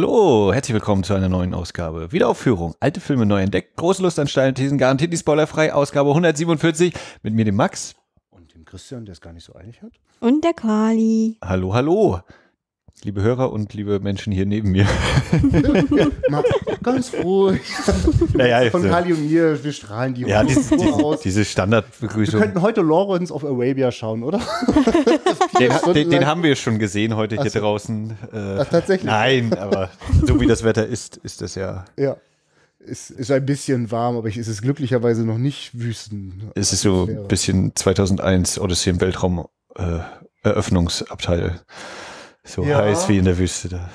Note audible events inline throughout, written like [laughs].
Hallo, herzlich willkommen zu einer neuen Ausgabe. Wiederaufführung, alte Filme neu entdeckt, große Lust an steilen Thesen, garantiert nicht spoilerfrei, Ausgabe 147 mit mir, dem Max. Und dem Christian, der es gar nicht so eilig hat. Und der Kali. Hallo, hallo. Liebe Hörer und liebe Menschen hier neben mir. Mal ganz ruhig. Naja, Von Kali äh, und mir, wir strahlen die ja, diese, diese, Diese Standardbegrüßung. Wir könnten heute Lawrence of Arabia schauen, oder? den, den, den, haben wir schon gesehen heute hier so. draußen. Äh, Ach, tatsächlich. Nein, aber so wie das Wetter ist, ist das ja. Ja. Es ist ein bisschen warm, aber ich, es ist glücklicherweise noch nicht Wüsten. Es ist so ein bisschen 2001 Odyssey im Weltraum äh, Eröffnungsabteil. So ja. heiß wie in der Wüste da.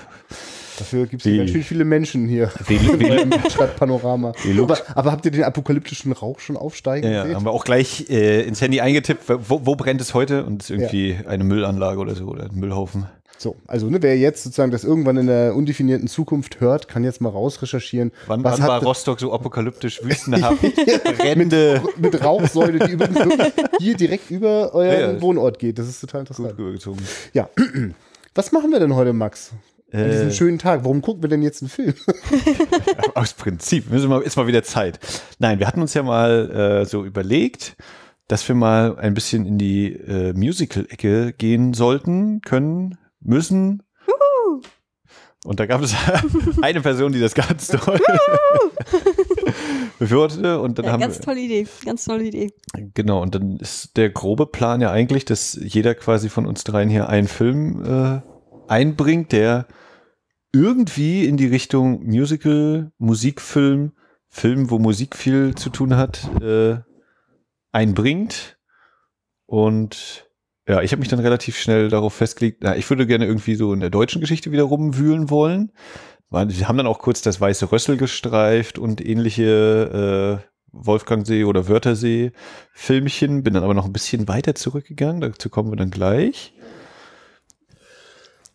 Dafür gibt es natürlich viele Menschen hier. Wie, wie, Stadtpanorama. aber, aber, habt ihr den apokalyptischen Rauch schon aufsteigen ja, gesehen? haben wir auch gleich äh, ins Handy eingetippt, wo, wo, brennt es heute? Und es ist irgendwie ja. eine Müllanlage oder so oder ein Müllhaufen. So, also ne, wer jetzt sozusagen das irgendwann in der undefinierten Zukunft hört, kann jetzt mal rausrecherchieren. Wann, wann war Rostock so apokalyptisch wüstenhaft? [laughs] mit, mit Rauchsäule, die übrigens [laughs] hier direkt über euren ja, Wohnort geht. Das ist total interessant. Gut übergezogen. Ja. Was machen wir denn heute, Max? An diesem äh. schönen Tag. Warum gucken wir denn jetzt einen Film? [laughs] [laughs] Aus Prinzip. Müssen wir, ist mal wieder Zeit. Nein, wir hatten uns ja mal äh, so überlegt, dass wir mal ein bisschen in die äh, Musical-Ecke gehen sollten, können, müssen. Und da gab es [laughs] eine Person, die das ganz toll befürwortete. Und dann ja, haben ganz tolle Idee, ganz tolle Idee. Genau, und dann ist der grobe Plan ja eigentlich, dass jeder quasi von uns dreien hier einen Film äh, einbringt, der irgendwie in die Richtung Musical, Musikfilm, Film, wo Musik viel zu tun hat, äh, einbringt. Und ja, ich habe mich dann relativ schnell darauf festgelegt, na, ich würde gerne irgendwie so in der deutschen Geschichte wieder rumwühlen wollen. Waren, sie haben dann auch kurz das Weiße Rössel gestreift und ähnliche äh, Wolfgangsee oder Wörthersee-Filmchen. Bin dann aber noch ein bisschen weiter zurückgegangen, dazu kommen wir dann gleich.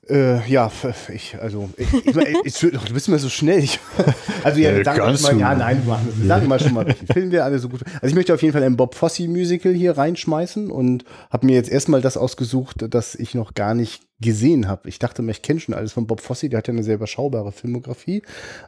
Äh, ja, ich, also, ich, ich, ich, du bist mir so schnell. Ich, [laughs] also, ja, danke äh, mal, ja, nein, wir machen das. Wir mal schon mal, [laughs] filmen wir alle so gut. Also, ich möchte auf jeden Fall ein Bob Fosse Musical hier reinschmeißen und habe mir jetzt erstmal das ausgesucht, das ich noch gar nicht gesehen habe. Ich dachte mir, ich kenne schon alles von Bob Fosse, der hat ja eine sehr überschaubare Filmografie.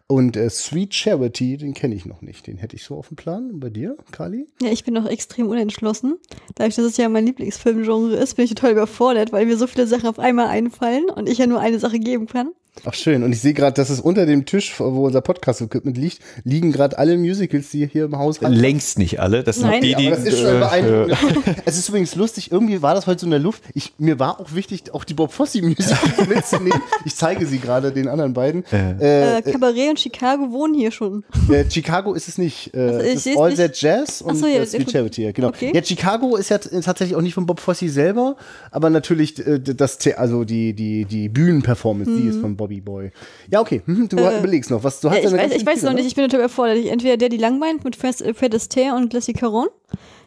Und äh, Sweet Charity, den kenne ich noch nicht. Den hätte ich so auf dem Plan. Und bei dir, Kali? Ja, ich bin noch extrem unentschlossen. Dadurch, dass es ja mein Lieblingsfilmgenre ist, bin ich total überfordert, weil mir so viele Sachen auf einmal einfallen und ich ja nur eine Sache geben kann. Ach schön. Und ich sehe gerade, dass es unter dem Tisch, wo unser Podcast-Equipment liegt, liegen gerade alle Musicals, die hier im Haus haben. Längst nicht alle. Das sind die, die. Ja, das ist schon äh, beeindruckend. Äh, [laughs] es ist übrigens lustig, irgendwie war das heute so in der Luft. Ich, mir war auch wichtig, auch die Bob Fosse-Musicals [laughs] mitzunehmen. Ich zeige sie gerade den anderen beiden. Äh. Äh, äh Cabaret und Chicago wohnen hier schon. Äh, Chicago ist es nicht. Also es ist All That Jazz und so, ja, Sweet Charity. Genau. Okay. Ja, Chicago ist ja tatsächlich auch nicht von Bob Fosse selber, aber natürlich das, also die, die, die Bühnenperformance, mhm. die ist von Bob Hobbyboy. Ja, okay, [laughs] du äh, überlegst noch. Was, du hast ja, äh, ich weiß, ich weiß noch nicht, ne? ich bin natürlich erfordert. Entweder der, die lang mit äh, Fred Astaire und Glacier Caron.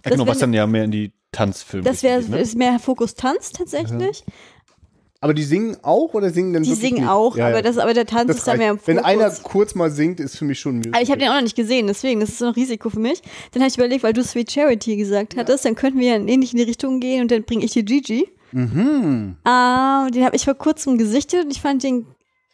Ja, genau, was dann ja mehr in die Tanzfilme Das wäre ne? ist mehr Fokus Tanz tatsächlich. Aber die singen auch oder singen dann Die singen nicht? auch, ja, aber, das, aber der Tanz das ist reicht. dann mehr im Fokus. Wenn einer kurz mal singt, ist für mich schon möglich. Aber ich habe den auch noch nicht gesehen, deswegen, das ist so ein Risiko für mich. Dann habe ich überlegt, weil du Sweet Charity gesagt hattest, dann könnten wir ja ähnlich in die Richtung gehen und dann bringe ich die Gigi. Mhm. Uh, den habe ich vor kurzem gesichtet und ich fand den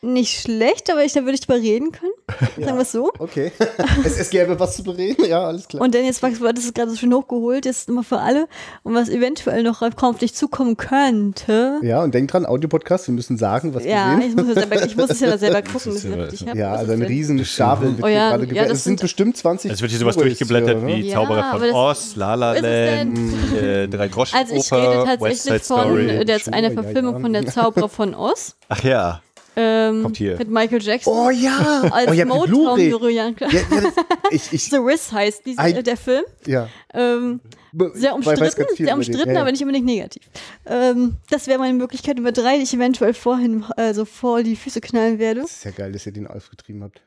nicht schlecht, aber ich, da würde ich drüber reden können. [laughs] Ja. Sagen wir es so. Okay. [laughs] es, es gäbe was zu bereden, ja, alles klar. Und dann jetzt, das ist gerade so schön hochgeholt, jetzt immer für alle. Und was eventuell noch auf dich zukommen könnte. Ja, und denk dran, Audiopodcast, wir müssen sagen, was ja, wir sehen. Ja, ich, selber, ich muss es ja [laughs] selber gucken. Das das ich hab, ja, also ein riesen Stapel oh, ja, gerade ja, Es sind, sind bestimmt 20. Es wird hier sowas durchgeblättert wie ja, Zauberer von Oz, La Land, äh, Drei Groschen Also ich rede tatsächlich von der, einer Verfilmung von Der Zauberer von Oz. Ach ja ähm, Kommt hier. mit Michael Jackson. Oh ja! [laughs] Als oh, ja, Motown-Berührung. Ja, ja, [laughs] The Riz heißt diese, I, äh, der Film. Ja. Ähm, sehr umstritten, sehr umstritten aber nicht unbedingt negativ. Ähm, das wäre meine Möglichkeit, Nummer drei, die ich eventuell vorhin so also vor die Füße knallen werde. Das ist ja geil, dass ihr den aufgetrieben habt.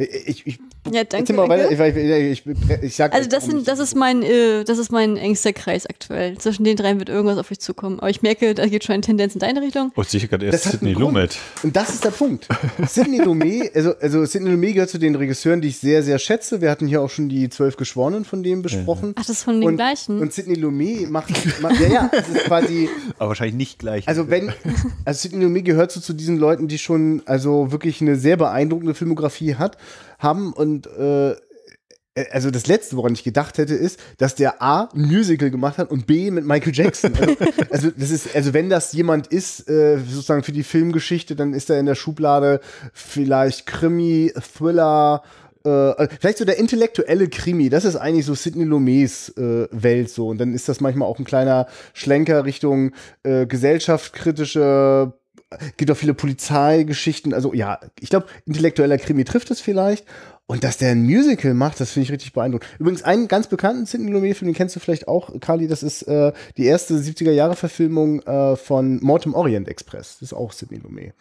Ich, ich, ja, danke. danke. Weiter. Ich, ich, sag, also das, sind, das ist mein, äh, das ist mein engster Kreis aktuell. Zwischen den dreien wird irgendwas auf euch zukommen. Aber ich merke, da geht schon eine Tendenz in deine Richtung. Und oh, sicher gerade erst Sidney Lumet. Und das ist der Punkt. Sidney [laughs] Lumet, also, also Sidney Lumet gehört zu den Regisseuren, die ich sehr, sehr schätze. Wir hatten hier auch schon die Zwölf Geschworenen von dem besprochen. Ach, das ist von dem gleichen. Und Sidney Lumet macht, macht ja, ja, das ist quasi. [laughs] Aber wahrscheinlich nicht gleich. Also wenn, also Sidney Lumet gehört so zu diesen Leuten, die schon also wirklich eine sehr beeindruckende Filmografie hat haben und äh, äh, also das Letzte, woran ich gedacht hätte, ist, dass der A ein Musical gemacht hat und B mit Michael Jackson. Also, [laughs] also das ist, also wenn das jemand ist, äh, sozusagen für die Filmgeschichte, dann ist er in der Schublade vielleicht Krimi, Thriller, äh, äh, vielleicht so der intellektuelle Krimi. Das ist eigentlich so Sidney Lumets äh, Welt so. Und dann ist das manchmal auch ein kleiner Schlenker Richtung äh, gesellschaftskritische gibt auch viele Polizeigeschichten. Also ja, ich glaube, intellektueller Krimi trifft es vielleicht. Und dass der ein Musical macht, das finde ich richtig beeindruckend. Übrigens, einen ganz bekannten Sidney Lumet-Film, den kennst du vielleicht auch, Kali, das ist äh, die erste 70er-Jahre-Verfilmung äh, von Mortem Orient Express. Das ist auch Sidney Lumet.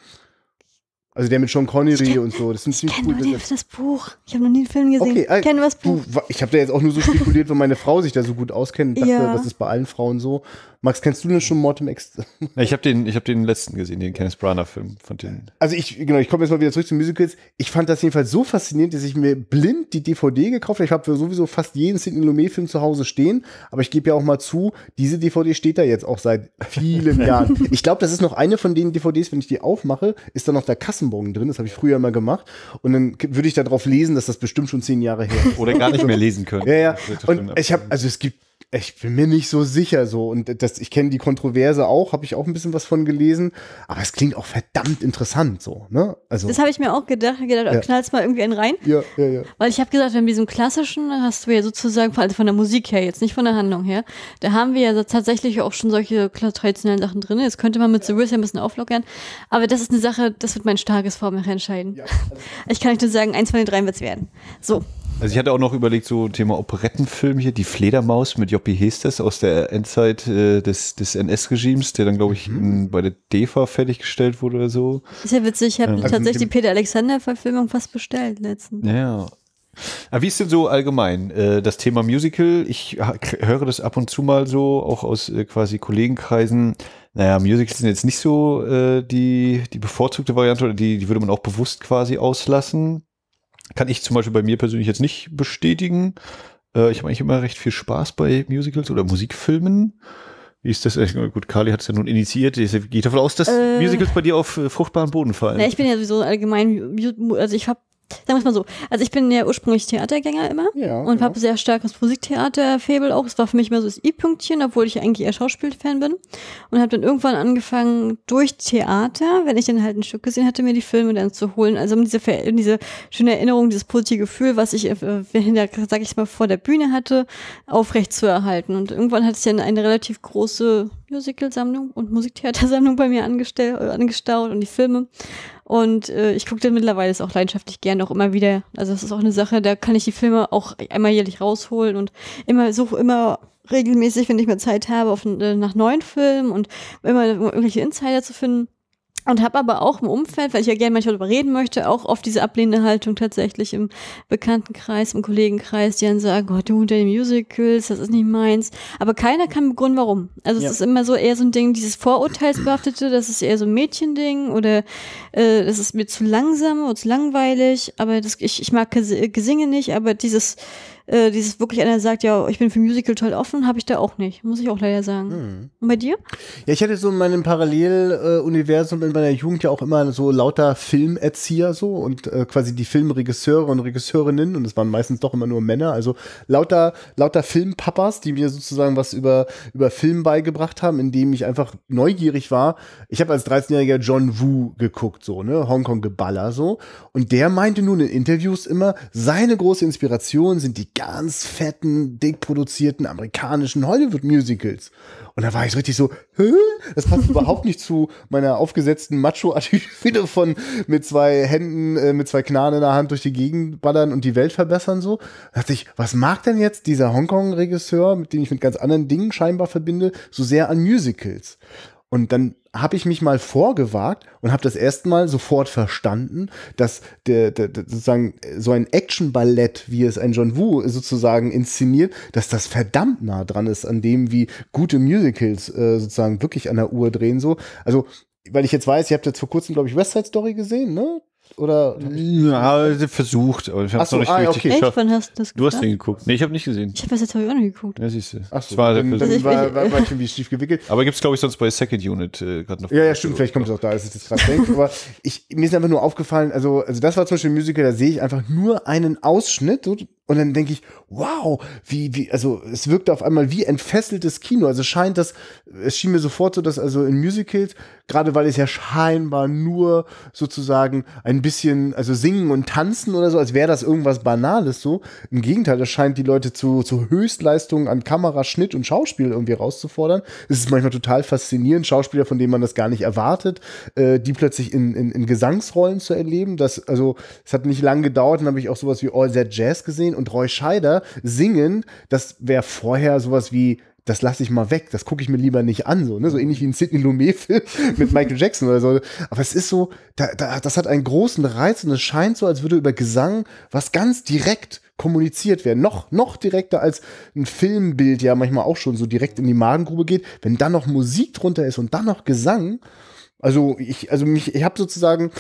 Also der mit Sean Connery kenn, und so. Das sind ziemlich cool. Ich kenne das Buch. Ich habe noch nie einen Film gesehen. Okay, äh, ich kenne das Buch. ich habe da jetzt auch nur so spekuliert, weil meine Frau sich da so gut auskennt. Ich dachte, ja. das ist bei allen Frauen so. Max, kennst du denn schon Mortem X? ja, [laughs] ich habe den, hab den letzten gesehen, den Kenneth Branagh-Film von den. Also ich, genau, ich komme jetzt mal wieder zurück zu Musicals. Ich fand das jedenfalls so faszinierend, dass ich mir blind die DVD gekauft habe. Ich habe sowieso fast jeden Sidney Lumet-Film zu Hause stehen, aber ich gebe ja auch mal zu, diese DVD steht da jetzt auch seit vielen [laughs] Jahren. Ich glaube, das ist noch eine von den DVDs, wenn ich die aufmache, ist da noch der Kassenbon drin. Das habe ich früher immer gemacht. Und dann würde ich darauf lesen, dass das bestimmt schon zehn Jahre her [laughs] ist. Oder gar nicht mehr lesen können. Ja, ja. Und ich habe, also es gibt ich bin mir nicht so sicher so und das ich kenne die Kontroverse auch, habe ich auch ein bisschen was von gelesen, aber es klingt auch verdammt interessant so, ne? Also Das habe ich mir auch gedacht, gedacht, oh, ja. knallst mal irgendwie einen rein. Ja, ja, ja. Weil ich habe gesagt, in diesem klassischen hast du ja sozusagen also von der Musik her jetzt nicht von der Handlung her, da haben wir ja tatsächlich auch schon solche traditionellen Sachen drin. Jetzt könnte man mit The Wiz ja ein bisschen auflockern, aber das ist eine Sache, das wird mein starkes Form entscheiden. Ja, also ich kann euch nur sagen, eins von den dreien wird es werden. So. Also ich hatte auch noch überlegt, so Thema Operettenfilm hier, die Fledermaus mit Joppi Hestes aus der Endzeit äh, des, des NS-Regimes, der dann, glaube ich, mhm. in, bei der DEFA fertiggestellt wurde oder so. Ist ja witzig, ich habe ähm, tatsächlich also die Peter-Alexander-Verfilmung fast bestellt letztens. Ja, aber wie ist denn so allgemein äh, das Thema Musical? Ich höre das ab und zu mal so, auch aus äh, quasi Kollegenkreisen. Naja, Musicals sind jetzt nicht so äh, die, die bevorzugte Variante oder die, die würde man auch bewusst quasi auslassen kann ich zum Beispiel bei mir persönlich jetzt nicht bestätigen. Äh, ich habe eigentlich immer recht viel Spaß bei Musicals oder Musikfilmen. Wie ist das? Äh, gut, Kali hat es ja nun initiiert. Ich gehe davon aus, dass äh, Musicals bei dir auf äh, fruchtbaren Boden fallen. Ja, ich bin ja sowieso allgemein, also ich habe sagen wir mal so, also ich bin ja ursprünglich Theatergänger immer ja, und genau. habe sehr starkes Musiktheater-Fabel auch. Es war für mich mehr so das I-Pünktchen, obwohl ich eigentlich eher Schauspielfan bin. Und habe dann irgendwann angefangen, durch Theater, wenn ich dann halt ein Stück gesehen hatte, mir die Filme dann zu holen. Also um diese, diese schöne Erinnerung, dieses positive Gefühl, was ich, äh, sag ich mal, vor der Bühne hatte, aufrecht zu erhalten. Und irgendwann hat sich dann eine relativ große Musical-Sammlung und Musiktheatersammlung bei mir angestell, äh, angestaut und die Filme. Und äh, ich gucke den mittlerweile auch leidenschaftlich gern auch immer wieder. Also das ist auch eine Sache, da kann ich die Filme auch einmal jährlich rausholen und immer suche immer regelmäßig, wenn ich mal Zeit habe, auf, äh, nach neuen Filmen und immer irgendwelche Insider zu finden. Und habe aber auch im Umfeld, weil ich ja gerne manchmal darüber reden möchte, auch oft diese ablehnende Haltung tatsächlich im Bekanntenkreis, im Kollegenkreis, die dann sagen, Gott, oh, du und deine Musicals, das ist nicht meins. Aber keiner kann begründen, warum. Also ja. es ist immer so eher so ein Ding, dieses Vorurteilsbehaftete, das ist eher so ein Mädchending oder äh, das ist mir zu langsam und zu langweilig, aber das, ich, ich mag Gesinge nicht, aber dieses äh, dieses wirklich einer sagt, ja, ich bin für Musical toll offen, habe ich da auch nicht, muss ich auch leider sagen. Mhm. Und bei dir? Ja, ich hatte so in meinem Paralleluniversum äh, in meiner Jugend ja auch immer so lauter Filmerzieher so und äh, quasi die Filmregisseure und Regisseurinnen und es waren meistens doch immer nur Männer, also lauter lauter Filmpapas, die mir sozusagen was über über Film beigebracht haben, indem ich einfach neugierig war. Ich habe als 13-jähriger John Woo geguckt so, ne, Hongkong Geballer so und der meinte nun in Interviews immer, seine große Inspiration sind die ganz fetten, dick produzierten amerikanischen Hollywood-Musicals. Und da war ich so richtig so, Hö? das passt [laughs] überhaupt nicht zu meiner aufgesetzten Macho-Attitüde von mit zwei Händen, äh, mit zwei Knarren in der Hand durch die Gegend ballern und die Welt verbessern so. Da dachte ich, was mag denn jetzt dieser Hongkong-Regisseur, mit dem ich mit ganz anderen Dingen scheinbar verbinde, so sehr an Musicals? Und dann habe ich mich mal vorgewagt und habe das erstmal sofort verstanden, dass der, der, der sozusagen äh, so ein Action-Ballett, wie es ein John Woo sozusagen inszeniert, dass das verdammt nah dran ist an dem, wie gute Musicals äh, sozusagen wirklich an der Uhr drehen so. Also weil ich jetzt weiß, ihr habt jetzt vor kurzem, glaube ich, West Side Story gesehen, ne? Oder? Ja, versucht, aber ich habe es so, noch nicht ah, richtig okay. geschafft. Wann hast du das du hast den geguckt. Nee, ich habe nicht gesehen. Ich habe das jetzt auch nicht geguckt. Ja, siehst du. Ach so, war, dann, dann war, war, war ich irgendwie [laughs] schief gewickelt. Aber gibt es, glaube ich, sonst bei Second Unit äh, gerade noch. Ja, ja, stimmt, vielleicht kommt es auch da, als ich das gerade denke. Aber ich, mir ist einfach nur aufgefallen, also, also das war zum Beispiel ein Musical, da sehe ich einfach nur einen Ausschnitt, so und dann denke ich, wow, wie, wie, also es wirkte auf einmal wie entfesseltes Kino. Also scheint das, es schien mir sofort so, dass also in Musicals, gerade weil es ja scheinbar nur sozusagen ein bisschen, also singen und tanzen oder so, als wäre das irgendwas Banales so. Im Gegenteil, das scheint die Leute zu, zu Höchstleistungen an Kamera, Schnitt und Schauspiel irgendwie rauszufordern. Es ist manchmal total faszinierend, Schauspieler, von denen man das gar nicht erwartet, äh, die plötzlich in, in, in Gesangsrollen zu erleben. Das, also, es hat nicht lang gedauert, dann habe ich auch sowas wie All That Jazz gesehen und Roy Scheider singen, das wäre vorher sowas wie das lasse ich mal weg, das gucke ich mir lieber nicht an, so, ne? so ähnlich wie ein Sidney Lumet-Film [laughs] mit Michael Jackson oder so. Aber es ist so, da, da, das hat einen großen Reiz und es scheint so, als würde über Gesang was ganz direkt kommuniziert werden. Noch, noch direkter als ein Filmbild ja manchmal auch schon so direkt in die Magengrube geht. Wenn dann noch Musik drunter ist und dann noch Gesang, also ich, also mich, ich habe sozusagen,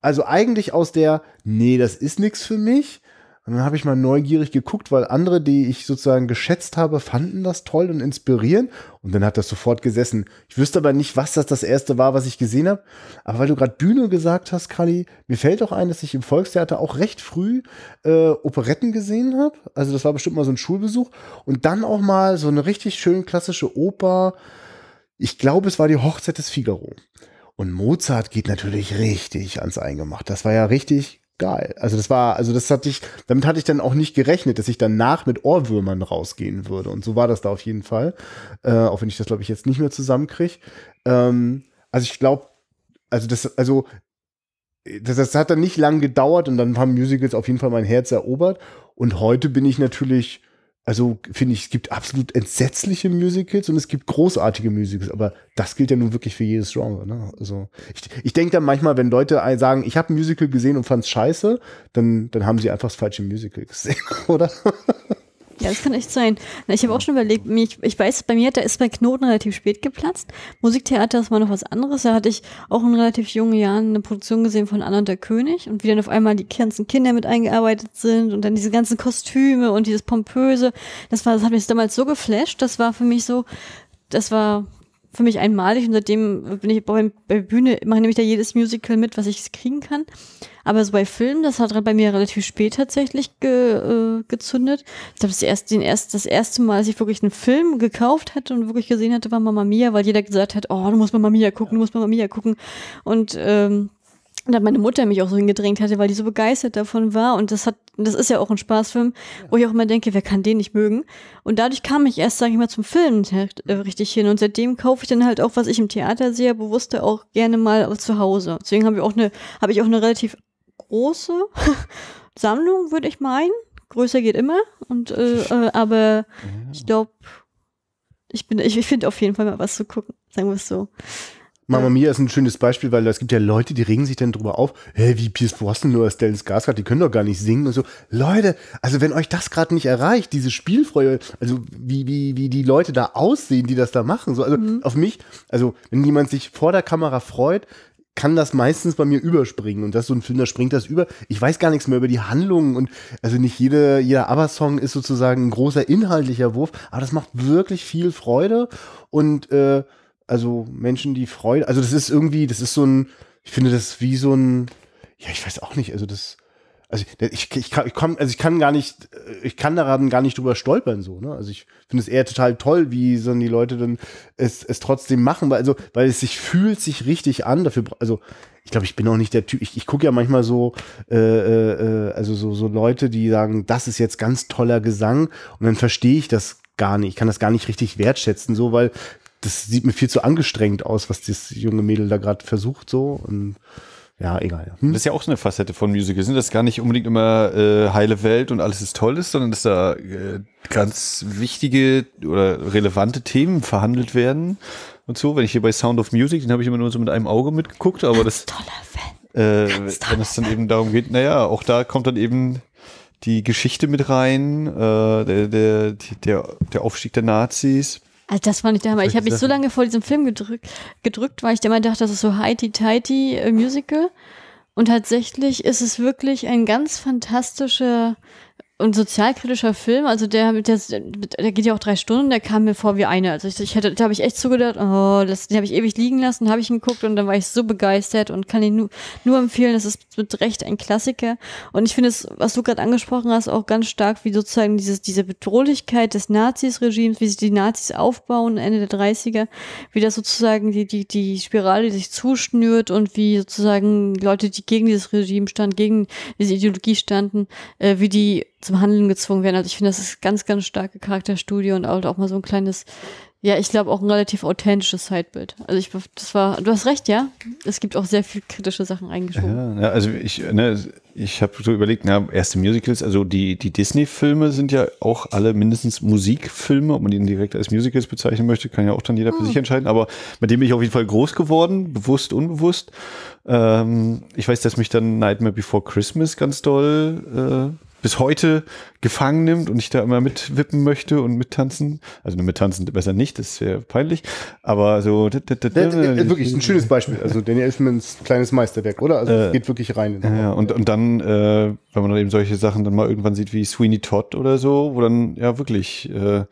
also eigentlich aus der, nee, das ist nichts für mich, und dann habe ich mal neugierig geguckt, weil andere, die ich sozusagen geschätzt habe, fanden das toll und inspirierend. Und dann hat das sofort gesessen. Ich wüsste aber nicht, was das das erste war, was ich gesehen habe. Aber weil du gerade Bühne gesagt hast, Kali, mir fällt auch ein, dass ich im Volkstheater auch recht früh äh, Operetten gesehen habe. Also das war bestimmt mal so ein Schulbesuch. Und dann auch mal so eine richtig schön klassische Oper. Ich glaube, es war die Hochzeit des Figaro. Und Mozart geht natürlich richtig ans Eingemacht. Das war ja richtig geil. Also das war, also das hatte ich, damit hatte ich dann auch nicht gerechnet, dass ich danach mit Ohrwürmern rausgehen würde. Und so war das da auf jeden Fall. Äh, auch wenn ich das, glaube ich, jetzt nicht mehr zusammenkriege. Ähm, also ich glaube, also das, also das, das hat dann nicht lang gedauert und dann haben Musicals auf jeden Fall mein Herz erobert. Und heute bin ich natürlich also finde ich, es gibt absolut entsetzliche Musicals und es gibt großartige Musicals, aber das gilt ja nun wirklich für jedes Genre. Ne? Also ich, ich denke dann manchmal, wenn Leute sagen, ich habe ein Musical gesehen und fand es scheiße, dann, dann haben sie einfach das falsche Musical gesehen, [laughs] oder? Ja, das kann echt sein. ich habe auch schon überlegt, mich, ich weiß, bei mir da ist mein Knoten relativ spät geplatzt. Musiktheater ist mal noch was anderes. Da hatte ich auch in relativ jungen Jahren eine Produktion gesehen von Anna und der König und wie dann auf einmal die ganzen Kinder mit eingearbeitet sind und dann diese ganzen Kostüme und dieses Pompöse. Das war, das hat mich damals so geflasht. Das war für mich so, das war für mich einmalig und seitdem bin ich bei, bei Bühne, mache nämlich da jedes Musical mit, was ich kriegen kann. Aber so bei Filmen, das hat bei mir relativ spät tatsächlich ge, äh, gezündet. Ich glaube, das, erst, erst, das erste Mal, dass ich wirklich einen Film gekauft hatte und wirklich gesehen hatte, war Mama Mia, weil jeder gesagt hat, oh, du musst Mama Mia gucken, du musst Mama Mia gucken. Und ähm, und da meine Mutter mich auch so hingedrängt hatte, weil die so begeistert davon war. Und das hat, das ist ja auch ein Spaßfilm, ja. wo ich auch immer denke, wer kann den nicht mögen? Und dadurch kam ich erst, sage ich mal, zum Film äh, richtig hin. Und seitdem kaufe ich dann halt auch, was ich im Theater sehe, bewusste auch gerne mal zu Hause. Deswegen habe ich auch eine, habe ich auch eine relativ große [laughs] Sammlung, würde ich meinen. Größer geht immer. Und äh, äh aber ja. ich glaube, ich bin, ich, ich finde auf jeden Fall mal was zu gucken, sagen wir es so. Mama Mia ist ein schönes Beispiel, weil es gibt ja Leute, die regen sich dann drüber auf, hey, wie Piers Brosnan oder Stellan Skarsgård, die können doch gar nicht singen und so. Leute, also wenn euch das gerade nicht erreicht, diese Spielfreude, also wie, wie, wie die Leute da aussehen, die das da machen, so, also mhm. auf mich, also wenn jemand sich vor der Kamera freut, kann das meistens bei mir überspringen und das so ein Film, da springt das über. Ich weiß gar nichts mehr über die Handlungen und also nicht jede, jeder ABBA-Song ist sozusagen ein großer inhaltlicher Wurf, aber das macht wirklich viel Freude und äh, also Menschen, die Freude, also das ist irgendwie, das ist so ein, ich finde das wie so ein, ja, ich weiß auch nicht, also das, also ich, ich, kann, ich komm, also ich kann gar nicht, äh, ich kann daran gar nicht drüber stolpern so, ne? Also ich finde es eher total toll, wie so die Leute dann es, es trotzdem machen, weil also, weil es sich fühlt sich richtig an, dafür, also ich glaube, ich bin auch nicht der Typ, ich, ich gucke ja manchmal so, äh, äh, äh, also so, so Leute, die sagen, das ist jetzt ganz toller Gesang und dann verstehe ich das gar nicht, ich kann das gar nicht richtig wertschätzen, so, weil das sieht mir viel zu angestrengt aus, was das junge Mädel da gerade versucht so und ja, egal. Hm? Das ist ja auch so eine Facette von Musicals, sind das gar nicht unbedingt immer äh, heile Welt und alles ist toll ist, sondern dass da äh, ganz wichtige oder relevante Themen verhandelt werden und so. Wenn ich hier bei Sound of Music, den habe ich immer nur so mit einem Auge mitgeguckt, aber ganz das... Toller Fan. Äh, wenn es dann eben darum geht, naja, auch da kommt dann eben die Geschichte mit rein, äh, der, der, der, der Aufstieg der Nazis also das fand ich der Hammer. Ich habe mich so lange vor diesem Film gedrückt, gedrückt weil ich immer dachte, das ist so heiti-teiti-Musical. Äh, Und tatsächlich ist es wirklich ein ganz fantastischer und sozialkritischer Film, also der, der, der geht ja auch drei Stunden, der kam mir vor wie eine. Also ich, ich hätte, da habe ich echt zugedacht, oh, das, den habe ich ewig liegen lassen, habe ich ihn geguckt und dann war ich so begeistert und kann ihn nur, nur empfehlen. Das ist mit Recht ein Klassiker. Und ich finde es, was du gerade angesprochen hast, auch ganz stark, wie sozusagen dieses, diese Bedrohlichkeit des Nazis-Regimes, wie sich die Nazis aufbauen Ende der 30er, wie das sozusagen die, die, die Spirale sich zuschnürt und wie sozusagen Leute, die gegen dieses Regime standen, gegen diese Ideologie standen, äh, wie die zum Handeln gezwungen werden. Also ich finde, das ist ganz, ganz starke Charakterstudie und halt auch mal so ein kleines, ja, ich glaube auch ein relativ authentisches Sidebild. Also ich, das war, du hast recht, ja. Es gibt auch sehr viel kritische Sachen eingeschoben. Ja, also ich, ne, ich habe so überlegt, na, erste Musicals, also die, die Disney-Filme sind ja auch alle mindestens Musikfilme, ob man die direkt als Musicals bezeichnen möchte, kann ja auch dann jeder für hm. sich entscheiden, aber mit dem bin ich auf jeden Fall groß geworden, bewusst, unbewusst. Ähm, ich weiß, dass mich dann Nightmare Before Christmas ganz doll äh, bis heute gefangen nimmt und ich da immer mitwippen möchte und mittanzen. Also mittanzen besser nicht, das wäre peinlich. Aber so. Äh, wirklich ein schönes Beispiel. Also Daniel Elfmans kleines Meisterwerk, oder? Also es äh, geht wirklich rein. ja, und, und dann, äh, wenn man dann eben solche Sachen dann mal irgendwann sieht wie Sweeney Todd oder so, wo dann ja wirklich Äh,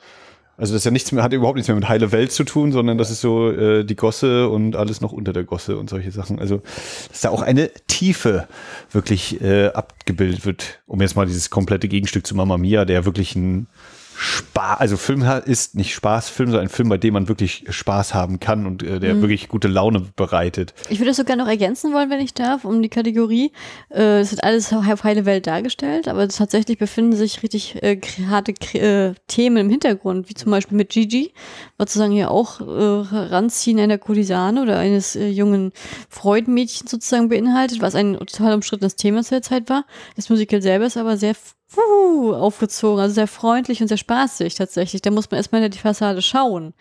also das ist ja nichts mehr, hat überhaupt nichts mehr mit heile Welt zu tun, sondern das ist so äh, die Gosse und alles noch unter der Gosse und solche Sachen. Also dass da auch eine Tiefe wirklich äh, abgebildet wird, um jetzt mal dieses komplette Gegenstück zu Mamma Mia, der wirklich ein Spaß, also Film ist nicht Spaß, Film, sondern ein Film, bei dem man wirklich Spaß haben kann und äh, der mhm. wirklich gute Laune bereitet. Ich würde das sogar noch ergänzen wollen, wenn ich darf, um die Kategorie. Äh, es wird alles auf heile Welt dargestellt, aber tatsächlich befinden sich richtig äh, harte äh, Themen im Hintergrund, wie zum Beispiel mit Gigi, was sozusagen ja auch äh, Ranziehen einer Kulisane oder eines äh, jungen Freudenmädchens sozusagen beinhaltet, was ein total umstrittenes Thema zur Zeit war. Das Musical selber ist aber sehr wuhu, aufgezogen. Also sehr freundlich und sehr spaßig tatsächlich. Da muss man erstmal in die Fassade schauen.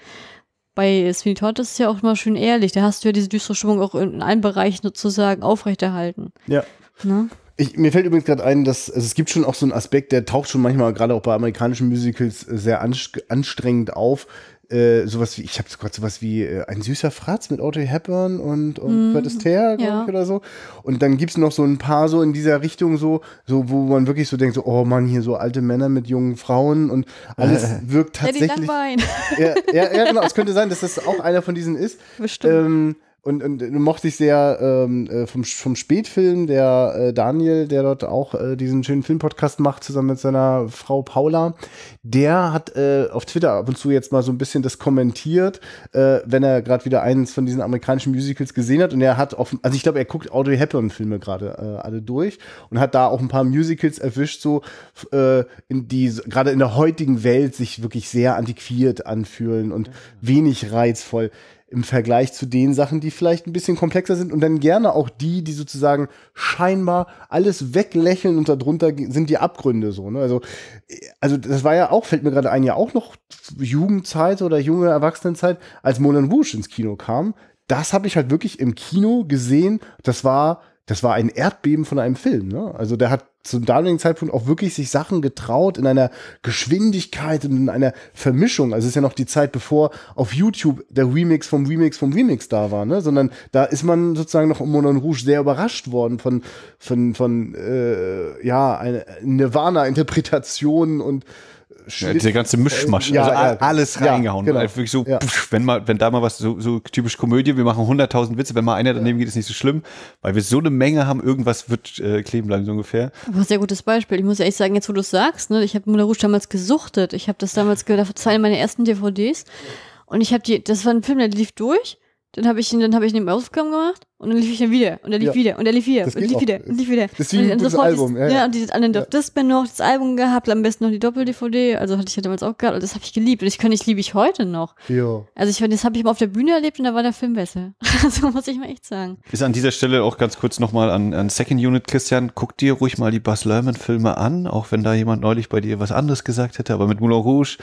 Bei Sweeney Todd ist es ja auch immer schön ehrlich. Da hast du ja diese düstere Stimmung auch in allen Bereichen sozusagen aufrechterhalten. Ja. Ne? Ich, mir fällt übrigens gerade ein, dass also es gibt schon auch so einen Aspekt, der taucht schon manchmal gerade auch bei amerikanischen Musicals sehr anstrengend auf, äh, sowas wie, ich habe gerade sowas wie äh, ein süßer Fratz mit Audrey Hepburn und, und mm, Fred Astaire, ja. ich, oder so. Und dann gibt es noch so ein paar so in dieser Richtung, so, so, wo man wirklich so denkt, so, oh Mann, hier so alte Männer mit jungen Frauen und alles äh. [laughs] wirkt tatsächlich. Ja, die [laughs] ja, ja, ja, genau. Es könnte sein, dass das auch einer von diesen ist. Bestimmt. Ähm, und, und mochte ich sehr ähm, äh, vom, vom Spätfilm, der äh, Daniel, der dort auch äh, diesen schönen Filmpodcast macht, zusammen mit seiner Frau Paula, der hat äh, auf Twitter ab und zu jetzt mal so ein bisschen das kommentiert, äh, wenn er gerade wieder eins von diesen amerikanischen Musicals gesehen hat. Und er hat auf, also ich glaube, er guckt Audrey Hepburn-Filme gerade äh, alle durch und hat da auch ein paar Musicals erwischt, so äh, in die gerade in der heutigen Welt sich wirklich sehr antiquiert anfühlen und wenig reizvoll im Vergleich zu den Sachen, die vielleicht ein bisschen komplexer sind und dann gerne auch die, die sozusagen scheinbar alles weglächeln und darunter sind die Abgründe so. Ne? Also, also das war ja auch, fällt mir gerade ein, ja auch noch Jugendzeit oder junge Erwachsenenzeit, als Moulin Rouge ins Kino kam. Das habe ich halt wirklich im Kino gesehen. Das war das war ein Erdbeben von einem Film. Ne? Also der hat zum damaligen Zeitpunkt auch wirklich sich Sachen getraut in einer Geschwindigkeit und in einer Vermischung. Also es ist ja noch die Zeit, bevor auf YouTube der Remix vom Remix vom Remix da war, ne? Sondern da ist man sozusagen noch im Monon Rouge sehr überrascht worden von, von, von äh, ja, eine Nirvana-Interpretation und ja, der ganze Mischmasch, ja, also ja, alles reingehauen. Genau. Also wirklich so, pf, wenn mal, wenn da mal was so, so typisch Komödie, wir machen 100.000 Witze, wenn mal einer daneben geht, ist nicht so schlimm, weil wir so eine Menge haben, irgendwas wird äh, kleben bleiben so ungefähr. Aber sehr gutes Beispiel. Ich muss ehrlich sagen, jetzt wo du es sagst, ne, ich habe Moulin Rouge damals gesuchtet. Ich habe das damals gedacht, das war eine meiner ersten DVDs. Und ich habe die, das war ein Film, der lief durch. Dann habe ich ihn, dann habe ich ihn im Aufkommen gemacht und dann lief ich dann wieder und er lief ja. wieder und er lief wieder und lief wieder und lief wieder. Das ist wie ein gutes Album. Ja, und dieses andere ja. das noch, das Album gehabt, am besten noch die Doppel-DVD, also hatte ich ja damals auch gehabt und das habe ich geliebt und ich kann ich liebe ich heute noch. Jo. Also ich finde, das habe ich mal auf der Bühne erlebt und da war der Film besser. [laughs] so also muss ich mal echt sagen. Ist an dieser Stelle auch ganz kurz nochmal an, an Second Unit, Christian, guck dir ruhig mal die Buzz Lerman Filme an, auch wenn da jemand neulich bei dir was anderes gesagt hätte, aber mit Moulin Rouge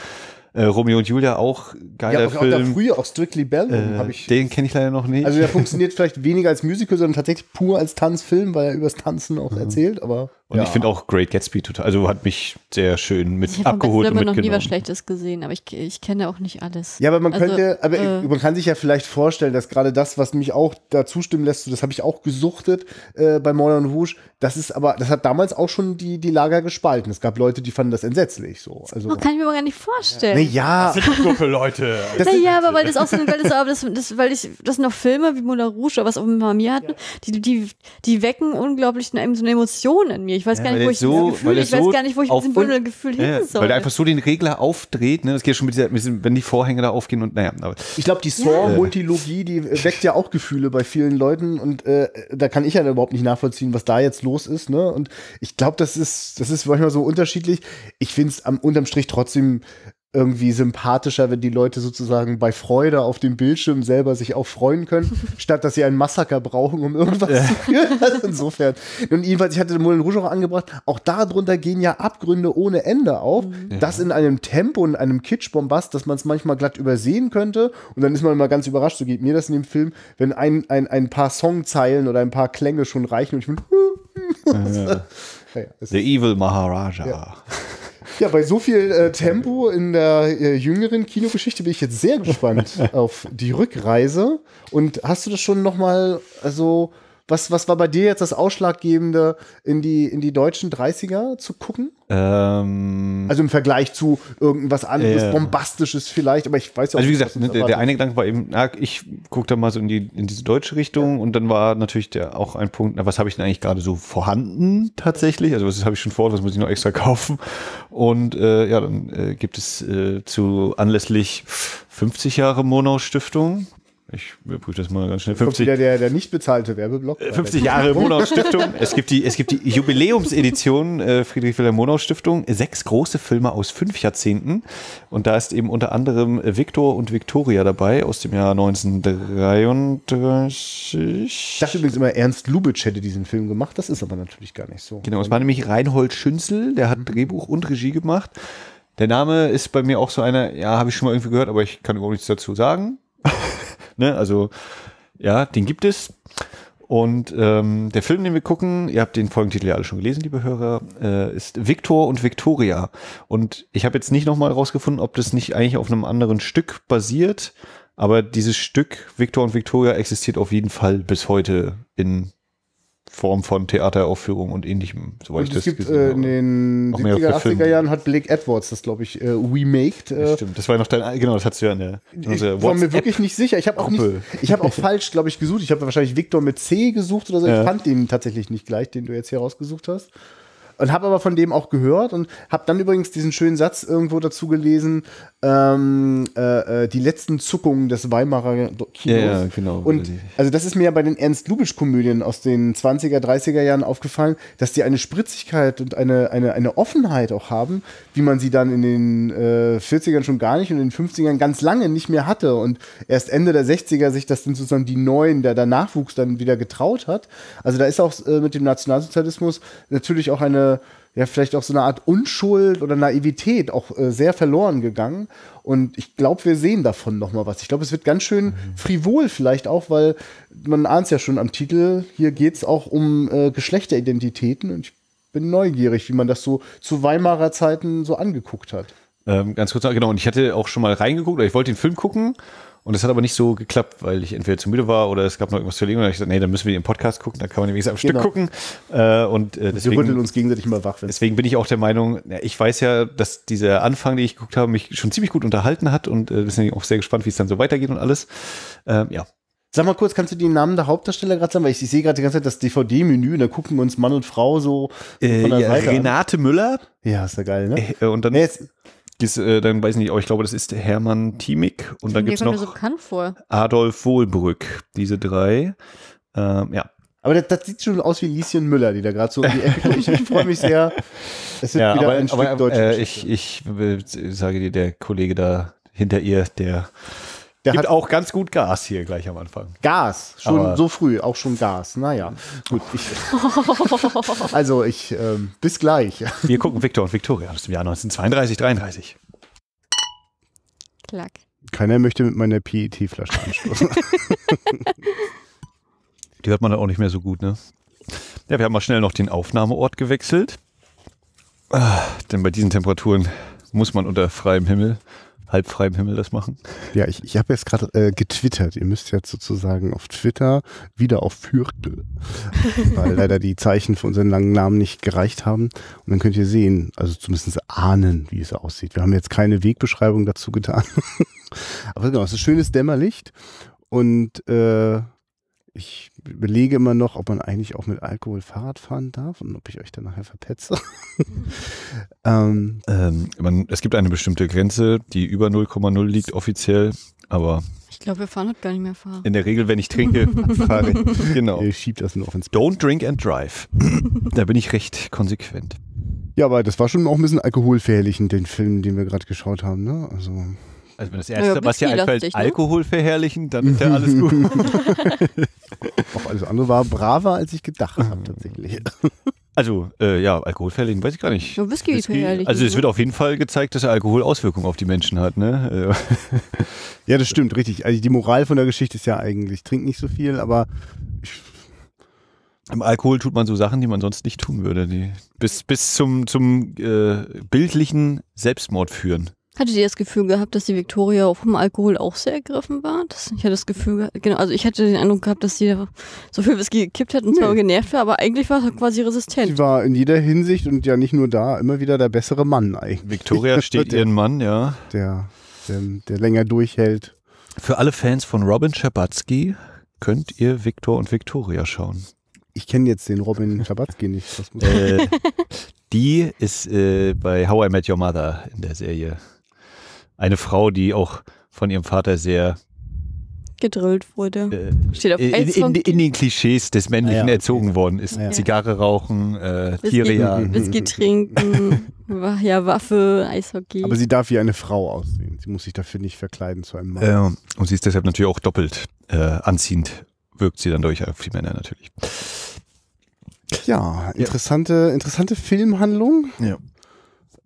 äh, Romeo und Julia auch geiler ja, auch, Film. Auch der frühe, auch Strictly Ballroom äh, habe ich. Den kenne ich leider noch nicht. Also der funktioniert vielleicht weniger als Musical, sondern tatsächlich pur als Tanzfilm, weil er übers Tanzen auch mhm. erzählt, aber und ja. ich finde auch Great Gatsby total, also hat mich sehr schön mit ich abgeholt. Ich habe noch nie was Schlechtes gesehen, aber ich, ich kenne auch nicht alles. Ja, aber man also, könnte, aber äh, man kann sich ja vielleicht vorstellen, dass gerade das, was mich auch da zustimmen lässt, das habe ich auch gesuchtet äh, bei Modern Rouge, das ist aber, das hat damals auch schon die, die Lager gespalten. Es gab Leute, die fanden das entsetzlich so. Also, oh, kann ich mir aber gar nicht vorstellen. Naja. Das sind Gruppe Leute. Das naja, aber weil das auch so eine geile aber das, das, weil ich, das sind noch Filme wie Moulin Rouge oder was auch immer mir hatten, ja. die, die, die wecken unglaublich in so eine Emotion in mir. Ich weiß, ja, gar, nicht, wo ich so, Gefühl, ich so weiß gar nicht, wo ich mit diesem Bündelgefühl ja, hin soll. Weil er einfach so den Regler aufdreht, ne? Das geht schon mit dieser, mit diesem, wenn die Vorhänge da aufgehen und naja. Aber. Ich glaube, die Saw-Multilogie, die äh, weckt ja auch Gefühle bei vielen Leuten und äh, da kann ich ja überhaupt nicht nachvollziehen, was da jetzt los ist, ne? Und ich glaube, das ist, das ist manchmal so unterschiedlich. Ich finde es unterm Strich trotzdem irgendwie sympathischer, wenn die Leute sozusagen bei Freude auf dem Bildschirm selber sich auch freuen können, [laughs] statt dass sie ein Massaker brauchen, um irgendwas ja. zu führen. [laughs] insofern. Und jedenfalls, ich hatte den Moulin Rouge auch angebracht, auch darunter gehen ja Abgründe ohne Ende auf. Mhm. Ja. Das in einem Tempo, in einem Kitschbombast, dass man es manchmal glatt übersehen könnte. Und dann ist man immer ganz überrascht, so geht mir das in dem Film, wenn ein, ein, ein paar Songzeilen oder ein paar Klänge schon reichen und ich bin. [laughs] Ja. The Evil Maharaja. Ja, bei so viel äh, Tempo in der äh, jüngeren Kinogeschichte bin ich jetzt sehr gespannt [laughs] auf die Rückreise. Und hast du das schon nochmal, also was, was war bei dir jetzt das Ausschlaggebende, in die, in die deutschen 30er zu gucken? Ähm, also im Vergleich zu irgendwas anderes, äh, Bombastisches vielleicht, aber ich weiß ja auch Also wie gesagt, ne, der, der, eine Gedanke war eben, na, ich da mal so in, die, in diese deutsche Richtung ja. und dann war natürlich der, auch ein Punkt, na, was habe ich denn eigentlich gerade so vorhanden tatsächlich? Also was habe ich schon vor, was muss ich noch extra [laughs] kaufen? Und äh, ja, dann äh, gibt es äh, zu anlässlich 50 Jahre Monau Stiftung ich überprüfe das mal ganz schnell. 50, wieder der, der nicht bezahlte Werbeblock. 50 äh, Jahre Monau-Stiftung. [laughs] es, gibt die, es gibt die Jubiläumsedition äh, Friedrich Wilhelm Monau-Stiftung. Sechs große Filme aus fünf Jahrzehnten. Und da ist eben unter anderem äh, Viktor und Viktoria dabei aus dem Jahr 1933. Ich dachte übrigens immer, Ernst Lubitsch hätte diesen Film gemacht. Das ist aber natürlich gar nicht so. Genau, es war nämlich Reinhold Schünzel. Der hat Drehbuch und Regie gemacht. Der Name ist bei mir auch so einer, ja, habe ich schon mal irgendwie gehört, aber ich kann überhaupt nichts dazu sagen. Ne? Also ja, den gibt es. Und ähm, der Film, den wir gucken, ihr habt den Folgentitel ja alle schon gelesen, liebe Hörer, äh, ist Victor und Victoria. Und ich habe jetzt nicht nochmal rausgefunden, ob das nicht eigentlich auf einem anderen Stück basiert, aber dieses Stück Victor und Victoria existiert auf jeden Fall bis heute in Form von Theateraufführung und ähnlichem, soweit ich das gibt, gesehen äh, habe. In den 70er, 80er Jahren hat Blake Edwards das, glaube ich, äh, remaked. Äh, ja, stimmt, das war noch dein, genau, das hattest du ja in der, in Ich also war mir wirklich nicht sicher. Ich habe auch, nicht, ich hab auch falsch, glaube ich, gesucht. Ich habe wahrscheinlich Victor mit C gesucht oder so. Ja. Ich fand den tatsächlich nicht gleich, den du jetzt hier rausgesucht hast. Und habe aber von dem auch gehört und habe dann übrigens diesen schönen Satz irgendwo dazu gelesen, ähm, äh, äh die letzten Zuckungen des Weimarer Kinos. Ja, ja, genau. Und also das ist mir ja bei den Ernst-Lubisch-Komödien aus den 20er, 30er Jahren aufgefallen, dass die eine Spritzigkeit und eine, eine, eine Offenheit auch haben, wie man sie dann in den äh, 40ern schon gar nicht und in den 50ern ganz lange nicht mehr hatte und erst Ende der 60er sich das dann sozusagen die Neuen, der da Nachwuchs dann wieder getraut hat. Also da ist auch äh, mit dem Nationalsozialismus natürlich auch eine ja vielleicht auch so eine Art Unschuld oder Naivität auch äh, sehr verloren gegangen. Und ich glaube, wir sehen davon noch mal was. Ich glaube, es wird ganz schön mhm. frivol vielleicht auch, weil man ahnt es ja schon am Titel, hier geht es auch um äh, Geschlechteridentitäten. Und ich bin neugierig, wie man das so zu Weimarer Zeiten so angeguckt hat. Ähm, ganz kurz, genau. Und ich hatte auch schon mal reingeguckt, oder ich wollte den Film gucken und es hat aber nicht so geklappt, weil ich entweder zu müde war oder es gab noch irgendwas zu legen. Und ich gesagt, nee, dann müssen wir den Podcast gucken, dann kann man wenigstens am Stück genau. gucken. Äh, und äh, deswegen, wir rütteln uns gegenseitig mal wach. Deswegen bin ich auch der Meinung, ja, ich weiß ja, dass dieser Anfang, den ich geguckt habe, mich schon ziemlich gut unterhalten hat und äh, bin auch sehr gespannt, wie es dann so weitergeht und alles. Ähm, ja. Sag mal kurz, kannst du die Namen der Hauptdarsteller gerade sagen? Weil ich, ich sehe gerade die ganze Zeit das DVD-Menü, da gucken uns Mann und Frau so äh, von der ja, Seite Renate an. Müller. Ja, ist ja geil, ne? Äh, und dann. Nee, jetzt, äh, dann weiß ich nicht, aber ich glaube, das ist Hermann Thiemig und dann gibt es noch so Adolf Wohlbrück, diese drei. Ähm, ja. Aber das, das, sieht schon aus wie Lieschen Müller, die da gerade so um die Ecke kommt. Ich, ich freue mich sehr. Es wird ja, wieder aber, ein Stück aber, äh, ich, ich, ich äh, sage dir, der Kollege da hinter ihr, der der Gibt hat auch ganz gut Gas hier gleich am Anfang. Gas, schon Aber so früh, auch schon Gas. Naja, gut. Ich, [laughs] also ich, ähm, bis gleich. Wir gucken Victor und Viktoria aus dem Jahr 1932, 33. Klack. Keiner möchte mit meiner PET-Flasche anstoßen. [laughs] Die hört man dann auch nicht mehr so gut, ne? Ja, wir haben mal schnell noch den Aufnahmeort gewechselt. Ah, denn bei diesen Temperaturen muss man unter freiem Himmel halb frei im Himmel das machen. Ja, ich, ich habe jetzt gerade äh, getwittert. Ihr müsst jetzt sozusagen auf Twitter wieder auf Fürtel, [laughs] weil leider die Zeichen für unseren langen Namen nicht gereicht haben. Und dann könnt ihr sehen, also zumindest ahnen, wie es aussieht. Wir haben jetzt keine Wegbeschreibung dazu getan. [laughs] Aber genau, es ist schönes Dämmerlicht und äh, ich überlege immer noch, ob man eigentlich auch mit Alkohol Fahrrad fahren darf und ob ich euch dann nachher verpetze. [laughs] ähm, ähm, man, es gibt eine bestimmte Grenze, die über 0,0 liegt offiziell, aber ich glaube, wir fahren heute halt gar nicht mehr fahren. In der Regel, wenn ich trinke, [laughs] fahre ich. Genau. Ich schieb das nur auf ins Don't drink and drive. [laughs] da bin ich recht konsequent. Ja, aber das war schon auch ein bisschen alkoholfährlich in den Film, den wir gerade geschaut haben, ne? Also. Also wenn das Erste, ja, was dir einfällt, dich, ne? Alkohol verherrlichen, dann ist ja alles gut. [laughs] Auch alles andere war braver, als ich gedacht habe mhm. tatsächlich. Also, äh, ja, Alkohol verherrlichen, weiß ich gar nicht. Ja, Whisky, Whisky verherrlichen. Also es ne? wird auf jeden Fall gezeigt, dass Alkohol Auswirkungen auf die Menschen hat, ne? ja, das stimmt, richtig. Also die Moral von der Geschichte ist ja eigentlich, trink nicht so viel, aber im Alkohol tut man so Sachen, die man sonst nicht tun würde, die bis, bis zum, zum äh, bildlichen Selbstmord führen. Hattet ihr das Gefühl gehabt, dass die Victoria vom Alkohol auch sehr ergriffen war? Das, ich hatte das Gefühl, genau, also ich hatte den Eindruck gehabt, dass sie so viel Whisky gekippt hat und nee. zwar genervt war, aber eigentlich war sie quasi resistent. Sie war in jeder Hinsicht und ja nicht nur da, immer wieder der bessere Mann eigentlich. Victoria [laughs] steht ihren Mann, ja. Der, der, der länger durchhält. Für alle Fans von Robin Schabatzky könnt ihr Victor und Victoria schauen. Ich kenne jetzt den Robin Schabatzky nicht. [laughs] äh, die ist äh, bei How I Met Your Mother in der Serie eine Frau, die auch von ihrem Vater sehr gedrillt wurde. Äh, Steht auf in, in, in, den Klischees des Männlichen ah, ja, erzogen worden ist. Ja. Zigarre rauchen, äh, Tiere jagen. Whisky trinken, [laughs] ja, Waffe, Eishockey. Aber sie darf wie eine Frau aussehen. Sie muss sich dafür nicht verkleiden zu einem Mann. Ähm, und sie ist deshalb natürlich auch doppelt äh, anziehend, wirkt sie dann durch auf die Männer natürlich. Ja, interessante, ja. interessante Filmhandlung. Ja.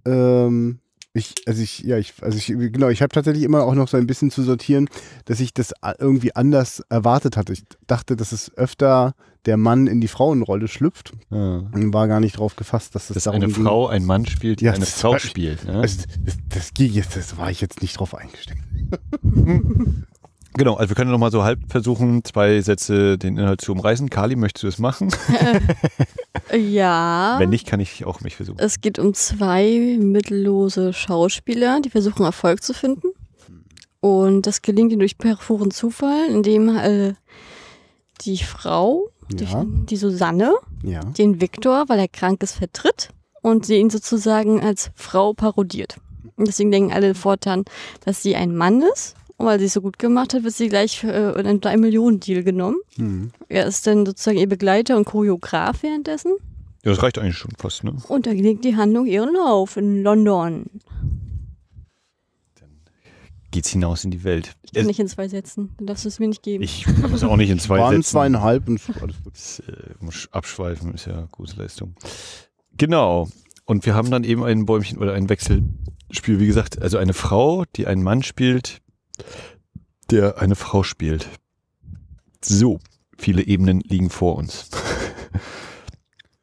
Ähm, ich, also ich, ja, ich, also ich, genau, ich habe tatsächlich immer auch noch so ein bisschen zu sortieren, dass ich das irgendwie anders erwartet hatte. Ich dachte, dass es öfter der Mann in die Frauenrolle schlüpft. Ja. War gar nicht drauf gefasst, dass das dass eine ging. Frau ein Mann spielt, die ja, eine Frau spielt. Ne? Also das, das, das, das, war ich jetzt nicht drauf eingestellt. [laughs] Genau, also wir können nochmal so halb versuchen, zwei Sätze den Inhalt zu umreißen. Kali, möchtest du es machen? Äh, äh, ja. Wenn nicht, kann ich auch mich versuchen. Es geht um zwei mittellose Schauspieler, die versuchen Erfolg zu finden. Und das gelingt ihnen durch perforen Zufall, indem äh, die Frau, ja. die, die, Susanne, ja. den Viktor, weil er krank ist, vertritt und sie ihn sozusagen als Frau parodiert. Und deswegen denken alle fortan, dass sie ein Mann ist und weil sie es so gut gemacht hat, wird sie gleich äh, in einen 3-Millionen-Deal genommen. Mhm. Er ist dann sozusagen ihr Begleiter und Choreograf währenddessen. Ja, das reicht eigentlich schon fast, ne? Und dann legt die Handlung ihren Lauf in London. Dann geht's hinaus in die Welt. Ich kann es nicht in zwei Sätzen. Dann darfst du es mir nicht geben. Ich kann es auch nicht in zwei Waren Sätzen. zweieinhalb und alles gut. Das, äh, abschweifen ist ja gute Leistung. Genau. Und wir haben dann eben ein Bäumchen oder ein Wechselspiel. Wie gesagt, also eine Frau, die einen Mann spielt, der eine Frau spielt. So, viele Ebenen liegen vor uns.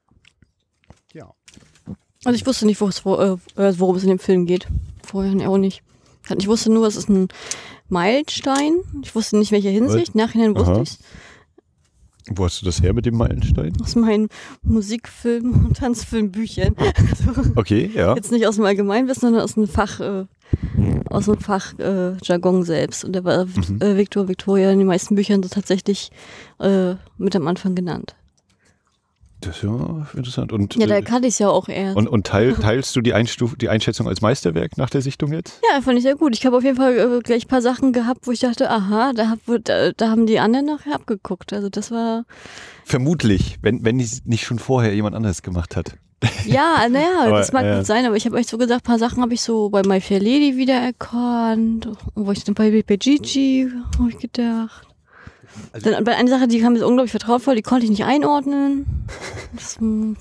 [laughs] ja. Also ich wusste nicht, äh, äh, worum es in dem Film geht. Vorher auch nicht. Also ich wusste nur, es ist ein Meilenstein. Ich wusste nicht, welcher Hinsicht. Nachhinein wusste ich Wo hast du das her mit dem Meilenstein? Aus meinen Musikfilm- und Tanzfilmbüchern. Also [laughs] okay, ja. Jetzt nicht aus dem Allgemeinwissen, sondern aus einem Fach, äh, aus dem Fachjargon äh, selbst. Und da war äh, mhm. Äh, Victor Victoria in den meisten Büchern so tatsächlich äh, mit am Anfang genannt. Das ist ja interessant. Und, ja, da äh, kann ich es ja auch erst. Und, und teil, teilst du die, Einstuf die Einschätzung als Meisterwerk nach der Sichtung jetzt? Ja, fand ich sehr gut. Ich habe auf jeden Fall gleich ein paar Sachen gehabt, wo ich dachte, aha, da, hab, da, da haben die anderen nachher abgeguckt. Also das war... Vermutlich, wenn, wenn nicht schon vorher jemand anderes gemacht hat. Ja, [laughs] naja, das mag ja. gut sein, aber ich habe euch so gesagt, ein paar Sachen habe ich so bei My Fair Lady wiedererkannt. Und wo ich dann bei, bei Gigi habe ich gedacht. Also dann, bei einer Sache, die kam mir so unglaublich vertraut vor, die konnte ich nicht einordnen. Das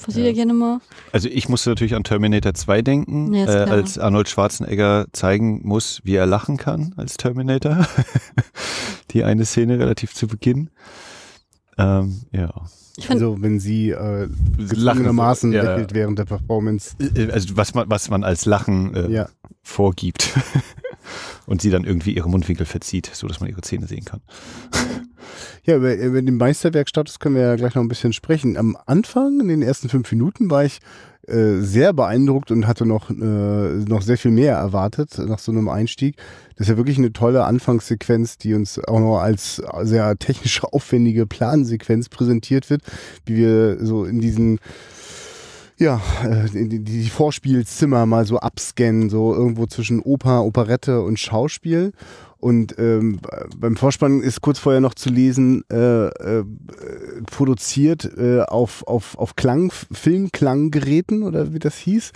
passiert ja. ja. gerne mal. Also ich musste natürlich an Terminator 2 denken, ja, äh, als Arnold Schwarzenegger zeigen muss, wie er lachen kann als Terminator. [laughs] die eine Szene relativ zu Beginn. Ähm, ja also wenn sie äh, gezwungenermaßen lächelt ja, während der Performance. Äh, äh, also was man, was man als Lachen äh, ja. vorgibt. [laughs] und sie dann irgendwie ihre Mundwinkel verzieht, sodass man ihre Zähne sehen kann. [laughs] Ja, über, über den Meisterwerkstatus können wir ja gleich noch ein bisschen sprechen. Am Anfang, in den ersten fünf Minuten, war ich äh, sehr beeindruckt und hatte noch, äh, noch sehr viel mehr erwartet nach so einem Einstieg. Das ist ja wirklich eine tolle Anfangssequenz, die uns auch noch als sehr technisch [laughs] aufwendige Plansequenz präsentiert wird, wie wir so in diesen ja, äh, die, die Vorspielzimmer mal so abscannen, so irgendwo zwischen Oper, Operette und Schauspiel. Und ähm, beim Vorspann ist kurz vorher noch zu lesen, äh, äh, produziert äh, auf, auf, auf Klang, Filmklanggeräten oder wie das hieß.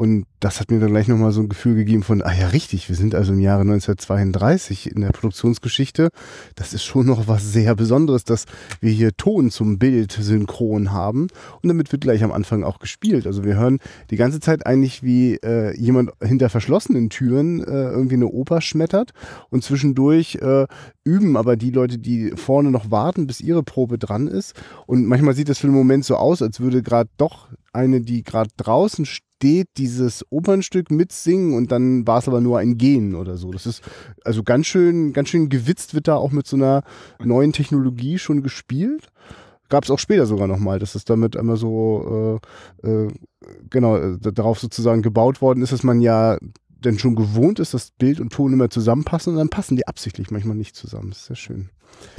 Und das hat mir dann gleich nochmal so ein Gefühl gegeben von, ah ja, richtig, wir sind also im Jahre 1932 in der Produktionsgeschichte. Das ist schon noch was sehr Besonderes, dass wir hier Ton zum Bild synchron haben. Und damit wird gleich am Anfang auch gespielt. Also wir hören die ganze Zeit eigentlich, wie äh, jemand hinter verschlossenen Türen äh, irgendwie eine Oper schmettert. Und zwischendurch äh, üben aber die Leute, die vorne noch warten, bis ihre Probe dran ist. Und manchmal sieht das für den Moment so aus, als würde gerade doch eine, die gerade draußen steht, steht dieses Opernstück mitsingen und dann war es aber nur ein Gehen oder so. Das ist also ganz schön, ganz schön gewitzt wird da auch mit so einer neuen Technologie schon gespielt. Gab es auch später sogar nochmal, dass es damit einmal so, äh, äh, genau, äh, darauf sozusagen gebaut worden ist, dass man ja denn schon gewohnt ist, dass Bild und Ton immer zusammenpassen und dann passen die absichtlich manchmal nicht zusammen. Das ist sehr schön.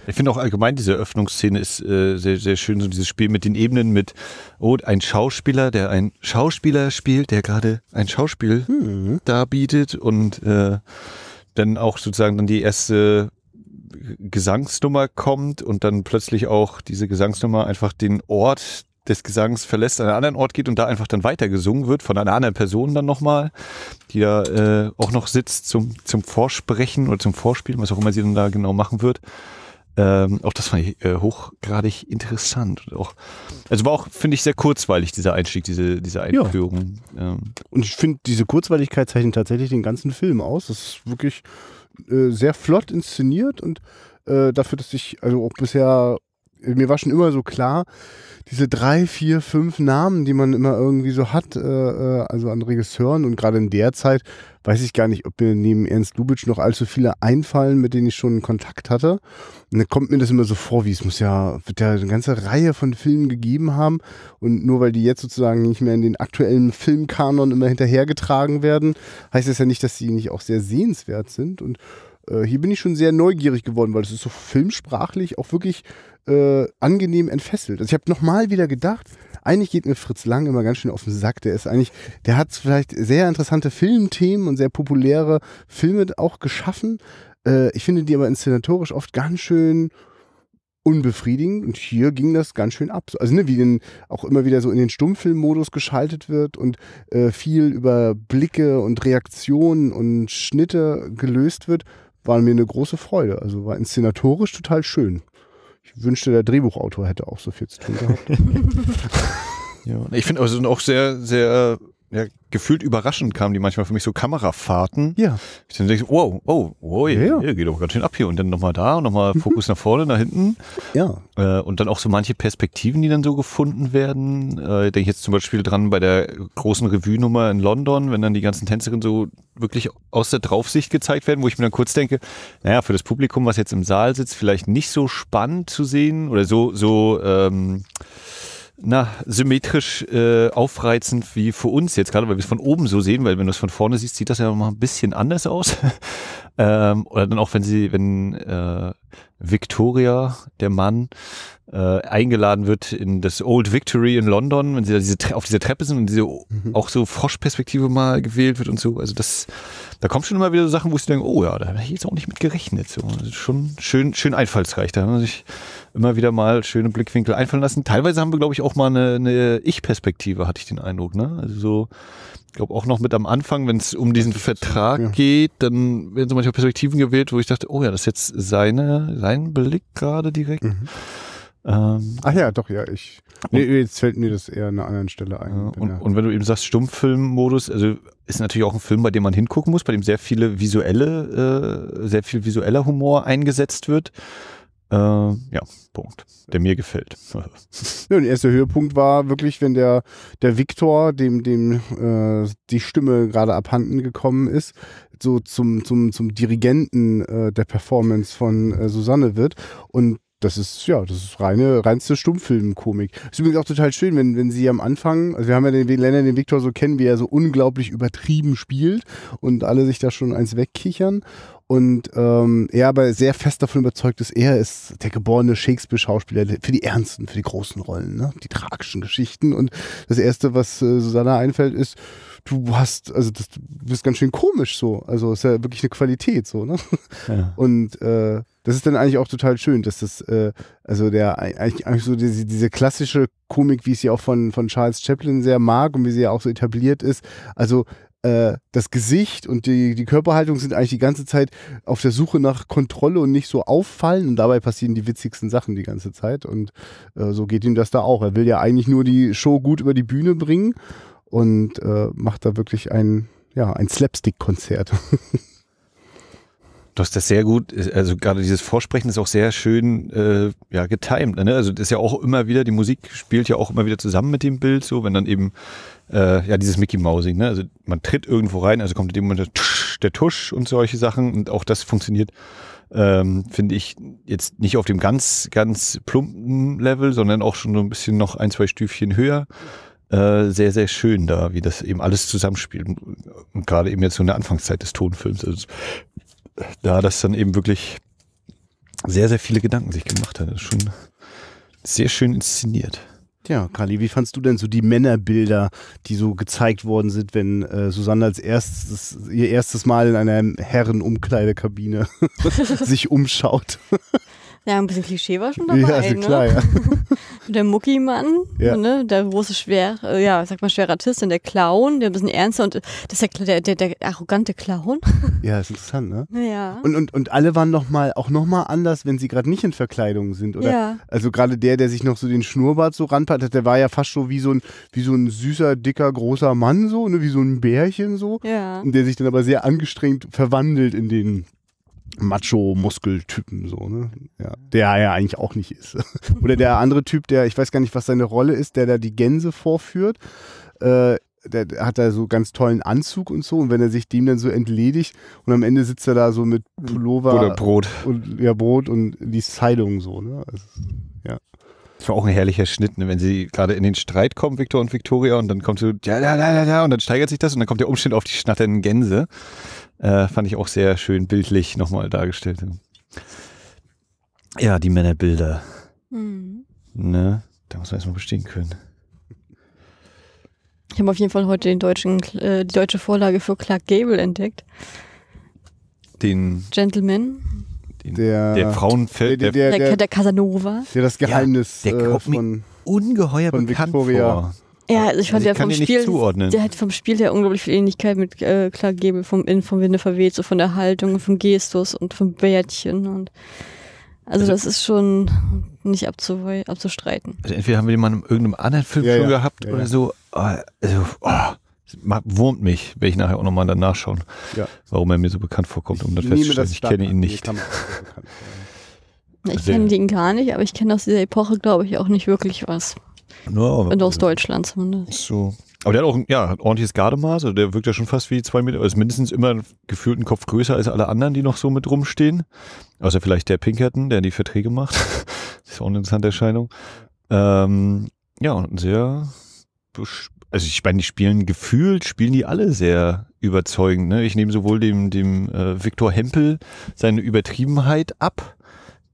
Ich finde auch allgemein diese Öffnungsszene ist äh, sehr, sehr schön, so dieses Spiel mit den Ebenen, mit oh, ein Schauspieler, der einen Schauspieler spielt, der gerade ein Schauspiel mhm. darbietet und äh, dann auch sozusagen dann die erste Gesangsnummer kommt und dann plötzlich auch diese Gesangsnummer einfach den Ort des Gesangs verlässt, an einen anderen Ort geht und da einfach dann weiter gesungen wird von einer anderen Person dann nochmal, die da äh, auch noch sitzt zum, zum Vorsprechen oder zum Vorspielen, was auch immer sie dann da genau machen wird. Ähm, auch das fand ich äh, hochgradig interessant. auch, also war auch, finde ich, sehr kurzweilig, dieser Einstieg, diese, diese Einführung. Ja. Ähm. Und ich finde, diese Kurzweiligkeit zeichnet tatsächlich den ganzen Film aus. Das ist wirklich äh, sehr flott inszeniert und äh, dafür, dass ich also auch bisher mir war schon immer so klar, diese drei, vier, fünf Namen, die man immer irgendwie so hat, äh, äh, also an Regisseuren und gerade in der Zeit, weiß ich gar nicht, ob mir neben Ernst Lubitsch noch allzu viele einfallen, mit denen ich schon Kontakt hatte. Und dann kommt mir das immer so vor, wie es muss ja, wird ja eine ganze Reihe von Filmen gegeben haben und nur weil die jetzt sozusagen nicht mehr in den aktuellen Filmkanon immer hinterhergetragen werden, heißt das ja nicht, dass sie nicht auch sehr sehenswert sind und äh, hier bin ich schon sehr neugierig geworden, weil es ist so filmsprachlich auch wirklich äh, angenehm entfesselt. Also ich habe nochmal wieder gedacht, eigentlich geht mir Fritz Lang immer ganz schön auf den Sack. Der ist eigentlich, der hat vielleicht sehr interessante Filmthemen und sehr populäre Filme auch geschaffen. Äh, ich finde die aber inszenatorisch oft ganz schön unbefriedigend und hier ging das ganz schön ab. Also ne, wie denn auch immer wieder so in den Stummfilmmodus geschaltet wird und äh, viel über Blicke und Reaktionen und Schnitte gelöst wird, war mir eine große Freude. Also war inszenatorisch total schön. Ich wünschte, der Drehbuchautor hätte auch so viel zu tun gehabt. [laughs] [laughs] ja, ich finde, also sind auch sehr, sehr äh, ja, gefühlt überraschend kamen die manchmal für mich so Kamerafahrten. Ja. Ich dann denke, wow, oh, oh, ja, ja. geht doch ganz schön ab hier. Und dann nochmal da und nochmal mhm. [laughs] Fokus nach vorne, nach hinten. Ja. Äh, und dann auch so manche Perspektiven, die dann so gefunden werden. Äh, denke jetzt zum Beispiel dran bei der großen Revue-Nummer in London, wenn dann die ganzen Tänzerinnen so wirklich aus der Draufsicht gezeigt werden, wo ich mir dann kurz denke, naja, für das Publikum, was jetzt im Saal sitzt, vielleicht nicht so spannend zu sehen oder so, so, ähm, na, symmetrisch äh, aufreizend wie für uns jetzt gerade, weil wir es von oben so sehen, weil wenn du es von vorne siehst, sieht das ja mal ein bisschen anders aus. [laughs] ähm, oder dann auch, wenn sie, wenn äh, Victoria, der Mann, äh, eingeladen wird in das Old Victory in London, wenn sie da diese auf dieser Treppe sind und diese mhm. auch so Froschperspektive mal gewählt wird und so. Also das, da kommt schon immer wieder so Sachen, wo ich denke, oh ja, da habe ich jetzt auch nicht mit gerechnet. So. Also schon schön, schön einfallsreich. Da haben sich immer wieder mal schöne Blickwinkel einfallen lassen. Teilweise haben wir, glaube ich, auch mal eine, eine Ich-Perspektive, hatte ich den Eindruck. Ne? Also so, ich glaube auch noch mit am Anfang, wenn es um diesen Vertrag ja. geht, dann werden so manche Perspektiven gewählt, wo ich dachte, oh ja, das ist jetzt seine, sein Blick gerade direkt. Mhm. Ähm, Ach ja, doch, ja, ich. Nee, jetzt fällt mir das eher an einer anderen Stelle ein. Ja, und, ja. und, wenn du eben sagst, Stummfilmmodus, also ist natürlich auch ein Film, bei dem man hingucken muss, bei dem sehr viele visuelle, äh, sehr viel visueller Humor eingesetzt wird. Äh, ja, Punkt. Der mir gefällt. [laughs] ja, der erste Höhepunkt war wirklich, wenn der, der Viktor, dem, dem äh, die Stimme gerade abhanden gekommen ist, so zum, zum, zum Dirigenten äh, der Performance von äh, Susanne wird und das ist, ja, das ist reine, reinste Stummfilmkomik. Ist übrigens auch total schön, wenn, wenn sie am Anfang, also wir haben ja den Länder, den Victor so kennen, wie er so unglaublich übertrieben spielt und alle sich da schon eins wegkichern. Und ähm, er aber sehr fest davon überzeugt ist, er ist der geborene Shakespeare-Schauspieler für die ernsten, für die großen Rollen, ne? die tragischen Geschichten. Und das Erste, was äh, Susanna einfällt, ist, du hast, also das, du bist ganz schön komisch so. Also ist ja wirklich eine Qualität so, ne? Ja. Und äh, das ist dann eigentlich auch total schön, dass das, äh, also der, eigentlich, eigentlich so diese, diese, klassische Komik, wie ich sie auch von, von Charles Chaplin sehr mag und wie sie ja auch so etabliert ist, also äh, das Gesicht und die, die Körperhaltung sind eigentlich die ganze Zeit auf der Suche nach Kontrolle und nicht so auffallen und dabei passieren die witzigsten Sachen die ganze Zeit und äh, so geht ihm das da auch. Er will ja eigentlich nur die Show gut über die Bühne bringen und äh, macht da wirklich ein, ja, ein Slapstick-Konzert. [laughs] Du hast das sehr gut, also gerade dieses Vorsprechen ist auch sehr schön äh, ja, getimed. Ne? Also das ist ja auch immer wieder, die Musik spielt ja auch immer wieder zusammen mit dem Bild, so wenn dann eben äh, ja dieses Mickey Mousing, ne? Also man tritt irgendwo rein, also kommt in dem Moment der Tusch, der Tusch und solche Sachen und auch das funktioniert, ähm, finde ich, jetzt nicht auf dem ganz, ganz plumpen Level, sondern auch schon so ein bisschen noch ein, zwei Stüfchen höher äh, sehr, sehr schön da, wie das eben alles zusammenspielt. Und gerade eben jetzt so in der Anfangszeit des Tonfilms. Also da das dann eben wirklich sehr, sehr viele Gedanken sich gemacht hat. Das ist schon sehr schön inszeniert. Tja, Kali, wie fandst du denn so die Männerbilder, die so gezeigt worden sind, wenn äh, Susanne als erstes, ihr erstes Mal in einer Herrenumkleidekabine [laughs] sich umschaut? [laughs] Ja, ein bisschen Klischee war schon [laughs] dabei. Ja, also klar, ne? ja. [laughs] der Muckimann, ja. ne, der große schwer, äh, ja, sag mal schwerer Artist, und der Clown, der ein bisschen ernster und äh, das ist der, der, der arrogante Clown. [laughs] Ja, ist interessant, ne? Ja. Und, und, und alle waren noch mal, auch nochmal anders, wenn sie gerade nicht in Verkleidung sind, oder? Ja. Also gerade der, der sich noch so den Schnurrbart so ranpattet, der war ja fast so wie so ein, wie so ein süßer, dicker, großer Mann so, ne, wie so ein Bärchen so. Ja. Und der sich dann aber sehr angestrengt verwandelt in den Macho-Muskeltypen, so, ne? Ja. Der ja eigentlich auch nicht ist. [laughs] Oder der andere Typ, der, ich weiß gar nicht, was seine Rolle ist, der da die Gänse vorführt. Äh, der, hat da so ganz tollen Anzug und so. Und wenn er sich dem dann so entledigt und am Ende sitzt er da so mit Pullover. Oder Brot. Und, ja, Brot und liest Zeitungen so, ne? Also, ja. Das war auch ein herrlicher Schnitt, ne? wenn sie gerade in den Streit kommen, Viktor und Victoria, und dann kommt so, ja, ja, ja, ja, da, und dann steigert sich das und dann kommt der Umstand auf die schnatternden Gänse. Äh, fand ich auch sehr schön bildlich nochmal dargestellt. Ja, die Männerbilder. Mhm. Ne? Da muss man erstmal bestehen können. Ich habe auf jeden Fall heute den deutschen, äh, die deutsche Vorlage für Clark Gable entdeckt. Den Gentleman. Den, der, der Frauenfeld. Der, der, der, der, Casanova. Der das Geheimnis ja, der äh, von, ungeheuer von bekannt Victoria. vor. Ja, also ich fand also ich ja vom Spiel, zuordnen. der hat vom Spiel her unglaublich viel Ähnlichkeit mit äh, Clark Gable vom in vom Winde verweht, so von der Haltung, vom Gestus und vom Bärtchen und also, also das ist schon nicht abzustreiten. Also entweder haben wir den mal in irgendeinem anderen Film ja, schon ja. gehabt ja, oder so. Ah, also, oh, wurmt mich, werde ich nachher auch nochmal dann nachschauen, warum er mir so bekannt vorkommt, um das festzustellen, ich kenne ihn nicht. [laughs] Ich kenne ihn gar nicht, aber ich kenne aus dieser Epoche, glaube ich, auch nicht wirklich was. Und aus also Deutschland zumindest. So. Aber der hat auch ja, hat ordentliches Gardemaß. Also der wirkt ja schon fast wie zwei Meter, Ist mindestens immer gefühlt einen Kopf größer als alle anderen, die noch so mit rumstehen. Außer vielleicht der Pinkerton, der die Verträge macht. [laughs] das ist auch eine interessante Erscheinung. Ähm, ja, und sehr. Also ich meine, die spielen gefühlt, spielen die alle sehr überzeugend. Ne? Ich nehme sowohl dem, dem äh, Viktor Hempel seine Übertriebenheit ab,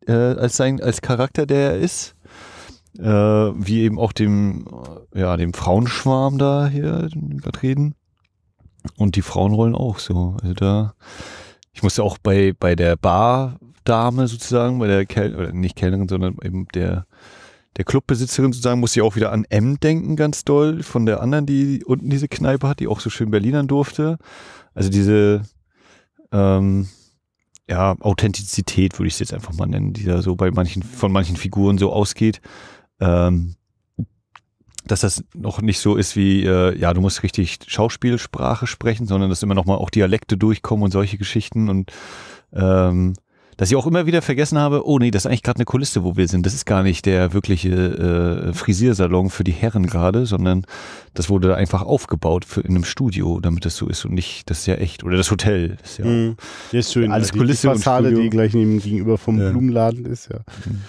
äh, als, sein, als Charakter, der er ist äh, wie eben auch dem, äh, ja, dem Frauenschwarm da hier, den wir gerade reden. Und die Frauenrollen auch so. Also da, ich musste auch bei, bei der Bardame sozusagen, bei der Kell nicht Kellnerin, sondern eben der, der Clubbesitzerin sozusagen, musste ich auch wieder an M denken, ganz doll, von der anderen, die unten diese Kneipe hat, die auch so schön Berlinern durfte. Also diese, ähm, ja, Authentizität würde ich es jetzt einfach mal nennen, die da so bei manchen, von manchen Figuren so ausgeht ähm, dass das noch nicht so ist wie, äh, ja, du musst richtig Schauspielsprache sprechen, sondern dass immer noch mal auch Dialekte durchkommen und solche Geschichten und ähm, dass ich auch immer wieder vergessen habe, oh nee, das ist eigentlich gerade eine Kulisse, wo wir sind. Das ist gar nicht der wirkliche äh, Frisiersalon für die Herren gerade, sondern das wurde da einfach aufgebaut für, in einem Studio, damit das so ist und nicht, das ist ja echt. Oder das Hotel. Das ist ja, mm, ist schön. Alles ja, also die, Kulisse die Fassade, und Studio. die gleich neben, gegenüber vom ja. Blumenladen ist, ja. Mhm.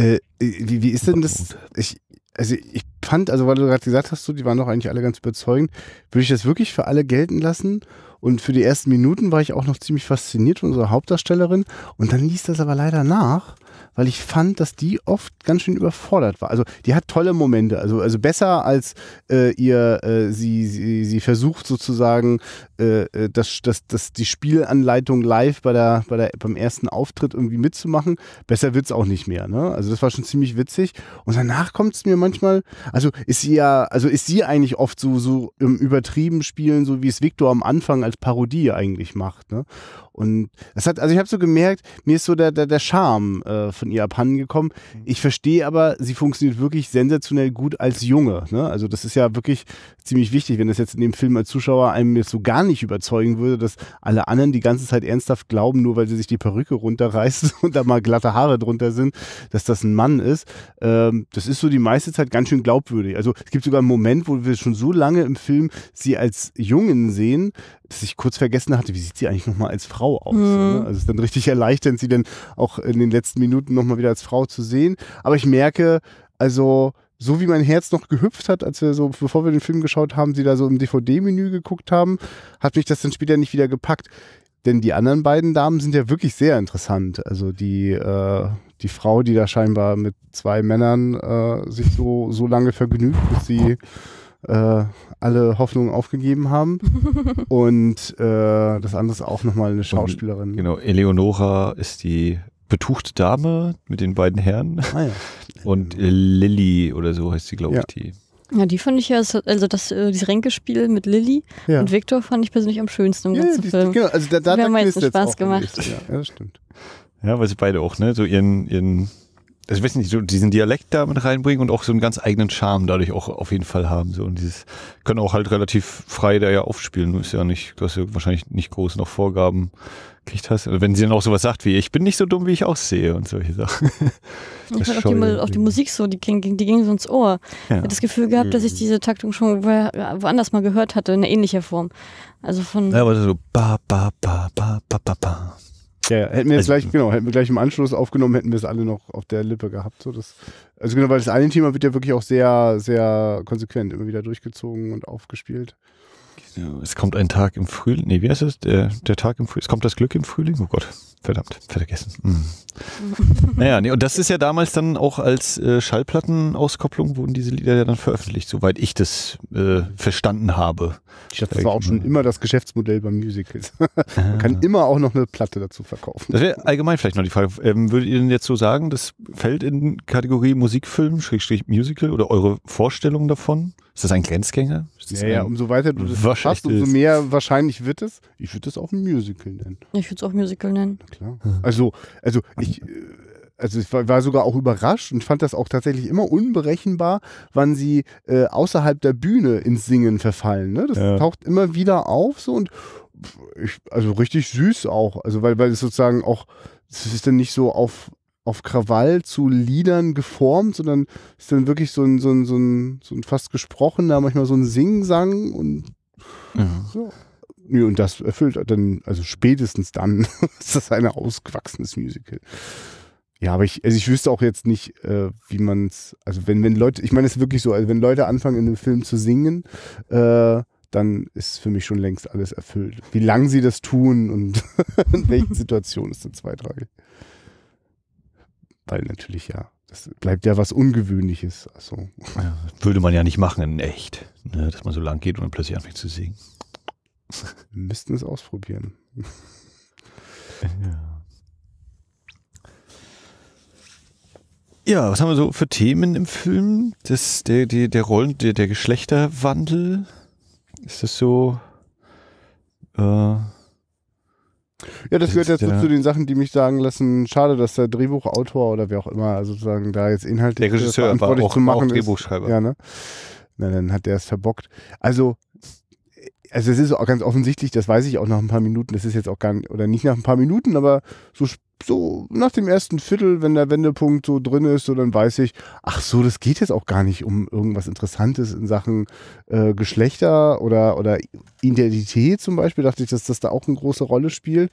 Äh, äh, wie, wie ist denn das? Ich, also ich fand, also weil du gerade gesagt hast, so, die waren doch eigentlich alle ganz überzeugend, würde ich das wirklich für alle gelten lassen? Und für die ersten Minuten war ich auch noch ziemlich fasziniert von unserer Hauptdarstellerin. Und dann ließ das aber leider nach, weil ich fand, dass die oft ganz schön überfordert war. Also die hat tolle Momente, also, also besser als äh, ihr, äh, sie, sie, sie versucht sozusagen äh, äh, das, das, das, die Spielanleitung live bei der, bei der, beim ersten Auftritt irgendwie mitzumachen. Besser wird es auch nicht mehr. Ne? Also das war schon ziemlich witzig. Und danach kommt es mir manchmal, also ist sie ja, also ist sie eigentlich oft so, so im übertrieben Spielen, so wie es Victor am Anfang als Parodie eigentlich macht. Ne? Und das hat, also ich habe so gemerkt, mir ist so der, der, der Charme äh, von ihr abhanden gekommen. Mhm. Ich verstehe aber, sie funktioniert wirklich sensationell gut als Junge. Ne? Also das ist ja wirklich ziemlich wichtig, wenn das jetzt in dem Film als Zuschauer einem jetzt so gar nicht nicht überzeugen würde, dass alle anderen die ganze Zeit ernsthaft glauben, nur weil sie sich die Perücke runterreißt [laughs] und da mal glatte Haare drunter sind, dass das ein Mann ist. Ähm, das ist so die meiste Zeit ganz schön glaubwürdig. Also es gibt sogar einen Moment, wo wir schon so lange im Film sie als Jungen sehen, dass ich kurz vergessen hatte, wie sieht sie eigentlich nochmal als Frau aus? Ne? Mhm. Ne? Also es ist dann richtig erleichternd, sie dann auch in den letzten Minuten nochmal wieder als Frau zu sehen. Aber ich merke, also so wie mein Herz noch gehüpft hat, als wir so, bevor wir den Film geschaut haben, sie da so im DVD-Menü geguckt haben, hat mich das dann später nicht wieder gepackt. Denn die anderen beiden Damen sind ja wirklich sehr interessant. Also die, äh, die Frau, die da scheinbar mit zwei Männern äh, sich so, so lange vergnügt, bis sie äh, alle Hoffnungen aufgegeben haben. [laughs] Und äh, das andere ist auch nochmal eine Schauspielerin. Und, genau, Eleonora ist die betuchte Dame mit den beiden Herren ah, ja. [laughs] und äh, Lilly oder so heißt sie, glaube ja. ich, die. Ja, die fand ich ja, also das äh, dieses Ränkespiel mit Lilly ja. und Viktor fand ich persönlich am schönsten im ja, ganzen die, Film. Genau, also da, da, da hat mir jetzt Spaß gemacht. Gewesen, ja, das stimmt. Ja, weil sie beide auch, ne, so ihren, ihren also ich weiß nicht, so diesen Dialekt da mit reinbringen und auch so einen ganz eigenen Charme dadurch auch auf jeden Fall haben. So und dieses können auch halt relativ frei da ja aufspielen. Ist ja nicht, du hast ja wahrscheinlich nicht groß noch Vorgaben gekriegt hast. Oder also wenn sie dann auch sowas sagt wie, ich bin nicht so dumm, wie ich aussehe und solche Sachen. Ich auch die, auch die Musik so, die ging, die ging so ins Ohr. Ja. Ich habe das Gefühl gehabt, dass ich diese Taktung schon woanders mal gehört hatte, in ähnlicher Form. Also von. Ja, aber so ba, ba, ba, ba, ba, ba, ba. Ja, hätten wir jetzt also, gleich, genau, hätten wir gleich im Anschluss aufgenommen, hätten wir es alle noch auf der Lippe gehabt. So das, also genau, weil das eine Thema wird ja wirklich auch sehr, sehr konsequent immer wieder durchgezogen und aufgespielt. Es kommt ein Tag im Frühling. Nee, wie heißt es? Der, der Tag im Frühling. Es kommt das Glück im Frühling. Oh Gott, verdammt, vergessen. Mm. [laughs] naja, nee, und das ist ja damals dann auch als äh, Schallplattenauskopplung wurden diese Lieder ja dann veröffentlicht, soweit ich das äh, verstanden habe. Ich dachte, das war auch schon immer das Geschäftsmodell bei Musicals. [laughs] Man kann ah. immer auch noch eine Platte dazu verkaufen. Das wäre allgemein vielleicht noch die Frage. Ähm, würdet ihr denn jetzt so sagen, das fällt in Kategorie Musikfilm, Schrägstrich Musical oder eure Vorstellung davon? Ist das ein Grenzgänger? Ja, ein ja, umso weiter du das hast, umso mehr wahrscheinlich wird es. Ich würde das auch ein Musical nennen. Ich würde es auch Musical nennen. Na klar. Also, also ich. Äh, also ich war, war, sogar auch überrascht und fand das auch tatsächlich immer unberechenbar, wann sie äh, außerhalb der Bühne ins Singen verfallen. Ne? Das ja. taucht immer wieder auf so und ich, also richtig süß auch. Also weil, weil es sozusagen auch, es ist dann nicht so auf, auf Krawall zu Liedern geformt, sondern ist dann wirklich so ein, so ein, so ein, so ein fast gesprochener, manchmal so ein Singsang und ja. so. und das erfüllt dann, also spätestens dann, [laughs] ist das ein ausgewachsenes Musical. Ja, aber ich, also ich wüsste auch jetzt nicht, äh, wie man es, also wenn, wenn Leute, ich meine, es ist wirklich so, also wenn Leute anfangen in einem Film zu singen, äh, dann ist für mich schon längst alles erfüllt. Wie lange sie das tun und [laughs] in welchen Situationen ist dann zweitrangig weil natürlich ja, das bleibt ja was Ungewöhnliches. Also. Ja, würde man ja nicht machen in echt, ne? dass man so lang geht und plötzlich anfängt zu singen. Wir müssten es ausprobieren. Ja. ja. was haben wir so für Themen im Film? Das, der, der, der Rollen, der, der Geschlechterwandel? Ist das so? Äh, ja, das gehört jetzt ja zu den Sachen, die mich sagen lassen, schade, dass der Drehbuchautor oder wer auch immer also sozusagen da jetzt Inhalte der Regisseur verantwortlich auch, zu machen auch Drehbuchschreiber. Ist. Ja, ne? Na, dann hat der es verbockt. Also, also es ist auch ganz offensichtlich, das weiß ich auch nach ein paar Minuten, das ist jetzt auch gar nicht, oder nicht nach ein paar Minuten, aber so so nach dem ersten Viertel, wenn der Wendepunkt so drin ist, so dann weiß ich, ach so, das geht jetzt auch gar nicht um irgendwas Interessantes in Sachen äh, Geschlechter oder, oder Identität zum Beispiel, dachte ich, dass das da auch eine große Rolle spielt.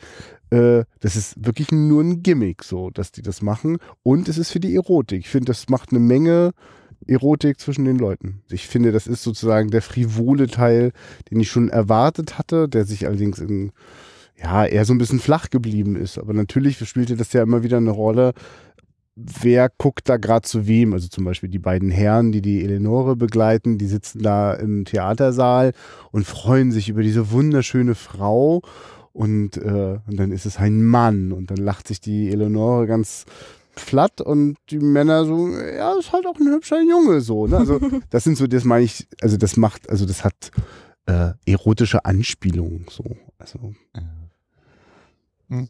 Äh, das ist wirklich nur ein Gimmick, so, dass die das machen. Und es ist für die Erotik. Ich finde, das macht eine Menge Erotik zwischen den Leuten. Ich finde, das ist sozusagen der frivole Teil, den ich schon erwartet hatte, der sich allerdings in ja, eher so ein bisschen flach geblieben ist. Aber natürlich spielte das ja immer wieder eine Rolle, wer guckt da gerade zu wem. Also zum Beispiel die beiden Herren, die die Eleonore begleiten, die sitzen da im Theatersaal und freuen sich über diese wunderschöne Frau. Und, äh, und dann ist es ein Mann und dann lacht sich die Eleonore ganz flatt und die Männer so, ja, ist halt auch ein hübscher Junge so. Ne? Also [laughs] das sind so, das meine ich, also das macht, also das hat äh, erotische Anspielungen so. Also. Ja. Hm.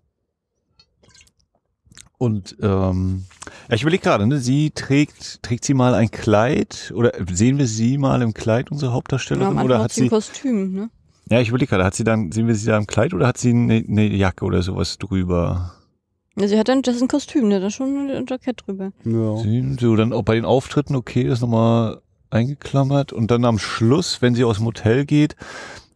Und ähm, ja, ich überlege gerade, ne, sie trägt, trägt sie mal ein Kleid oder äh, sehen wir sie mal im Kleid, unsere Hauptdarstellerin? Genau, oder hat sie ein Kostüm, ne? Ja, ich überlege gerade, hat sie dann, sehen wir sie da im Kleid oder hat sie eine ne Jacke oder sowas drüber? Ja, sie hat dann, das ist ein Kostüm, ne? Da ist schon ein Jackett drüber. Ja. so, dann auch bei den Auftritten, okay, das nochmal eingeklammert. Und dann am Schluss, wenn sie aus dem Hotel geht,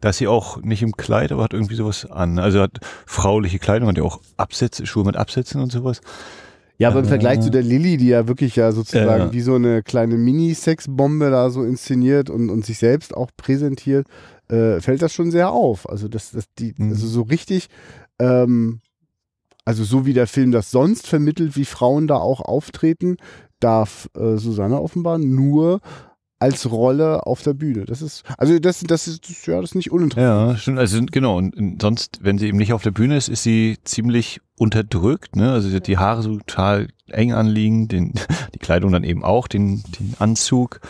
da ist sie auch nicht im Kleid, aber hat irgendwie sowas an. Also hat frauliche Kleidung, und ja auch Absätze, Schuhe mit Absätzen und sowas. Ja, aber im Vergleich zu der Lilly, die ja wirklich ja sozusagen äh, wie so eine kleine mini sex bombe da so inszeniert und, und sich selbst auch präsentiert, äh, fällt das schon sehr auf. Also das, das die, mhm. also so richtig, ähm, also so wie der Film das sonst vermittelt, wie Frauen da auch auftreten, darf äh, Susanne offenbar nur als Rolle auf der Bühne. Das ist, also das, das ist, ja, das ist nicht uninteressant. Ja, stimmt. Also genau. Und sonst, wenn sie eben nicht auf der Bühne ist, ist sie ziemlich unterdrückt, ne? Also die Haare so total eng anliegen, den, [laughs] die Kleidung dann eben auch, den, den Anzug.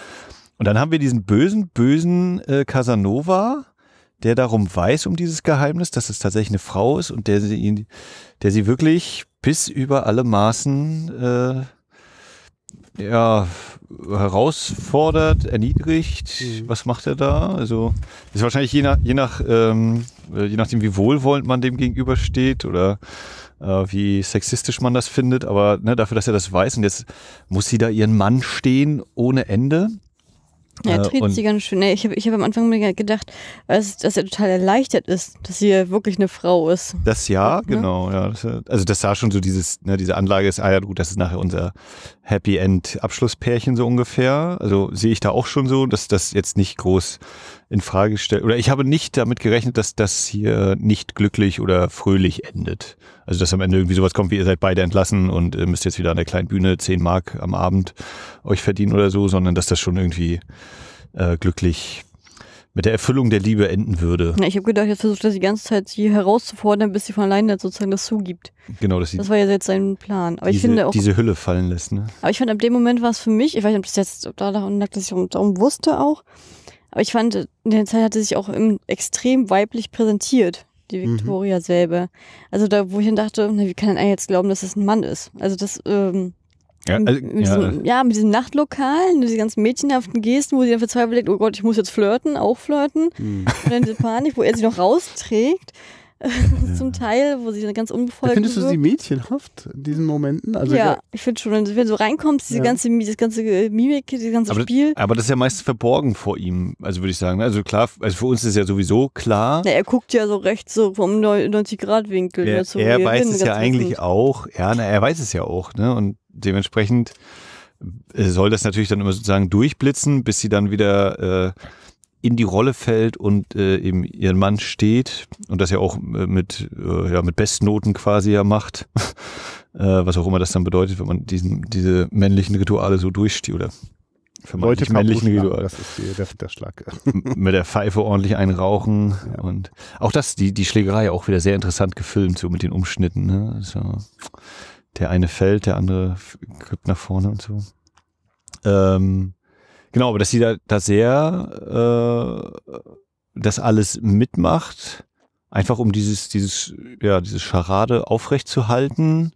Und dann haben wir diesen bösen, bösen äh, Casanova, der darum weiß, um dieses Geheimnis, dass es tatsächlich eine Frau ist und der sie, der sie wirklich bis über alle Maßen äh, ja, herausfordert, erniedrigt. Mhm. Was macht er da? Also ist wahrscheinlich je nach, je nach ähm, äh, je nachdem, wie wohlwollend man dem gegenübersteht oder äh, wie sexistisch man das findet, aber ne, dafür, dass er das weiß und jetzt muss sie da ihren Mann stehen ohne Ende. Ja, äh, Trizi ganz schön. Nee, ich habe ich hab am Anfang mir gedacht, dass, dass, er total erleichtert ist, dass sie wirklich eine Frau ist. Das ja, ne? genau. Ja. Also das sah schon so dieses, ne, diese Anlage ist, ah ja gut, das ist nachher unser Happy End Abschlusspärchen so ungefähr. Also sehe ich da auch schon so, dass das jetzt nicht groß in Frage stellt. Oder ich habe nicht damit gerechnet, dass das hier nicht glücklich oder fröhlich endet. Also dass am Ende irgendwie sowas kommt, wie ihr seid beide entlassen und ihr äh, müsst jetzt wieder an der kleinen Bühne 10 Mark am Abend euch verdienen oder so, sondern dass das schon irgendwie äh, glücklich mit der Erfüllung der Liebe enden würde. Ja, ich habe gedacht, jetzt versucht er die ganze Zeit sie herauszufordern, bis sie von alleine sozusagen das zugibt. Genau, dass sie das war ja jetzt sein Plan. Aber diese, ich finde auch diese Hülle fallen lässt. Ne? Aber ich fand ab dem Moment war es für mich, ich weiß nicht, ob das jetzt ob da ich darum wusste auch, aber ich fand, in der Zeit hatte sich auch extrem weiblich präsentiert, die mhm. Victoria mhm. selber. Also da, wo ich dann dachte, na, wie kann denn einer jetzt glauben, dass das ein Mann ist? Also das, ähm, ja, also, mit ja. Diesem, ja, mit diesem Nachtlokal, diese ganzen mädchenhaften Gesten, wo sie dann verzweifelt denkt, oh Gott, ich muss jetzt flirten, auch flirten. Mhm. Und dann diese Panik, wo er sie noch rausträgt. [laughs] zum Teil, wo sie dann ganz unbefolgt Findest du sie mädchenhaft in diesen Momenten? Also ja, ich finde schon, wenn du reinkommst, diese ja. ganze, das ganze äh, Mimik, dieses ganze aber Spiel. Das, aber das ist ja meist verborgen vor ihm, also würde ich sagen. Ne? Also klar, also für uns ist ja sowieso klar. Na, er guckt ja so rechts so vom 90-Grad-Winkel. Ne, er, so er weiß hin, es ja eigentlich wissen. auch. Ja, na, er weiß es ja auch. Ne? Und dementsprechend äh, soll das natürlich dann immer sozusagen durchblitzen, bis sie dann wieder... Äh, in die Rolle fällt und äh, eben ihren Mann steht und das ja auch äh, mit, äh, ja, mit Bestnoten quasi ja macht, [laughs] äh, was auch immer das dann bedeutet, wenn man diesen, diese männlichen Rituale so durchsteht oder vermeintlich Leute männlichen Rituale. Das ist die, der, der Schlag. mit der Pfeife ordentlich einrauchen ja. und auch das, die, die Schlägerei auch wieder sehr interessant gefilmt, so mit den Umschnitten. Ne? So, also, der eine fällt, der andere kippt nach vorne und so. Ähm, Genau, aber dass sie da, da sehr äh, das alles mitmacht, einfach um dieses, dieses, ja, diese Scharade aufrechtzuhalten.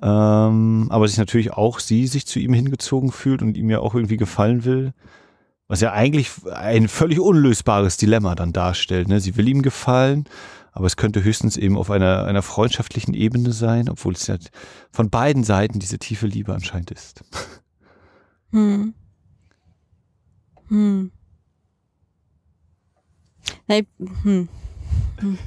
Ähm, aber sich natürlich auch sie sich zu ihm hingezogen fühlt und ihm ja auch irgendwie gefallen will. Was ja eigentlich ein völlig unlösbares Dilemma dann darstellt. Ne? Sie will ihm gefallen, aber es könnte höchstens eben auf einer, einer freundschaftlichen Ebene sein, obwohl es ja von beiden Seiten diese tiefe Liebe anscheinend ist. Hm. Hm. Hey, hm. Hm.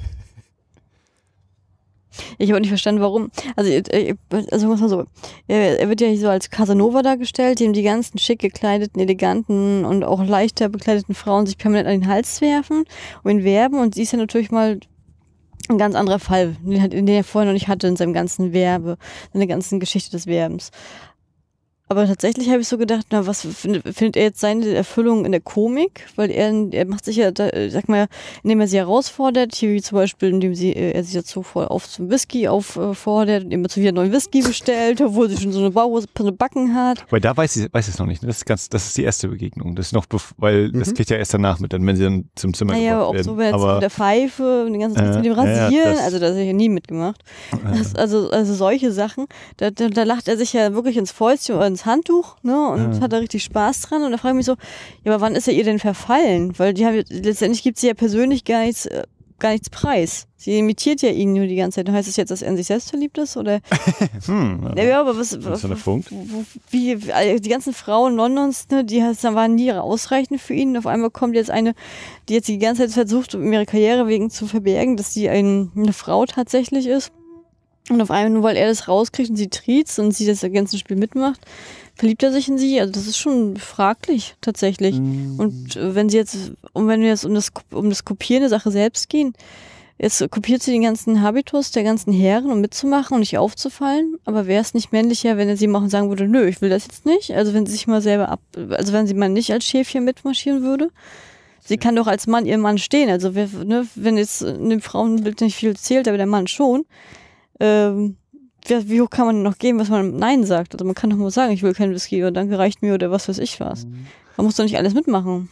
Ich habe nicht verstanden, warum. Also, äh, äh, also muss man so. Äh, er wird ja so als Casanova dargestellt, dem die ganzen schick gekleideten, eleganten und auch leichter bekleideten Frauen sich permanent an den Hals werfen und ihn werben. Und sie ist ja natürlich mal ein ganz anderer Fall, den er vorher noch nicht hatte in seinem ganzen Werbe, in der ganzen Geschichte des Werbens. Aber tatsächlich habe ich so gedacht, na, was findet, findet er jetzt seine Erfüllung in der Komik? Weil er, er macht sich ja, da, äh, sag mal, indem er sie herausfordert, hier wie zum Beispiel, indem sie, äh, er sich dazu vor, auf zum Whisky auffordert, äh, indem er zu wieder neuen Whisky bestellt, obwohl sie schon so eine Bauhose, Backen hat. Weil da weiß sie, weiß es noch nicht. Ne? Das ist ganz, das ist die erste Begegnung. Das ist noch, weil mhm. das kriegt ja erst danach mit, dann, wenn sie dann zum Zimmer naja, aber auch werden. so, wenn jetzt mit der Pfeife und den ganzen äh, mit dem Rasieren, ja, also da habe ich ja nie mitgemacht. Äh. Das, also, also solche Sachen, da, da, da, lacht er sich ja wirklich ins Fäustchen, ins ins Handtuch ne, und ja. hat da richtig Spaß dran. Und da frage ich mich so, ja, aber wann ist er ihr denn verfallen? Weil die haben, letztendlich gibt sie ja persönlich gar nichts, äh, gar nichts preis. Sie imitiert ja ihn nur die ganze Zeit. Heißt das jetzt, dass er in sich selbst verliebt ist? Oder? [laughs] hm, ja, ja, aber was, was wie, also die ganzen Frauen Londons, ne, die waren nie ausreichend für ihn. Und auf einmal kommt jetzt eine, die jetzt die ganze Zeit versucht, um ihre Karriere wegen zu verbergen, dass sie ein, eine Frau tatsächlich ist. Und auf einmal, nur weil er das rauskriegt und sie triezt und sie das ganze Spiel mitmacht, verliebt er sich in sie. Also das ist schon fraglich tatsächlich. Mhm. Und äh, wenn sie jetzt, und wenn wir jetzt um das, um das Kopieren der Sache selbst gehen, jetzt kopiert sie den ganzen Habitus der ganzen Herren, um mitzumachen und nicht aufzufallen. Aber wäre es nicht männlicher, wenn er sie machen sagen würde, nö, ich will das jetzt nicht. Also wenn sie sich mal selber ab, also wenn sie mal nicht als Schäfchen mitmarschieren würde. Sie kann doch als Mann ihrem Mann stehen. Also ne, wenn jetzt äh, eine Frauenbild nicht viel zählt, aber der Mann schon, ähm, wie hoch kann man noch gehen, was man Nein sagt? Also man kann doch nur sagen, ich will kein Whisky oder danke reicht mir oder was weiß ich was. Mhm. Man muss doch nicht alles mitmachen.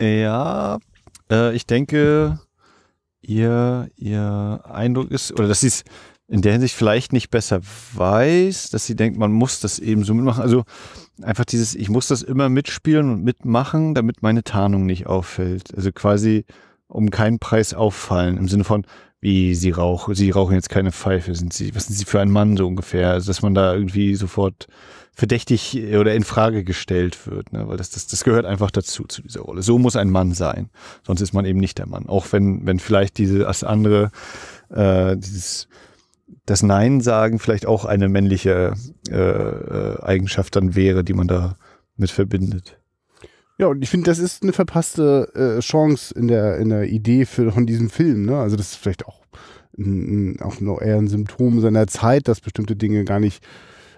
Ja, äh, ich denke, ihr, ihr Eindruck ist, oder dass sie es in der Hinsicht vielleicht nicht besser weiß, dass sie denkt, man muss das eben so mitmachen. Also einfach dieses, ich muss das immer mitspielen und mitmachen, damit meine Tarnung nicht auffällt. Also quasi um keinen Preis auffallen. Im Sinne von, wie sie rauchen, sie rauchen jetzt keine Pfeife, sind sie, was sind sie für ein Mann so ungefähr? Also dass man da irgendwie sofort verdächtig oder in Frage gestellt wird, ne? weil das, das, das gehört einfach dazu, zu dieser Rolle. So muss ein Mann sein, sonst ist man eben nicht der Mann. Auch wenn, wenn vielleicht diese, das andere, äh, dieses, das Nein sagen vielleicht auch eine männliche äh, äh, Eigenschaft dann wäre, die man da mit verbindet. Ja, und ich finde, das ist eine verpasste äh, Chance in der, in der Idee für, von diesem Film. Ne? Also das ist vielleicht auch, ein, auch noch eher ein Symptom seiner Zeit, dass bestimmte Dinge gar nicht,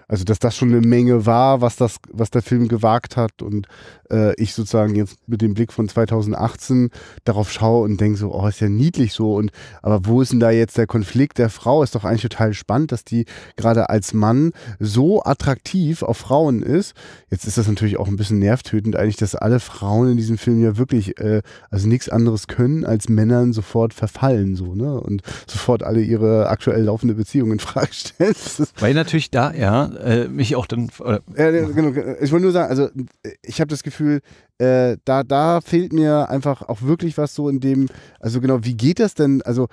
also dass das schon eine Menge war, was, das, was der Film gewagt hat und äh, ich sozusagen jetzt mit dem Blick von 2018 darauf schaue und denke so, oh, ist ja niedlich so. Und aber wo ist denn da jetzt der Konflikt der Frau? Ist doch eigentlich total spannend, dass die gerade als Mann so attraktiv auf Frauen ist. Jetzt ist das natürlich auch ein bisschen nervtötend, eigentlich, dass alle Frauen in diesem Film ja wirklich äh, also nichts anderes können, als Männern sofort verfallen, so, ne? Und sofort alle ihre aktuell laufende Beziehung in Frage stellen. Weil natürlich da, ja, äh, mich auch dann. Oder, ja, genau, genau, ich wollte nur sagen, also äh, ich habe das Gefühl, Gefühl, äh, da, da fehlt mir einfach auch wirklich was so in dem, also genau, wie geht das denn, also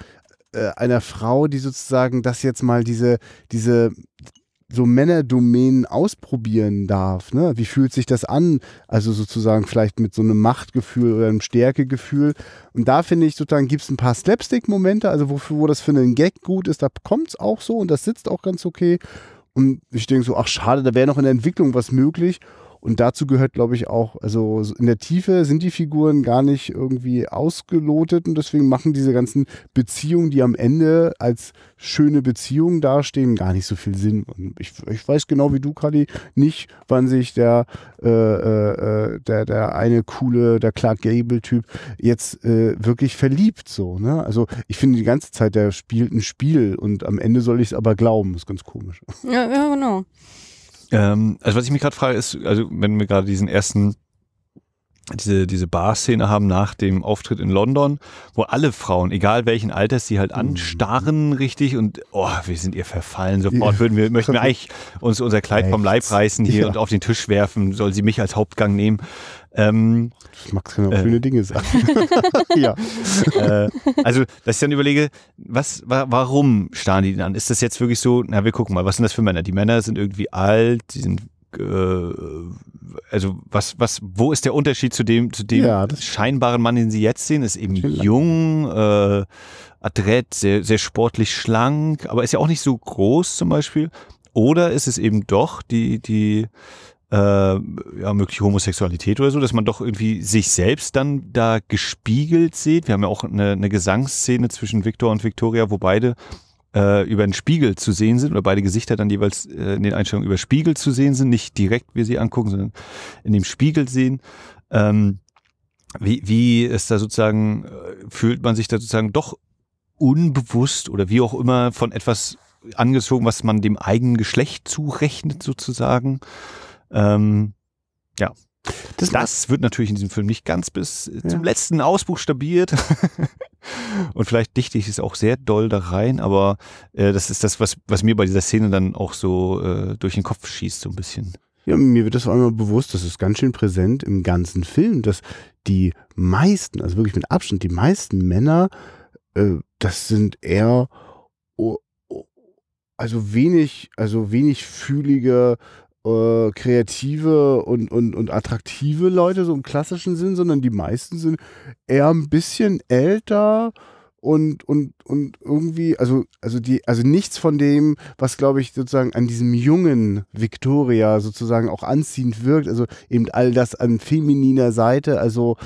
äh, einer Frau, die sozusagen das jetzt mal diese, diese so Männerdomänen ausprobieren darf. Ne? Wie fühlt sich das an? Also sozusagen vielleicht mit so einem Machtgefühl oder einem Stärkegefühl. Und da finde ich sozusagen, gibt es ein paar Slapstick-Momente, also wo, wo das für einen Gag gut ist, da kommt es auch so und das sitzt auch ganz okay. Und ich denke so, ach schade, da wäre noch in der Entwicklung was möglich. Und dazu gehört, glaube ich, auch, also in der Tiefe sind die Figuren gar nicht irgendwie ausgelotet und deswegen machen diese ganzen Beziehungen, die am Ende als schöne Beziehungen dastehen, gar nicht so viel Sinn. Und ich, ich weiß genau wie du, Kali, nicht, wann sich der, äh, äh, äh der, der eine coole, der Clark Gable-Typ jetzt äh, wirklich verliebt. So, ne? Also ich finde die ganze Zeit, der spielt ein Spiel und am Ende soll ich es aber glauben. Das ist ganz komisch. Ja, ja genau. Ähm, also was ich mich gerade frage ist, also wenn wir gerade diesen ersten diese, diese Bar-Szene haben nach dem Auftritt in London, wo alle Frauen, egal welchen Alters, die halt mhm. anstarren richtig und oh, wir sind ihr verfallen. Sofort würden wir, möchten wir [laughs] eigentlich uns unser Kleid vom Leib reißen hier ja. und auf den Tisch werfen, soll sie mich als Hauptgang nehmen. Ähm, Max kann genau äh, schöne Dinge sagen. [laughs] ja. Äh, also, dass ich dann überlege, was, wa warum starren die denn an? Ist das jetzt wirklich so, na, wir gucken mal, was sind das für Männer? Die Männer sind irgendwie alt, die sind äh, also was, was, wo ist der Unterschied zu dem, zu dem ja, scheinbaren Mann, den Sie jetzt sehen? Ist eben jung, äh, adrett, sehr, sehr sportlich schlank, aber ist ja auch nicht so groß zum Beispiel. Oder ist es eben doch die, die äh, ja, mögliche Homosexualität oder so, dass man doch irgendwie sich selbst dann da gespiegelt sieht. Wir haben ja auch eine, eine Gesangsszene zwischen Victor und Victoria, wo beide äh, über den Spiegel zu sehen sind oder beide Gesichter dann jeweils äh, in den Einstellungen über Spiegel zu sehen sind, nicht direkt wir sie angucken, sondern in dem Spiegel sehen. Ähm, wie, wie ist da sozusagen, äh, fühlt man sich da sozusagen doch unbewusst oder wie auch immer von etwas angezogen, was man dem eigenen Geschlecht zurechnet sozusagen? Ähm, ja. Das, das wird natürlich in diesem Film nicht ganz bis ja. zum letzten ausbuchstabiert. [laughs] Und vielleicht dichte ich es auch sehr doll da rein, aber äh, das ist das, was, was mir bei dieser Szene dann auch so äh, durch den Kopf schießt, so ein bisschen. Ja, mir wird das auch immer bewusst, das ist ganz schön präsent im ganzen Film, dass die meisten, also wirklich mit Abstand, die meisten Männer, äh, das sind eher also wenig, also wenig fühlige äh, kreative und, und, und attraktive Leute so im klassischen Sinn, sondern die meisten sind eher ein bisschen älter und, und, und irgendwie, also, also die, also nichts von dem, was glaube ich sozusagen an diesem jungen Victoria sozusagen auch anziehend wirkt, also eben all das an femininer Seite, also,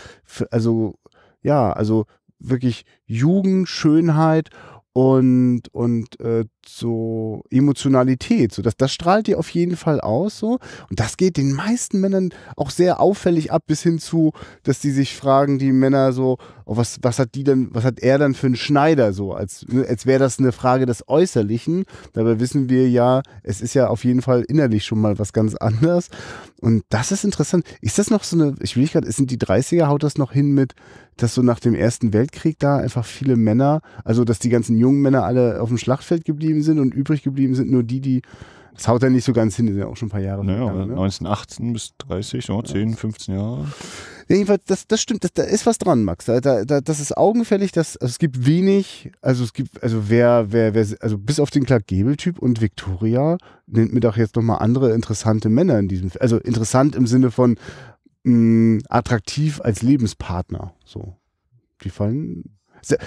also, ja, also wirklich Jugend, Schönheit und, und äh, so Emotionalität, so das, das strahlt die auf jeden Fall aus so und das geht den meisten Männern auch sehr auffällig ab bis hin zu, dass die sich fragen, die Männer so, oh, was was hat die denn, was hat er dann für einen Schneider so, als ne, als wäre das eine Frage des Äußerlichen, dabei wissen wir ja, es ist ja auf jeden Fall innerlich schon mal was ganz anderes und das ist interessant. Ist das noch so eine, ich will nicht gerade, sind die 30er haut das noch hin mit dass so nach dem ersten Weltkrieg da einfach viele Männer, also dass die ganzen jungen Männer alle auf dem Schlachtfeld geblieben geblieben sind und übrig geblieben sind nur die, die das haut ja nicht so ganz hin, das sind ja auch schon ein paar Jahre. Naja, gegangen, ne? 1918 bis 30, oh, 10, 15 Jahre. jedenfalls, das, das stimmt, das, da ist was dran, Max. Da, da, das ist augenfällig, dass also es gibt wenig, also es gibt, also wer, wer, wer, also bis auf den Clark Gebel-Typ und Victoria nennt mir doch jetzt nochmal andere interessante Männer in diesem, also interessant im Sinne von mh, mm, attraktiv als Lebenspartner, so. Die fallen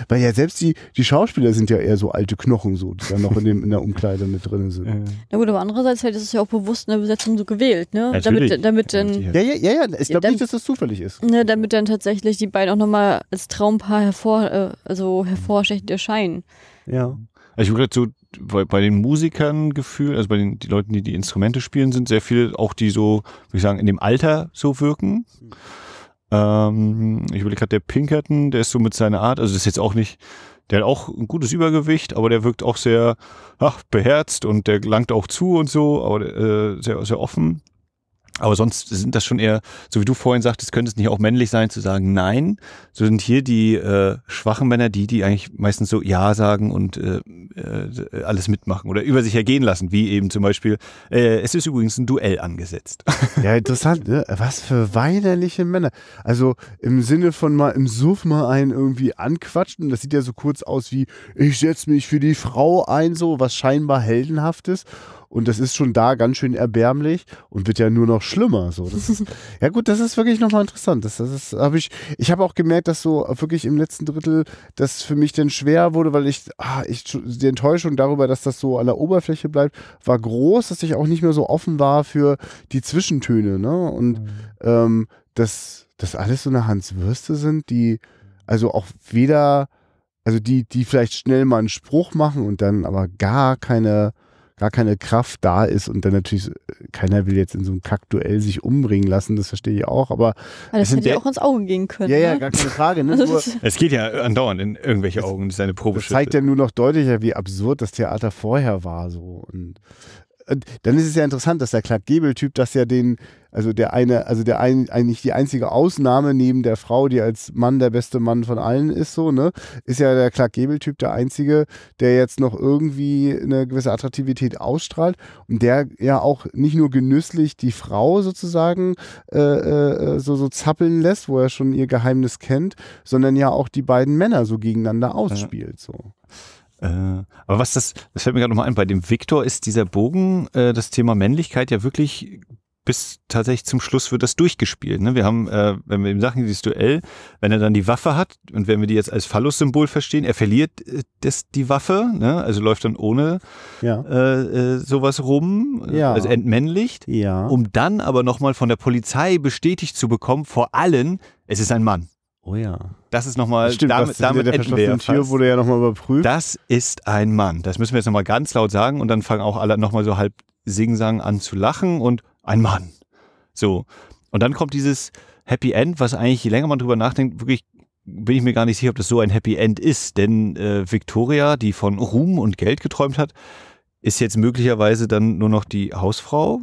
weil ja selbst die, die Schauspieler sind ja eher so alte Knochen, so, die dann noch in, dem, in der Umkleide mit drin sind. [laughs] Ja. Na gut, aber andererseits halt ist es ja auch bewusst in der Besetzung so gewählt, ne? Natürlich. Damit, damit dann, ja, ja, ja, ja. ich glaube nicht, dass das zufällig ist. Ne, damit dann tatsächlich die beiden auch nochmal als Traumpaar hervor, äh, also hervorstechend erscheinen. Ja. Also ich würde dazu bei, bei den Musikern gefühlt, also bei den die Leuten, die die Instrumente spielen, sind sehr viele auch, die so, würde ich sagen, in dem Alter so wirken. Mhm ähm, ich will gerade, der Pinkerton, der ist so mit seiner Art, also das ist jetzt auch nicht, der hat auch ein gutes Übergewicht, aber der wirkt auch sehr ach, beherzt und der langt auch zu und so, aber äh, sehr, sehr offen. Aber sonst sind das schon eher, so wie du vorhin sagtest, könnte es nicht auch männlich sein zu sagen, nein. So sind hier die äh, schwachen Männer die, die eigentlich meistens so Ja sagen und äh, äh alles mitmachen oder über sich ergehen lassen, wie eben zum Beispiel, äh, es ist übrigens ein Duell angesetzt. [laughs] Ja, interessant, ne? Was für weinerliche Männer. Also im Sinne von mal im Suff mal einen irgendwie anquatschen, das sieht ja so kurz aus wie, ich setze mich für die Frau ein, so was scheinbar Heldenhaftes und das ist schon da ganz schön erbärmlich und wird ja nur noch schlimmer. So, ist, [laughs] ja gut, das ist wirklich nochmal interessant. Das, das ist, habe ich, ich habe auch gemerkt, dass so wirklich im letzten Drittel das für mich dann schwer wurde, weil ich, ah, ich die Enttäuschung darüber, dass das so an der Oberfläche bleibt, war groß, dass ich auch nicht mehr so offen war für die Zwischentöne. Ne? Und mhm. ähm, dass das alles so eine Hans Würste sind, die also auch weder also die, die vielleicht schnell mal einen Spruch machen und dann aber gar keine gar keine Kraft da ist und dann natürlich, keiner will jetzt in so einem Kackduell sich umbringen lassen, das verstehe ich auch, aber. aber das hätte ja auch ins Auge gehen können. Ja, ja, ne? gar keine Frage. Ne? [laughs] Also nur, es geht ja andauernd in irgendwelche Augen, seine ist eine Probe. Das zeigt ja nur noch deutlicher, wie absurd das Theater vorher war. So. Und dann ist es ja interessant, dass der Clark Gebel-Typ das ja den, also der eine, also der ein, eigentlich die einzige Ausnahme neben der Frau, die als Mann der beste Mann von allen ist, so, ne, ist ja der Clark Gebel-Typ der einzige, der jetzt noch irgendwie eine gewisse Attraktivität ausstrahlt und der ja auch nicht nur genüsslich die Frau sozusagen äh, äh, so, so zappeln lässt, wo er schon ihr Geheimnis kennt, sondern ja auch die beiden Männer so gegeneinander ausspielt, so. Äh, aber was das, das fällt mir gerade nochmal ein, bei dem Viktor ist dieser Bogen, äh, das Thema Männlichkeit ja wirklich bis tatsächlich zum Schluss wird das durchgespielt. Ne? Wir haben, äh, wenn wir eben sagen, dieses Duell, wenn er dann die Waffe hat und wenn wir die jetzt als Phallus-Symbol verstehen, er verliert äh, das, die Waffe, ne? also läuft dann ohne ja. äh, äh, sowas rum, äh, ja. also entmännlicht, ja. um dann aber nochmal von der Polizei bestätigt zu bekommen, vor allem, es ist ein Mann. Oh ja. Das ist nochmal, Stimmt, damit, damit der verschlossenen Tür wurde ja nochmal überprüft. Das ist ein Mann. Das müssen wir jetzt nochmal ganz laut sagen und dann fangen auch alle nochmal so halb singsang an zu lachen und ein Mann. So. Und dann kommt dieses Happy End, was eigentlich, je länger man drüber nachdenkt, wirklich bin ich mir gar nicht sicher, ob das so ein Happy End ist. Denn äh, Victoria, die von Ruhm und Geld geträumt hat, ist jetzt möglicherweise dann nur noch die Hausfrau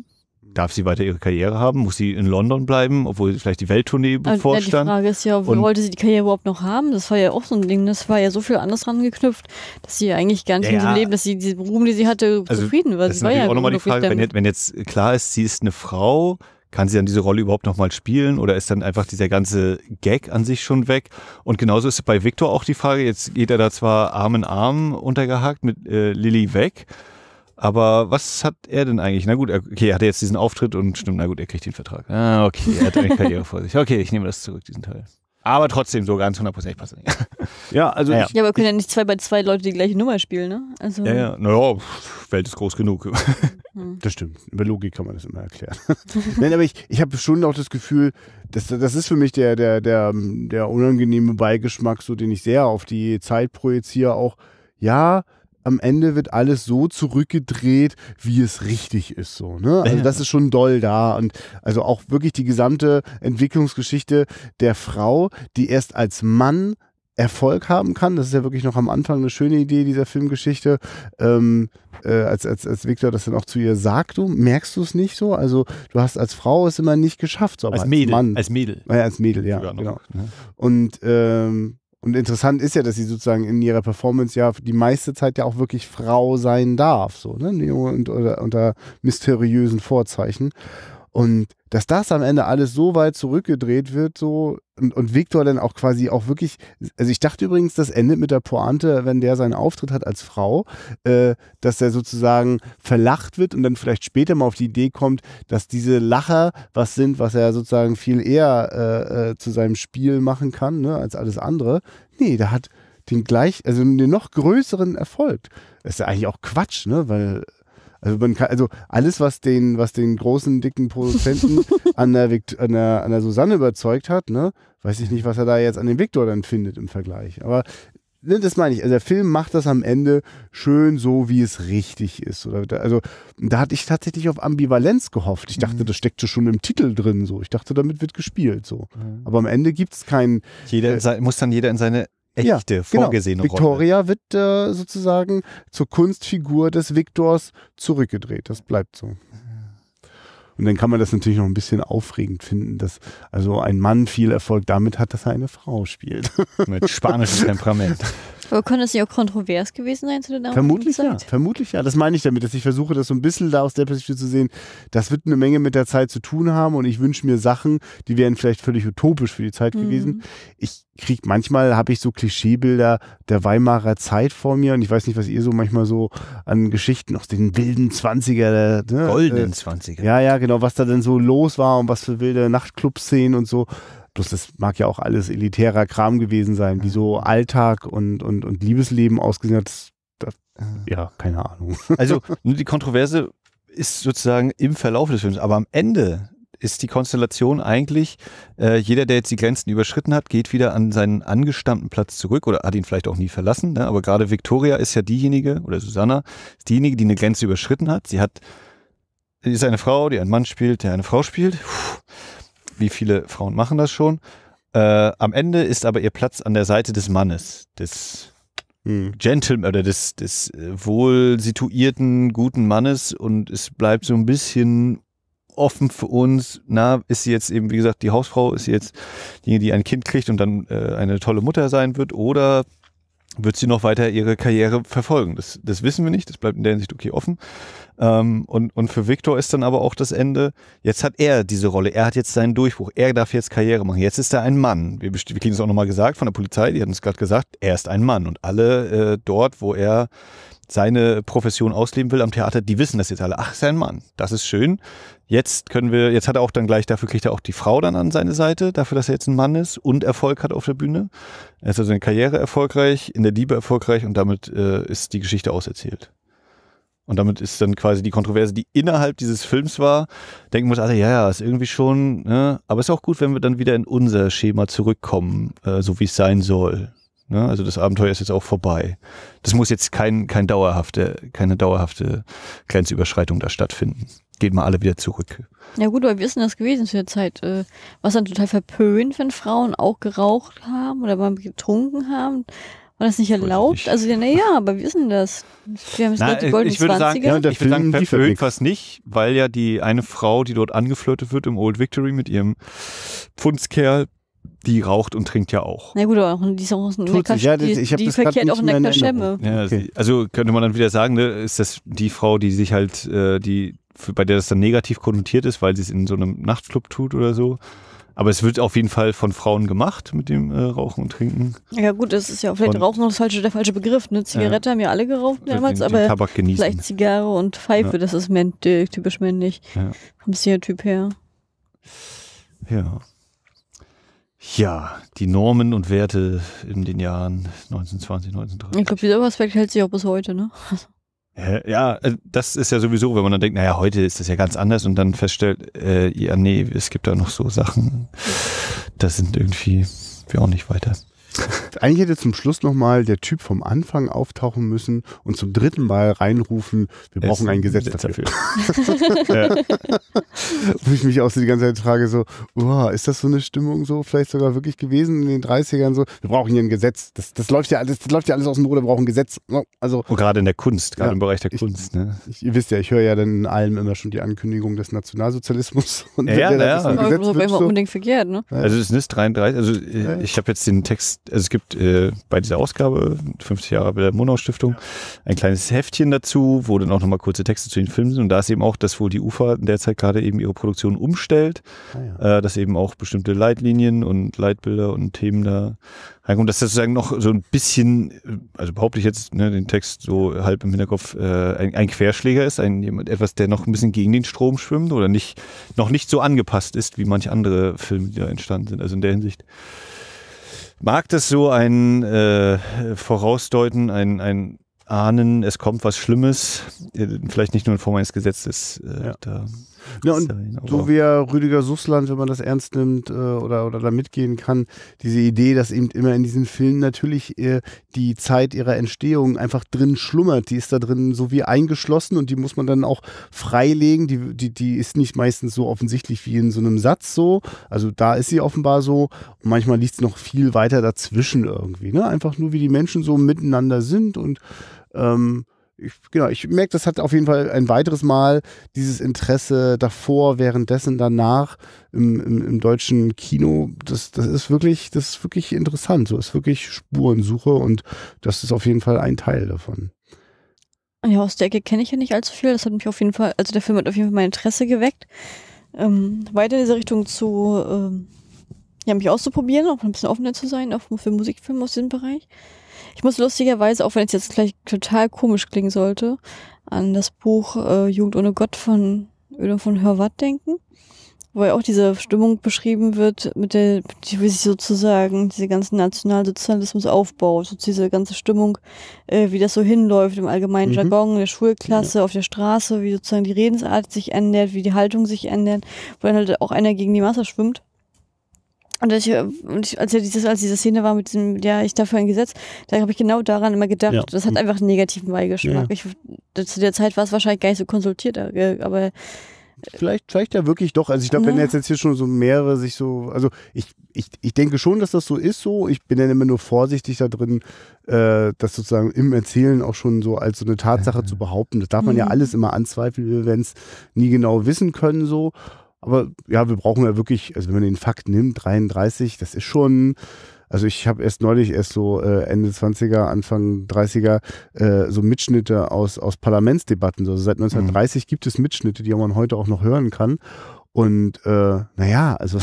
darf sie weiter ihre Karriere haben? Muss sie in London bleiben, obwohl vielleicht die Welttournee äh, bevorstand? Ja, die Frage ist ja, wie wollte sie die Karriere überhaupt noch haben? Das war ja auch so ein Ding. Das war ja so viel anders rangeknüpft, dass sie eigentlich gar nicht ja, mit dem Leben, dass sie diesen Ruhm, den sie hatte, also zufrieden war. Das, das ist war ja auch nochmal die Frage, wenn jetzt, wenn jetzt klar ist, sie ist eine Frau, kann sie dann diese Rolle überhaupt nochmal spielen oder ist dann einfach dieser ganze Gag an sich schon weg? Und genauso ist es bei Victor auch die Frage, jetzt geht er da zwar Arm in Arm untergehakt mit äh, Lilly weg, aber was hat er denn eigentlich? Na gut, okay, er hatte jetzt diesen Auftritt und stimmt, na gut, er kriegt den Vertrag. Ah, okay, er hat eine Karriere vor sich. Okay, ich nehme das zurück, diesen Teil. Aber trotzdem so ganz hundertprozentig passt nicht. [laughs] Ja, also. Ja, ich, ja, aber können ja nicht zwei bei zwei Leute die gleiche Nummer spielen, ne? Also ja, ja. Naja, Welt ist groß genug. Mhm. [laughs] Das stimmt. Über Logik kann man das immer erklären. [laughs] Nein, aber ich, ich habe schon auch das Gefühl, das, das ist für mich der, der, der, der unangenehme Beigeschmack, so den ich sehr auf die Zeit projiziere, auch, ja, am Ende wird alles so zurückgedreht, wie es richtig ist. So, ne? Also das ist schon doll da. Und also auch wirklich die gesamte Entwicklungsgeschichte der Frau, die erst als Mann Erfolg haben kann. Das ist ja wirklich noch am Anfang eine schöne Idee dieser Filmgeschichte. Ähm, äh, als als, als Viktor das dann auch zu ihr sagt, du merkst du es nicht so? Also du hast als Frau es immer nicht geschafft. So, als, Mädel, als Mädel. Als Mädel. Ja, als Mädel, ja. Genau. Und ähm, und interessant ist ja, dass sie sozusagen in ihrer Performance ja die meiste Zeit ja auch wirklich Frau sein darf, so, ne? Und, oder, unter mysteriösen Vorzeichen. Und dass das am Ende alles so weit zurückgedreht wird, so und, und Viktor dann auch quasi auch wirklich, also ich dachte übrigens, das endet mit der Pointe, wenn der seinen Auftritt hat als Frau, äh, dass er sozusagen verlacht wird und dann vielleicht später mal auf die Idee kommt, dass diese Lacher was sind, was er sozusagen viel eher äh, äh zu seinem Spiel machen kann, ne, als alles andere. Nee, da hat den gleich, also den noch größeren Erfolg. Das ist ja eigentlich auch Quatsch, ne, weil also, man kann, also alles, was den, was den großen, dicken Produzenten [laughs] an, der Vikt, an, der, an der Susanne überzeugt hat, ne? weiß ich nicht, was er da jetzt an dem Viktor dann findet im Vergleich. Aber ne, das meine ich. Also der Film macht das am Ende schön so, wie es richtig ist. Oder, also da hatte ich tatsächlich auf Ambivalenz gehofft. Ich dachte, mhm. das steckte schon im Titel drin. So. Ich dachte, damit wird gespielt. So. Mhm. Aber am Ende gibt es keinen. Jeder äh, muss dann jeder in seine echte, ja, genau. vorgesehene genau. Victoria wird äh, sozusagen zur Kunstfigur des Viktors zurückgedreht. Das bleibt so. Und dann kann man das natürlich noch ein bisschen aufregend finden, dass also ein Mann viel Erfolg damit hat, dass er eine Frau spielt. Mit spanischem [laughs] Temperament. Aber könnte es nicht auch kontrovers gewesen sein zu den damaligen Vermutlich ja, vermutlich ja. Das meine ich damit, dass ich versuche, das so ein bisschen da aus der Perspektive zu sehen. Das wird eine Menge mit der Zeit zu tun haben und ich wünsche mir Sachen, die wären vielleicht völlig utopisch für die Zeit mhm. gewesen. Ich kriege manchmal habe ich so Klischeebilder der Weimarer Zeit vor mir und ich weiß nicht, was ihr so manchmal so an Geschichten aus den wilden 20er, äh, ne? goldenen 20er. Äh, ja, ja, genau, was da denn so los war und was für wilde Nachtclub-Szenen und so. Bloß das mag ja auch alles elitärer Kram gewesen sein, wie so Alltag und, und, und Liebesleben ausgesehen hat. Das, das, ja, keine Ahnung. [laughs] Also nur die Kontroverse ist sozusagen im Verlauf des Films, aber am Ende ist die Konstellation eigentlich, äh, jeder, der jetzt die Grenzen überschritten hat, geht wieder an seinen angestammten Platz zurück oder hat ihn vielleicht auch nie verlassen. Ne? Aber gerade Victoria ist ja diejenige, oder Susanna, ist diejenige, die eine Grenze überschritten hat. Sie hat, sie ist eine Frau, die einen Mann spielt, der eine Frau spielt. Puh wie viele Frauen machen das schon. Äh, am Ende ist aber ihr Platz an der Seite des Mannes, des hm. Gentleman oder des, des äh, wohl situierten, guten Mannes und es bleibt so ein bisschen offen für uns. Na, ist sie jetzt eben, wie gesagt, die Hausfrau, ist sie jetzt die, die ein Kind kriegt und dann äh, eine tolle Mutter sein wird oder wird sie noch weiter ihre Karriere verfolgen. Das, das wissen wir nicht, das bleibt in der Hinsicht okay offen. Ähm, und, und für Viktor ist dann aber auch das Ende, jetzt hat er diese Rolle, er hat jetzt seinen Durchbruch, er darf jetzt Karriere machen, jetzt ist er ein Mann. Wir, wir kriegen es auch nochmal gesagt von der Polizei, die hatten es gerade gesagt, er ist ein Mann. Und alle äh, dort, wo er seine Profession ausleben will am Theater, die wissen das jetzt alle. Ach, ist ein Mann. Das ist schön. Jetzt können wir, jetzt hat er auch dann gleich, dafür kriegt er auch die Frau dann an seine Seite, dafür, dass er jetzt ein Mann ist und Erfolg hat auf der Bühne. Er ist also in der Karriere erfolgreich, in der Liebe erfolgreich und damit äh, ist die Geschichte auserzählt. Und damit ist dann quasi die Kontroverse, die innerhalb dieses Films war, denken muss alle, ja, ja, ist irgendwie schon, ne? aber es ist auch gut, wenn wir dann wieder in unser Schema zurückkommen, äh, so wie es sein soll. Ne? Also das Abenteuer ist jetzt auch vorbei. Das muss jetzt kein, kein dauerhafte, keine dauerhafte Grenzüberschreitung da stattfinden gehen mal alle wieder zurück. Ja gut, aber wir ist das gewesen zu der Zeit? Äh, was dann total verpönt, wenn Frauen auch geraucht haben oder mal getrunken haben? War das nicht erlaubt? Also, naja, aber wir ist das? Wir haben es Na, die goldenen ich würde 20er. sagen, ja, ich würde sagen verpönt fast nicht, weil ja die eine Frau, die dort angeflirtet wird im Old Victory mit ihrem Pfundskerl, die raucht und trinkt ja auch. Na gut, aber auch, in dieser auch aus dem Neckar, ja, das, die, verkehrt auch in Neckar Schemme. Ja, okay. Also könnte man dann wieder sagen, ne, ist das die Frau, die sich halt, äh, die für, bei der das dann negativ konnotiert ist, weil sie es in so einem Nachtclub tut oder so. Aber es wird auf jeden Fall von Frauen gemacht mit dem äh, Rauchen und Trinken. Ja gut, das ist ja vielleicht und, Rauchen das falsche, halt der falsche Begriff. Ne? Zigarette ja. haben ja alle geraucht damals, den, den aber vielleicht Zigarre und Pfeife, ja. das ist männ typisch männlich ja. vom Stereotyp her. Ja. Ja, die Normen und Werte in den Jahren 1920, 1930. Ich glaube, dieser Aspekt hält sich auch bis heute, ne? Ja, äh, das ist ja sowieso, wenn man dann denkt, naja, heute ist das ja ganz anders und dann feststellt, äh, ja, nee, es gibt da noch so Sachen. Das sind irgendwie wir auch nicht weiter. Eigentlich hätte zum Schluss nochmal der Typ vom Anfang auftauchen müssen und zum dritten Mal reinrufen, wir brauchen ein Gesetz dafür. dafür. [laughs] Wo ich mich auch so die ganze Zeit frage, so, oh, ist das so eine Stimmung so vielleicht sogar wirklich gewesen in den 30ern so? Wir brauchen hier ein Gesetz. Das, das läuft ja alles, das läuft ja alles aus dem Ruder, wir brauchen ein Gesetz. Also, und oh, gerade in der Kunst, gerade ja, im Bereich der ich, Kunst. Ne? Ich, ihr wisst ja, ich höre ja dann in allem immer schon die Ankündigung des Nationalsozialismus. [laughs] Und ja, ja, ja. Gesetz wobei man unbedingt verkehrt, ne? Also es ist NIS 33, also äh, ich habe jetzt den Text, also es gibt gibt äh, bei dieser Ausgabe, 50 Jahre bei der Murnau Stiftung, ein kleines Heftchen dazu, wo dann auch nochmal kurze Texte zu den Filmen sind. Und da ist eben auch, dass wohl die UFA derzeit gerade eben ihre Produktion umstellt, ah, ja. äh, dass eben auch bestimmte Leitlinien und Leitbilder und Themen da reinkommen. Dass das sozusagen noch so ein bisschen, also behaupte ich jetzt ne, den Text so halb im Hinterkopf, äh, ein, ein, Querschläger ist, ein, jemand, etwas, der noch ein bisschen gegen den Strom schwimmt oder nicht, noch nicht so angepasst ist, wie manche andere Filme, die da entstanden sind. Also in der Hinsicht Mag das so ein äh, Vorausdeuten, ein, ein Ahnen, es kommt was Schlimmes, äh, vielleicht nicht nur in Form eines Gesetzes. Äh, ja. da ja, ne, und so wie ja Rüdiger Sussland, wenn man das ernst nimmt äh, oder, oder da mitgehen kann, diese Idee, dass eben immer in diesen Filmen natürlich äh, die Zeit ihrer Entstehung einfach drin schlummert. Die ist da drin so wie eingeschlossen und die muss man dann auch freilegen. Die, die, die ist nicht meistens so offensichtlich wie in so einem Satz so. Also da ist sie offenbar so. Und manchmal liegt es noch viel weiter dazwischen irgendwie. Ne? Einfach nur, wie die Menschen so miteinander sind und ähm, ich, genau, ich merke, das hat auf jeden Fall ein weiteres Mal dieses Interesse davor, währenddessen, danach im, im, im deutschen Kino. Das, das ist wirklich, das ist wirklich interessant. So ist wirklich Spurensuche und das ist auf jeden Fall ein Teil davon. Ja, aus der Ecke kenne ich ja nicht allzu viel. Das hat mich auf jeden Fall, also der Film hat auf jeden Fall mein Interesse geweckt, ähm, weiter in diese Richtung zu, ähm, ja, mich auszuprobieren, auch ein bisschen offener zu sein, auch für Musikfilme aus diesem Bereich. Ich muss lustigerweise, auch wenn es jetzt gleich total komisch klingen sollte, an das Buch äh, Jugend ohne Gott von Ödo von Hörwatt denken, wo ja auch diese Stimmung beschrieben wird, mit der, wie sich sozusagen diese ganzen Nationalsozialismus aufbaut, so diese ganze Stimmung, äh, wie das so hinläuft im allgemeinen mhm. Jargon, in der Schulklasse, ja. auf der Straße, wie sozusagen die Redensart sich ändert, wie die Haltung sich ändert, wo dann halt auch einer gegen die Masse schwimmt. Und, ich, äh, und ich, als, ja dieses, als diese Szene war mit diesem, ja, ich dafür ein Gesetz, da habe ich genau daran immer gedacht, ja. das hat hm. einfach einen negativen Beigeschmack. Ja. Ich, zu der Zeit war es wahrscheinlich gar nicht so konsultiert, äh, aber. Vielleicht, vielleicht ja wirklich doch. Also ich glaube, wenn ne? jetzt, hier schon so mehrere sich so, also ich, ich, ich denke schon, dass das so ist so. Ich bin dann immer nur vorsichtig da drin, äh, das sozusagen im Erzählen auch schon so als so eine Tatsache zu behaupten. Das darf man ja mhm. alles immer anzweifeln, wenn es nie genau wissen können so. Aber ja, wir brauchen ja wirklich, also wenn man den Fakt nimmt, 33, das ist schon, also ich habe erst neulich, erst so äh, Ende 20er, Anfang 30er, äh, so Mitschnitte aus, aus Parlamentsdebatten. Also seit 1930 mhm. gibt es Mitschnitte, die man heute auch noch hören kann. Und äh, naja, also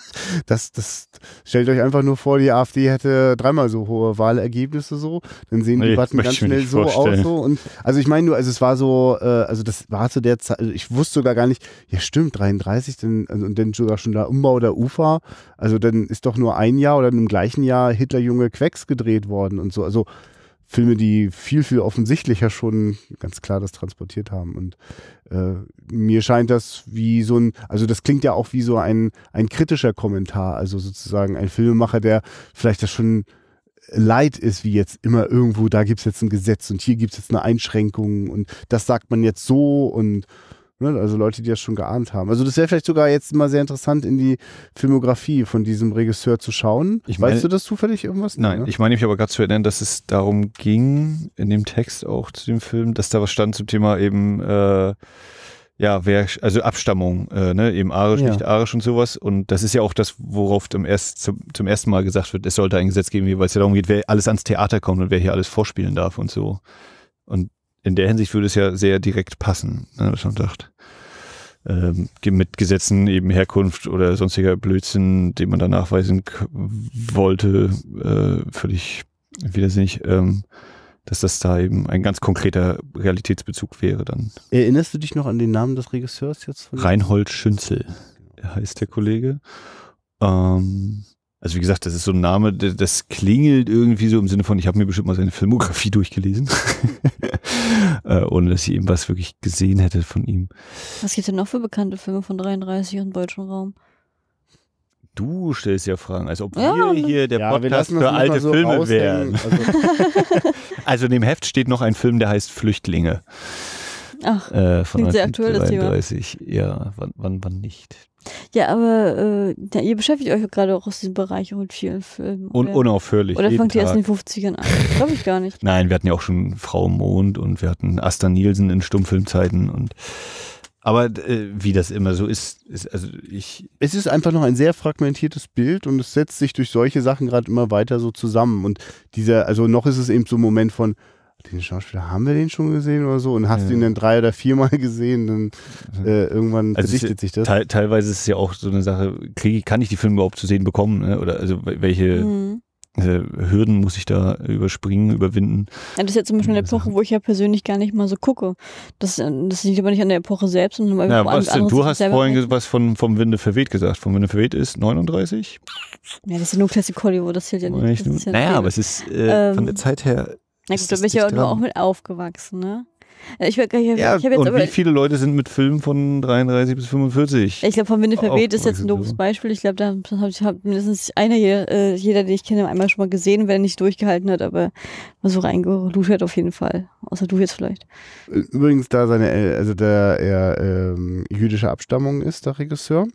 [laughs] das, das stellt euch einfach nur vor, die AfD hätte dreimal so hohe Wahlergebnisse so, dann sehen die nee, Debatten ganz schnell so aus so. Und also ich meine nur, also es war so, äh, also das war zu der Zeit, also ich wusste sogar gar nicht, ja stimmt, 33, denn, also, und dann sogar schon der Umbau der Ufer, also dann ist doch nur ein Jahr oder im gleichen Jahr Hitler junge Quecks gedreht worden und so. Also Filme, die viel, viel offensichtlicher schon ganz klar das transportiert haben. Und äh, mir scheint das wie so ein, also das klingt ja auch wie so ein, ein kritischer Kommentar, also sozusagen ein Filmemacher, der vielleicht das schon leid ist, wie jetzt immer irgendwo, da gibt es jetzt ein Gesetz und hier gibt es jetzt eine Einschränkung und das sagt man jetzt so und Ne? Also Leute, die das schon geahnt haben. Also das wäre vielleicht sogar jetzt mal sehr interessant, in die Filmografie von diesem Regisseur zu schauen. Ich meine, weißt du das zufällig irgendwas? Nein, ne? ich meine mich aber gerade zu erinnern, dass es darum ging, in dem Text auch zu dem Film, dass da was stand zum Thema eben äh, ja, wer, also Abstammung, äh, ne, eben arisch, ja. nicht arisch und sowas. Und das ist ja auch das, worauf zum, erst, zum, zum ersten Mal gesagt wird, es sollte ein Gesetz geben, weil es ja darum geht, wer alles ans Theater kommt und wer hier alles vorspielen darf und so. Und in der Hinsicht würde es ja sehr direkt passen, ne, was man sagt. Ähm, mit Gesetzen eben Herkunft oder sonstiger Blödsinn, den man da nachweisen wollte, äh, völlig widersinnig, ähm, dass das da eben ein ganz konkreter Realitätsbezug wäre dann. Erinnerst du dich noch an den Namen des Regisseurs jetzt? Reinhold Schünzel heißt der Kollege. Ähm, also wie gesagt, das ist so ein Name, das klingelt irgendwie so im Sinne von, ich habe mir bestimmt mal seine Filmografie [laughs] durchgelesen, [laughs] äh, ohne dass ich irgendwas wirklich gesehen hätte von ihm. Was gibt es denn noch für bekannte Filme von 33 und deutschen Raum? Du stellst ja Fragen, als ob ja, wir ne. hier der ja, Podcast für alte so Filme wären. Also. [laughs] also in dem Heft steht noch ein Film, der heißt Flüchtlinge. Ach, äh, von 1933. Sehr aktuell, das Thema. Ja, wann, wann, wann nicht? Ja, aber äh, ja, ihr beschäftigt euch ja gerade auch aus diesem Bereich mit vielen Filmen. Und Un unaufhörlich. Oder fangt ihr erst in den 50ern an? Glaube ich gar nicht. [laughs] Nein, wir hatten ja auch schon Frau Mond und wir hatten Asta Nielsen in Stummfilmzeiten und aber äh, wie das immer so ist, ist, also ich. Es ist einfach noch ein sehr fragmentiertes Bild und es setzt sich durch solche Sachen gerade immer weiter so zusammen. Und dieser, also noch ist es eben so ein Moment von, den Schauspieler haben wir den schon gesehen oder so und hast ja. ihn dann drei oder viermal gesehen, dann äh, irgendwann also sich das. Te teilweise ist es ja auch so eine Sache, kriege, kann ich die Filme überhaupt zu sehen bekommen ne? oder also welche mhm. Äh, Hürden muss ich da überspringen, überwinden. Ja, das ist ja zum Beispiel eine Epoche, wo ich ja persönlich gar nicht mal so gucke. Das, äh, das liegt aber nicht an der Epoche selbst, sondern ja, was, an, Du hast vorhin rein. was von, vom Winde verweht gesagt. Vom Winde verweht ist 39? Ja, das ist ja nur Classic Hollywood, das zählt ja nicht. ja naja, aber es ist äh, ähm, von der Zeit her na gut, da bin ich ja nur auch mit aufgewachsen, ne? Äh, ich, ich, ich, ja, ich und wie viele Leute sind mit Filmen von 33 bis 45? Ich glaube, von Winifred verweht ist jetzt ein doofes ne? Beispiel. Ich glaube, da hat hab mindestens einer hier, äh, jeder, den ich kenne, einmal schon mal gesehen, wenn er nicht durchgehalten hat, aber mal so reingeluschert auf jeden Fall. Außer du jetzt vielleicht. Übrigens, da seine, also da er ähm, jüdischer Abstammung ist, der Regisseur,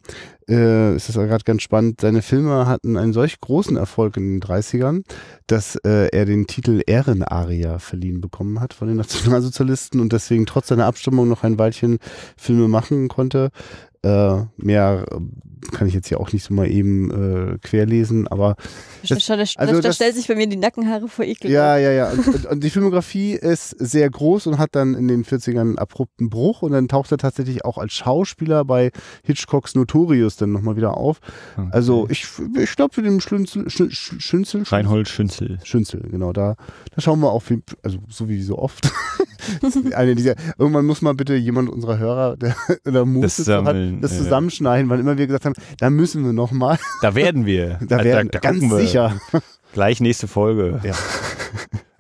äh, ist das gerade ganz spannend, seine Filme hatten einen solch großen Erfolg in den 30ern, dass äh, er den Titel Ehrenaria verliehen bekommen hat von den Nationalsozialisten und deswegen trotz seiner Abstimmung noch ein Weilchen Filme machen konnte. Äh, mehr kann ich jetzt hier auch nicht so mal eben äh, querlesen, aber. Das, da, da, also da stellt sich bei mir die Nackenhaare vor Ekel. Ja, ja, ja. Und, und, die Filmografie ist sehr groß und hat dann in den 40ern einen abrupten Bruch und dann taucht er tatsächlich auch als Schauspieler bei Hitchcocks Notorious dann nochmal wieder auf. Okay. Also ich, ich glaube, für den Schlünzel, Sch, Sch, Schünzel. Reinhold Schünzel. Schünzel, genau. Da, da schauen wir auch, also so wie so oft, [laughs] eine dieser, irgendwann muss mal bitte jemand unserer Hörer der, oder Moose das, sammeln, hat, das ja. zusammenschneiden, wann immer wir gesagt haben, da müssen wir nochmal. Da werden wir. [laughs] Da werden da, da ganz wir. sicher. Gleich nächste Folge. Ja.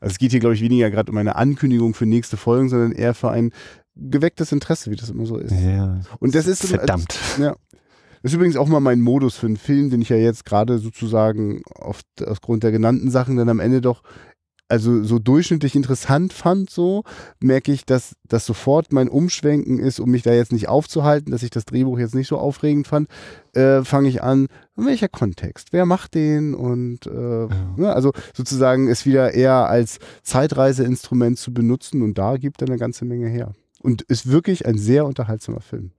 Also es geht hier, glaube ich, weniger gerade um eine Ankündigung für nächste Folgen, sondern eher für ein gewecktes Interesse, wie das immer so ist. Ja. Und das ist verdammt. Ja. Das ist übrigens auch mal mein Modus für einen Film, den ich ja jetzt gerade sozusagen auf, aufgrund der genannten Sachen dann am Ende doch also so durchschnittlich interessant fand, so merke ich, dass das sofort mein Umschwenken ist, um mich da jetzt nicht aufzuhalten, dass ich das Drehbuch jetzt nicht so aufregend fand, äh, fange ich an, welcher Kontext, wer macht den und äh, ja. ne, also sozusagen es wieder eher als Zeitreiseinstrument zu benutzen und da gibt er eine ganze Menge her. Und ist wirklich ein sehr unterhaltsamer Film.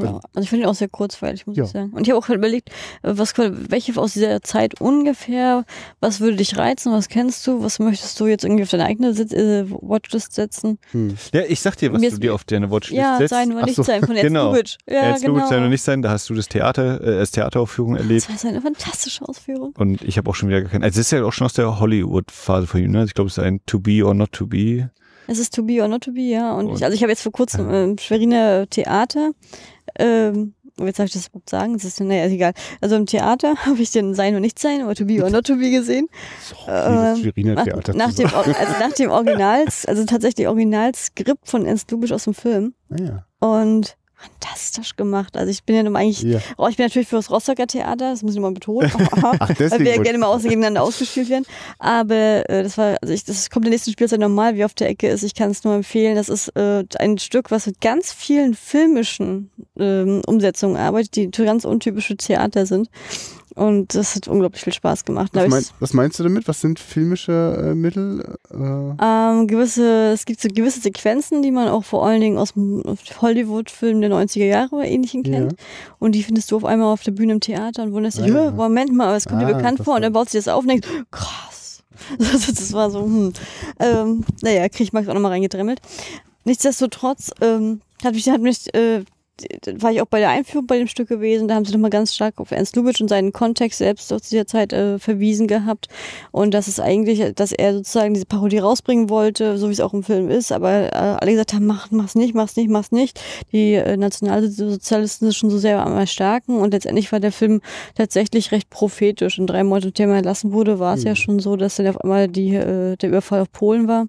Also, ja, also ich finde ihn auch sehr kurzweilig, muss ja. ich sagen. Und ich habe auch halt überlegt, was, welche aus dieser Zeit ungefähr, was würde dich reizen, was kennst du, was möchtest du jetzt irgendwie auf deine eigene Sit äh, Watchlist setzen? Hm. Ja, ich sag dir, was du dir auf deine Watchlist ja, setzt. Ja, sein oder nicht so. sein von [laughs] genau. Lubitsch. Ja, Ernst genau. Lubitsch sein oder nicht sein, da hast du das Theater äh, als Theateraufführung erlebt. Das war eine fantastische Ausführung. Und ich habe auch schon wieder gekannt. Also das ist ja auch schon aus der Hollywood-Phase von ihm, ne? Also ich glaube, es ist ein To Be or Not To Be. Es ist To Be or Not To Be, ja. Und, und ich, also ich habe jetzt vor kurzem im äh, Schweriner Theater ähm, jetzt habe ich das überhaupt sagen? es ist, naja, ist egal. Also im Theater [laughs] habe ich den Sein und Nichtsein oder To Be or Not To Be gesehen. So, ähm, nach, nach, dem, also nach dem Originals, [laughs] also tatsächlich Originalskript von Ernst Lubisch aus dem Film. Ah, ja. Und fantastisch gemacht. Also ich bin ja nun eigentlich, ja. Oh, ich bin natürlich für das Rostocker Theater, das muss ich mal betonen, [laughs] [laughs] Ach, weil wir ja gerne mal aus, gegeneinander ausgespielt werden. Aber äh, das war, also ich, das kommt in der nächsten Spielzeit normal, wie auf der Ecke ist. Ich kann es nur empfehlen. Das ist äh, ein Stück, was mit ganz vielen filmischen ähm, Umsetzungen arbeitet, die ganz untypische Theater sind. Und das hat unglaublich viel Spaß gemacht. Was, mein, was meinst du damit? Was sind filmische äh, Mittel? Äh? Ähm, gewisse, es gibt so gewisse Sequenzen, die man auch vor allen Dingen aus Hollywood-Filmen der 90er Jahre oder ähnlichen kennt. Ja. Und die findest du auf einmal auf der Bühne im Theater und wunderst dich, ja, ja. Moment mal, es kommt ah, dir bekannt vor. Und dann baut sich das auf und denkt, krass. [laughs] das war so, hm. Ähm, naja, krieg ich Max auch nochmal reingedremmelt. Nichtsdestotrotz ähm, hat mich, hat mich äh, da war ich auch bei der Einführung bei dem Stück gewesen, da haben sie nochmal ganz stark auf Ernst Lubitsch und seinen Kontext selbst aus dieser Zeit äh, verwiesen gehabt und dass es eigentlich, dass er sozusagen diese Parodie rausbringen wollte, so wie es auch im Film ist, aber äh, alle gesagt haben, mach, mach's nicht, mach's nicht, mach's nicht. Die äh, Nationalsozialisten sind schon so sehr am Erstarken und letztendlich war der Film tatsächlich recht prophetisch. In drei Monaten, nachdem er entlassen wurde, war es mhm. ja schon so, dass dann auf einmal die, äh, der Überfall auf Polen war.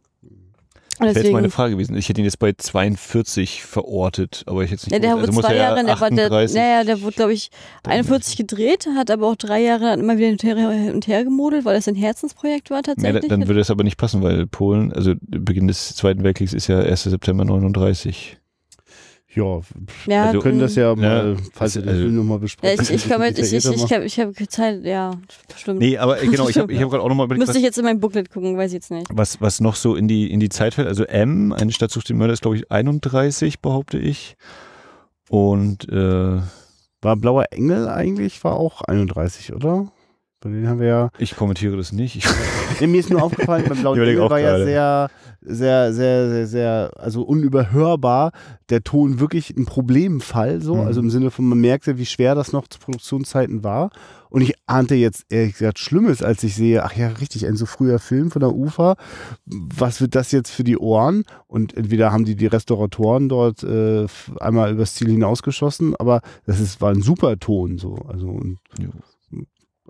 Das wäre jetzt meine Frage gewesen. Ich hätte ihn jetzt bei 42 verortet, aber ich hätte es nicht. Ja, der also zwei Jahre, der der, naja, der wurde, glaube ich, 41 gedreht, hat aber auch drei Jahre immer wieder hin und her, gemodelt, weil das ein Herzensprojekt war tatsächlich. Ja, dann würde das aber nicht passen, weil Polen, also Beginn des Zweiten Weltkriegs ist ja 1. September 39. Ja, ja also, wir können das ja mhm. mal, ja, falls ihr also, das also, nochmal besprechen. Ich, ich, kann ich, ich, ich, ich habe Zeit, ja, stimmt. Nee, aber äh, genau, ich habe ich hab gerade auch nochmal überlegt. Müsste ich jetzt in mein Booklet gucken, weiß ich jetzt nicht. Was, was noch so in die, in die Zeit fällt, also M, eine Stadt sucht den Mörder, ist glaube ich 31, behaupte ich. Und, äh, War Blauer Engel eigentlich, war auch 31, oder? Bei denen haben wir ja. Ich kommentiere das nicht. [laughs] nee, mir ist nur aufgefallen, beim Blauen Engel war ja sehr, sehr, sehr, sehr, sehr, also unüberhörbar der Ton wirklich ein Problemfall, so. Mhm. Also im Sinne von, man merkte, wie schwer das noch zu Produktionszeiten war. Und ich ahnte jetzt ehrlich gesagt Schlimmes, als ich sehe, ach ja, richtig, ein so früher Film von der UFA. Was wird das jetzt für die Ohren? Und entweder haben die die Restauratoren dort äh, einmal übers Ziel hinausgeschossen, aber das ist, war ein super Ton, so. Also, und, ja.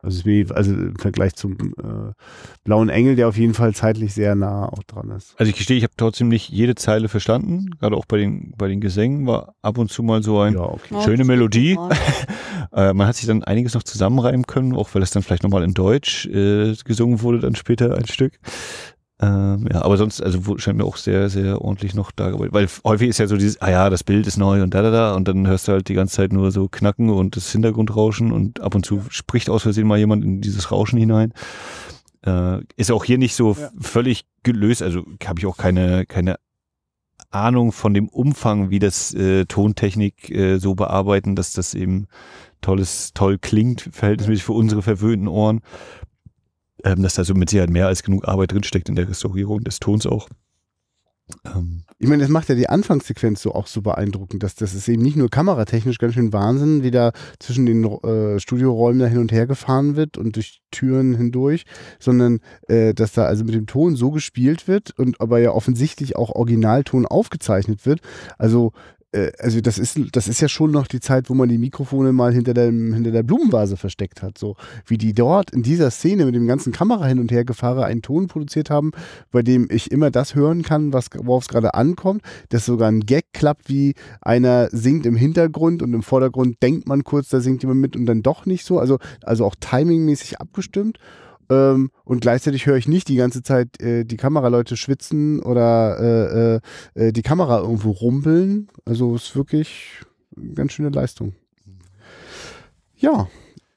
Also, wie, also im Vergleich zum äh, Blauen Engel, der auf jeden Fall zeitlich sehr nah auch dran ist. Also ich gestehe, ich habe trotzdem nicht jede Zeile verstanden. Gerade auch bei den, bei den Gesängen war ab und zu mal so eine ja, okay. Oh, schöne Melodie. Oh. [laughs] äh, man hat sich dann einiges noch zusammenreimen können, auch weil das dann vielleicht nochmal in Deutsch äh, gesungen wurde, dann später ein Stück. Ähm, ja, aber sonst, also scheint mir auch sehr, sehr ordentlich noch da Weil häufig ist ja so dieses, ah ja, das Bild ist neu und da, da, da. Und dann hörst du halt die ganze Zeit nur so Knacken und das Hintergrundrauschen und ab und zu spricht aus Versehen mal jemand in dieses Rauschen hinein. Äh, ist auch hier nicht so ja. völlig gelöst. Also habe ich auch keine, keine Ahnung von dem Umfang, wie das äh, Tontechnik äh, so bearbeiten, dass das eben tolles, toll klingt, verhältnismäßig für unsere verwöhnten Ohren ähm, dass da so mit Sicherheit mehr als genug Arbeit drinsteckt in der Restaurierung des Tons auch. Ähm. Ich meine, das macht ja die Anfangssequenz so auch so beeindruckend, dass das ist eben nicht nur kameratechnisch ganz schön Wahnsinn, wie da zwischen den äh, Studioräumen da hin und her gefahren wird und durch Türen hindurch, sondern äh, dass da also mit dem Ton so gespielt wird und aber ja offensichtlich auch Originalton aufgezeichnet wird. Also äh, also das ist, das ist ja schon noch die Zeit, wo man die Mikrofone mal hinter, dem, hinter der Blumenvase versteckt hat. So wie die dort in dieser Szene mit dem ganzen Kamera hin und her gefahren einen Ton produziert haben, bei dem ich immer das hören kann, worauf es gerade ankommt, dass sogar ein Gag klappt, wie einer singt im Hintergrund und im Vordergrund denkt man kurz, da singt jemand mit und dann doch nicht so. Also, also auch timingmäßig abgestimmt. Ähm, und gleichzeitig höre ich nicht die ganze Zeit äh, die Kameraleute schwitzen oder äh, äh, äh die Kamera irgendwo rumpeln. Also ist wirklich eine ganz schöne Leistung. Ja.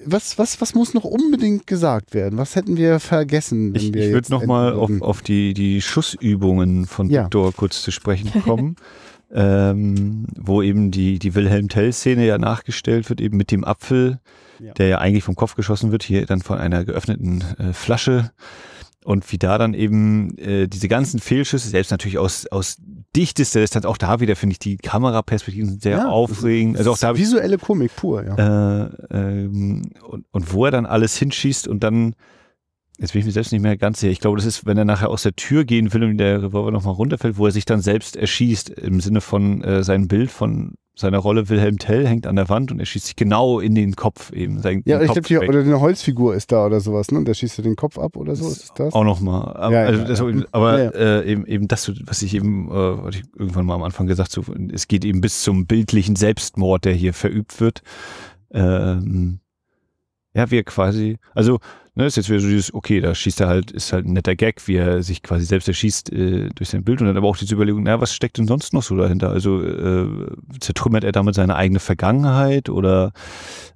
Was, was, was muss noch unbedingt gesagt werden? Was hätten wir vergessen? ich ich würde nochmal auf, auf die, die Schussübungen von ja. Victor kurz zu sprechen kommen. [laughs] ähm, wo eben die, die Wilhelm Tell-Szene ja nachgestellt wird, eben mit dem Apfel, ja. der ja eigentlich vom Kopf geschossen wird, hier dann von einer geöffneten äh, Flasche. Und wie da dann eben äh, diese ganzen Fehlschüsse, selbst natürlich aus, aus dichtester Distanz, auch da wieder finde ich die Kameraperspektiven sind sehr ja, aufregend. Also auch da visuelle Komik pur, ja. Äh, ähm, und, und wo er dann alles hinschießt und dann Jetzt bin ich mir selbst nicht mehr ganz sicher. Ich glaube, das ist, wenn er nachher aus der Tür gehen will und der Revolver nochmal runterfällt, wo er sich dann selbst erschießt, im Sinne von äh, sein Bild von seiner Rolle Wilhelm Tell hängt an der Wand und er schießt sich genau in den Kopf eben. Seinen, ja, ich glaube, oder eine Holzfigur ist da oder sowas, ne? Und da schießt er den Kopf ab oder so, das ist das? Auch nochmal. Aber, ja, ja, also, ja. aber äh, eben, eben das, was ich eben äh, ich irgendwann mal am Anfang gesagt habe, es geht eben bis zum bildlichen Selbstmord, der hier verübt wird. Ähm, ja, wir quasi, also ne, ist jetzt wieder so dieses, okay, da schießt er halt, ist halt ein netter Gag, wie er sich quasi selbst erschießt äh, durch sein Bild und dann aber auch diese Überlegung, naja, was steckt denn sonst noch so dahinter? Also äh, zertrümmert er damit seine eigene Vergangenheit oder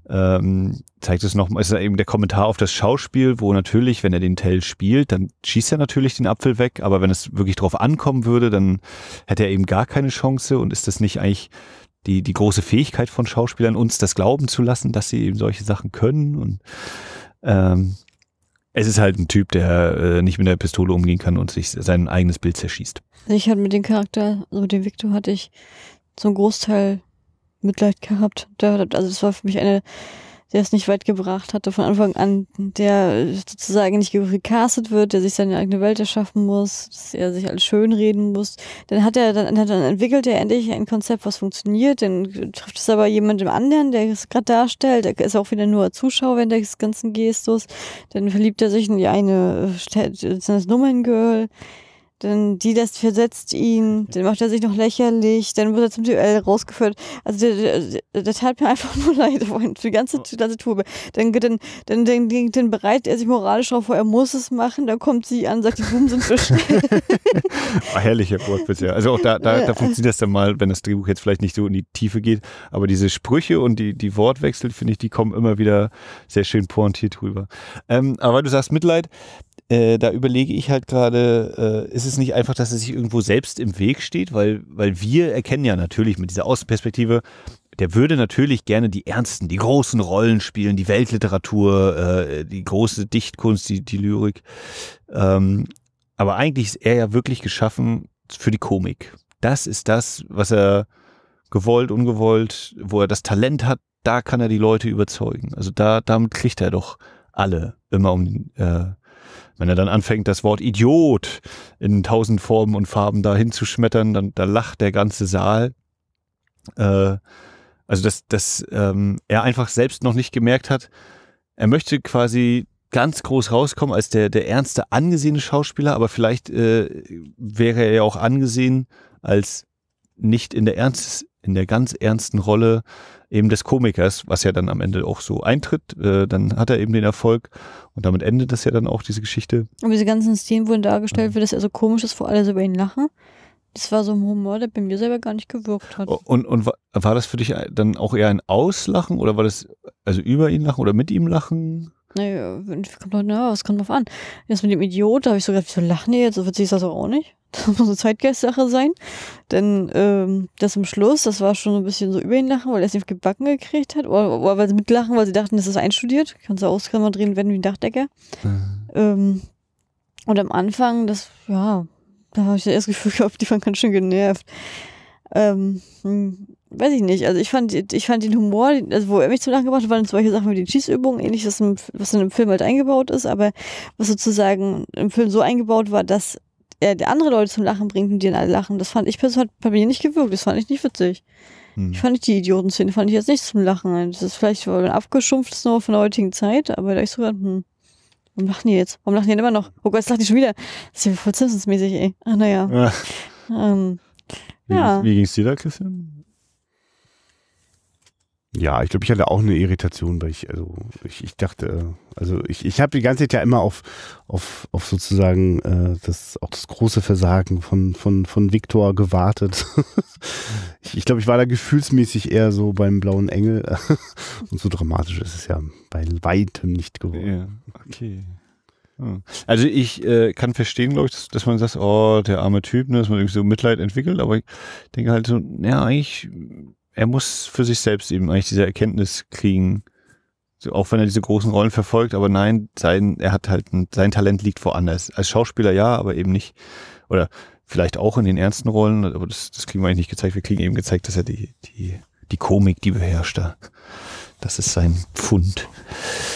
ähm, zeigt es nochmal, ist eben der Kommentar auf das Schauspiel, wo natürlich, wenn er den Tell spielt, dann schießt er natürlich den Apfel weg, aber wenn es wirklich drauf ankommen würde, dann hätte er eben gar keine Chance und ist das nicht eigentlich die, die große Fähigkeit von Schauspielern, uns das glauben zu lassen, dass sie eben solche Sachen können und ähm, es ist halt ein Typ, der äh, nicht mit der Pistole umgehen kann und sich sein eigenes Bild zerschießt. Ich hatte mit dem Charakter, also mit dem Victor hatte ich zum Großteil Mitleid gehabt. Der, also es war für mich eine der es nicht weit gebracht hatte von Anfang an, der sozusagen nicht gecastet wird, der sich seine eigene Welt erschaffen muss, dass er sich alles schönreden muss. Dann hat er, dann, dann entwickelt er endlich ein Konzept, was funktioniert, dann trifft es aber jemandem anderen, der es gerade darstellt, der ist auch wieder nur Zuschauer während des ganzen Gestus, dann verliebt er sich in die eine, äh, das Nummerngirl, denn die das versetzt ihn, dann macht er sich noch lächerlich, dann wird er zum Duell rausgeführt. Also der, der, der tat mir einfach [laughs] nur leid, Freund, für die ganze, die ganze Tour. Dann, dann, dann, dann, dann bereitet er sich moralisch darauf vor, er muss es machen, dann kommt sie an, und sagt, die Buben sind zu [laughs] schnell. Ah, herrlicher Wortwitz, ja. Also auch da, da, da funktioniert das dann mal, wenn das Drehbuch jetzt vielleicht nicht so in die Tiefe geht, aber diese Sprüche und die, die Wortwechsel, finde ich, die kommen immer wieder sehr schön pointiert rüber. Ähm, aber du sagst Mitleid, äh, da überlege ich halt gerade, äh, ist es nicht einfach, dass er sich irgendwo selbst im Weg steht, weil, weil wir erkennen ja natürlich mit dieser Außenperspektive, der würde natürlich gerne die ernsten, die großen Rollen spielen, die Weltliteratur, äh, die große Dichtkunst, die, die Lyrik. Ähm, aber eigentlich ist er ja wirklich geschaffen für die Komik. Das ist das, was er gewollt, ungewollt, wo er das Talent hat, da kann er die Leute überzeugen. Also da, damit kriegt er doch alle immer um den, äh, wenn er dann anfängt, das Wort Idiot in tausend Formen und Farben dahin zu schmettern, dann da lacht der ganze Saal. Äh, also, dass, dass ähm, er einfach selbst noch nicht gemerkt hat, er möchte quasi ganz groß rauskommen als der, der ernste, angesehene Schauspieler, aber vielleicht äh, wäre er ja auch angesehen als nicht in der, ernst, in der ganz ernsten Rolle eben des Komikers, was ja dann am Ende auch so eintritt. Äh, dann hat er eben den Erfolg und damit endet das ja dann auch diese Geschichte. Und diese ganzen Szenen wurden dargestellt, wie das ja so komisch ist, vor allem über ihn lachen. Das war so ein Humor, der bei mir selber gar nicht gewirkt hat. Und, und war, war das für dich dann auch eher ein Auslachen oder war das also über ihn lachen oder mit ihm lachen? Nee, kommt doch, na, es kommt drauf an. Das mit dem Idiot, da habe ich so gedacht, wieso lachen die jetzt? So witzig ist das auch nicht. [laughs] Das muss eine Zeitgeist-Sache sein. Denn ähm, das im Schluss, das war schon ein bisschen so über ihn lachen, weil er es nicht gebacken gekriegt hat. Oder, oder weil sie mitlachen, weil sie dachten, das ist einstudiert. Kannst du Auskammer drehen, werden wie ein Dachdecker. Mhm. Ähm, und am Anfang, das, ja, da habe ich das erste Gefühl [laughs] gehabt, die waren ganz schön genervt. Ähm, hm, weiß ich nicht, also ich fand, ich fand den Humor, also wo er mich zum Lachen gebracht hat, waren solche Sachen wie die Schießübungen, ähnlich, was, im, was in einem Film halt eingebaut ist, aber was sozusagen im Film so eingebaut war, dass er andere Leute zum Lachen bringt und die dann alle lachen, das fand ich persönlich bei mir nicht gewirkt, das fand ich nicht witzig. Hm. Ich fand die Idiotenszene, fand ich jetzt nicht zum Lachen. Das ist vielleicht ein abgeschumpftes nur von der heutigen Zeit, aber da ich so gedacht, hm, warum lachen die jetzt? Warum lachen die denn immer noch? Oh Gott, jetzt lachen die schon wieder. Das ist ja voll Simpsons-mäßig, ey. Ach, naja. Ja. Ähm, wie, ja. wie ging's dir da, Christian? Ja, ich glaube, ich hatte auch eine Irritation, weil ich, also ich, ich dachte, äh, also ich, ich habe die ganze Zeit ja immer auf, auf, auf sozusagen äh, das, auch das große Versagen von, von, von Viktor gewartet. [laughs] ich, ich glaube, ich war da gefühlsmäßig eher so beim blauen Engel. [laughs] Und so dramatisch ist es ja bei weitem nicht geworden. Ja, okay. Hm. Also ich äh, kann verstehen, glaube ich, dass, dass, man sagt, oh, der arme Typ, ne, dass man irgendwie so Mitleid entwickelt, aber ich denke halt so, ja, eigentlich er muss für sich selbst eben eigentlich diese Erkenntnis kriegen. So, auch wenn er diese großen Rollen verfolgt, aber nein, sein, er hat halt ein, sein Talent liegt woanders. Als Schauspieler ja, aber eben nicht. Oder vielleicht auch in den ernsten Rollen, aber das, das kriegen wir eigentlich nicht gezeigt. Wir kriegen eben gezeigt, dass er die, die, die Komik, die beherrscht da. Das ist sein Pfund.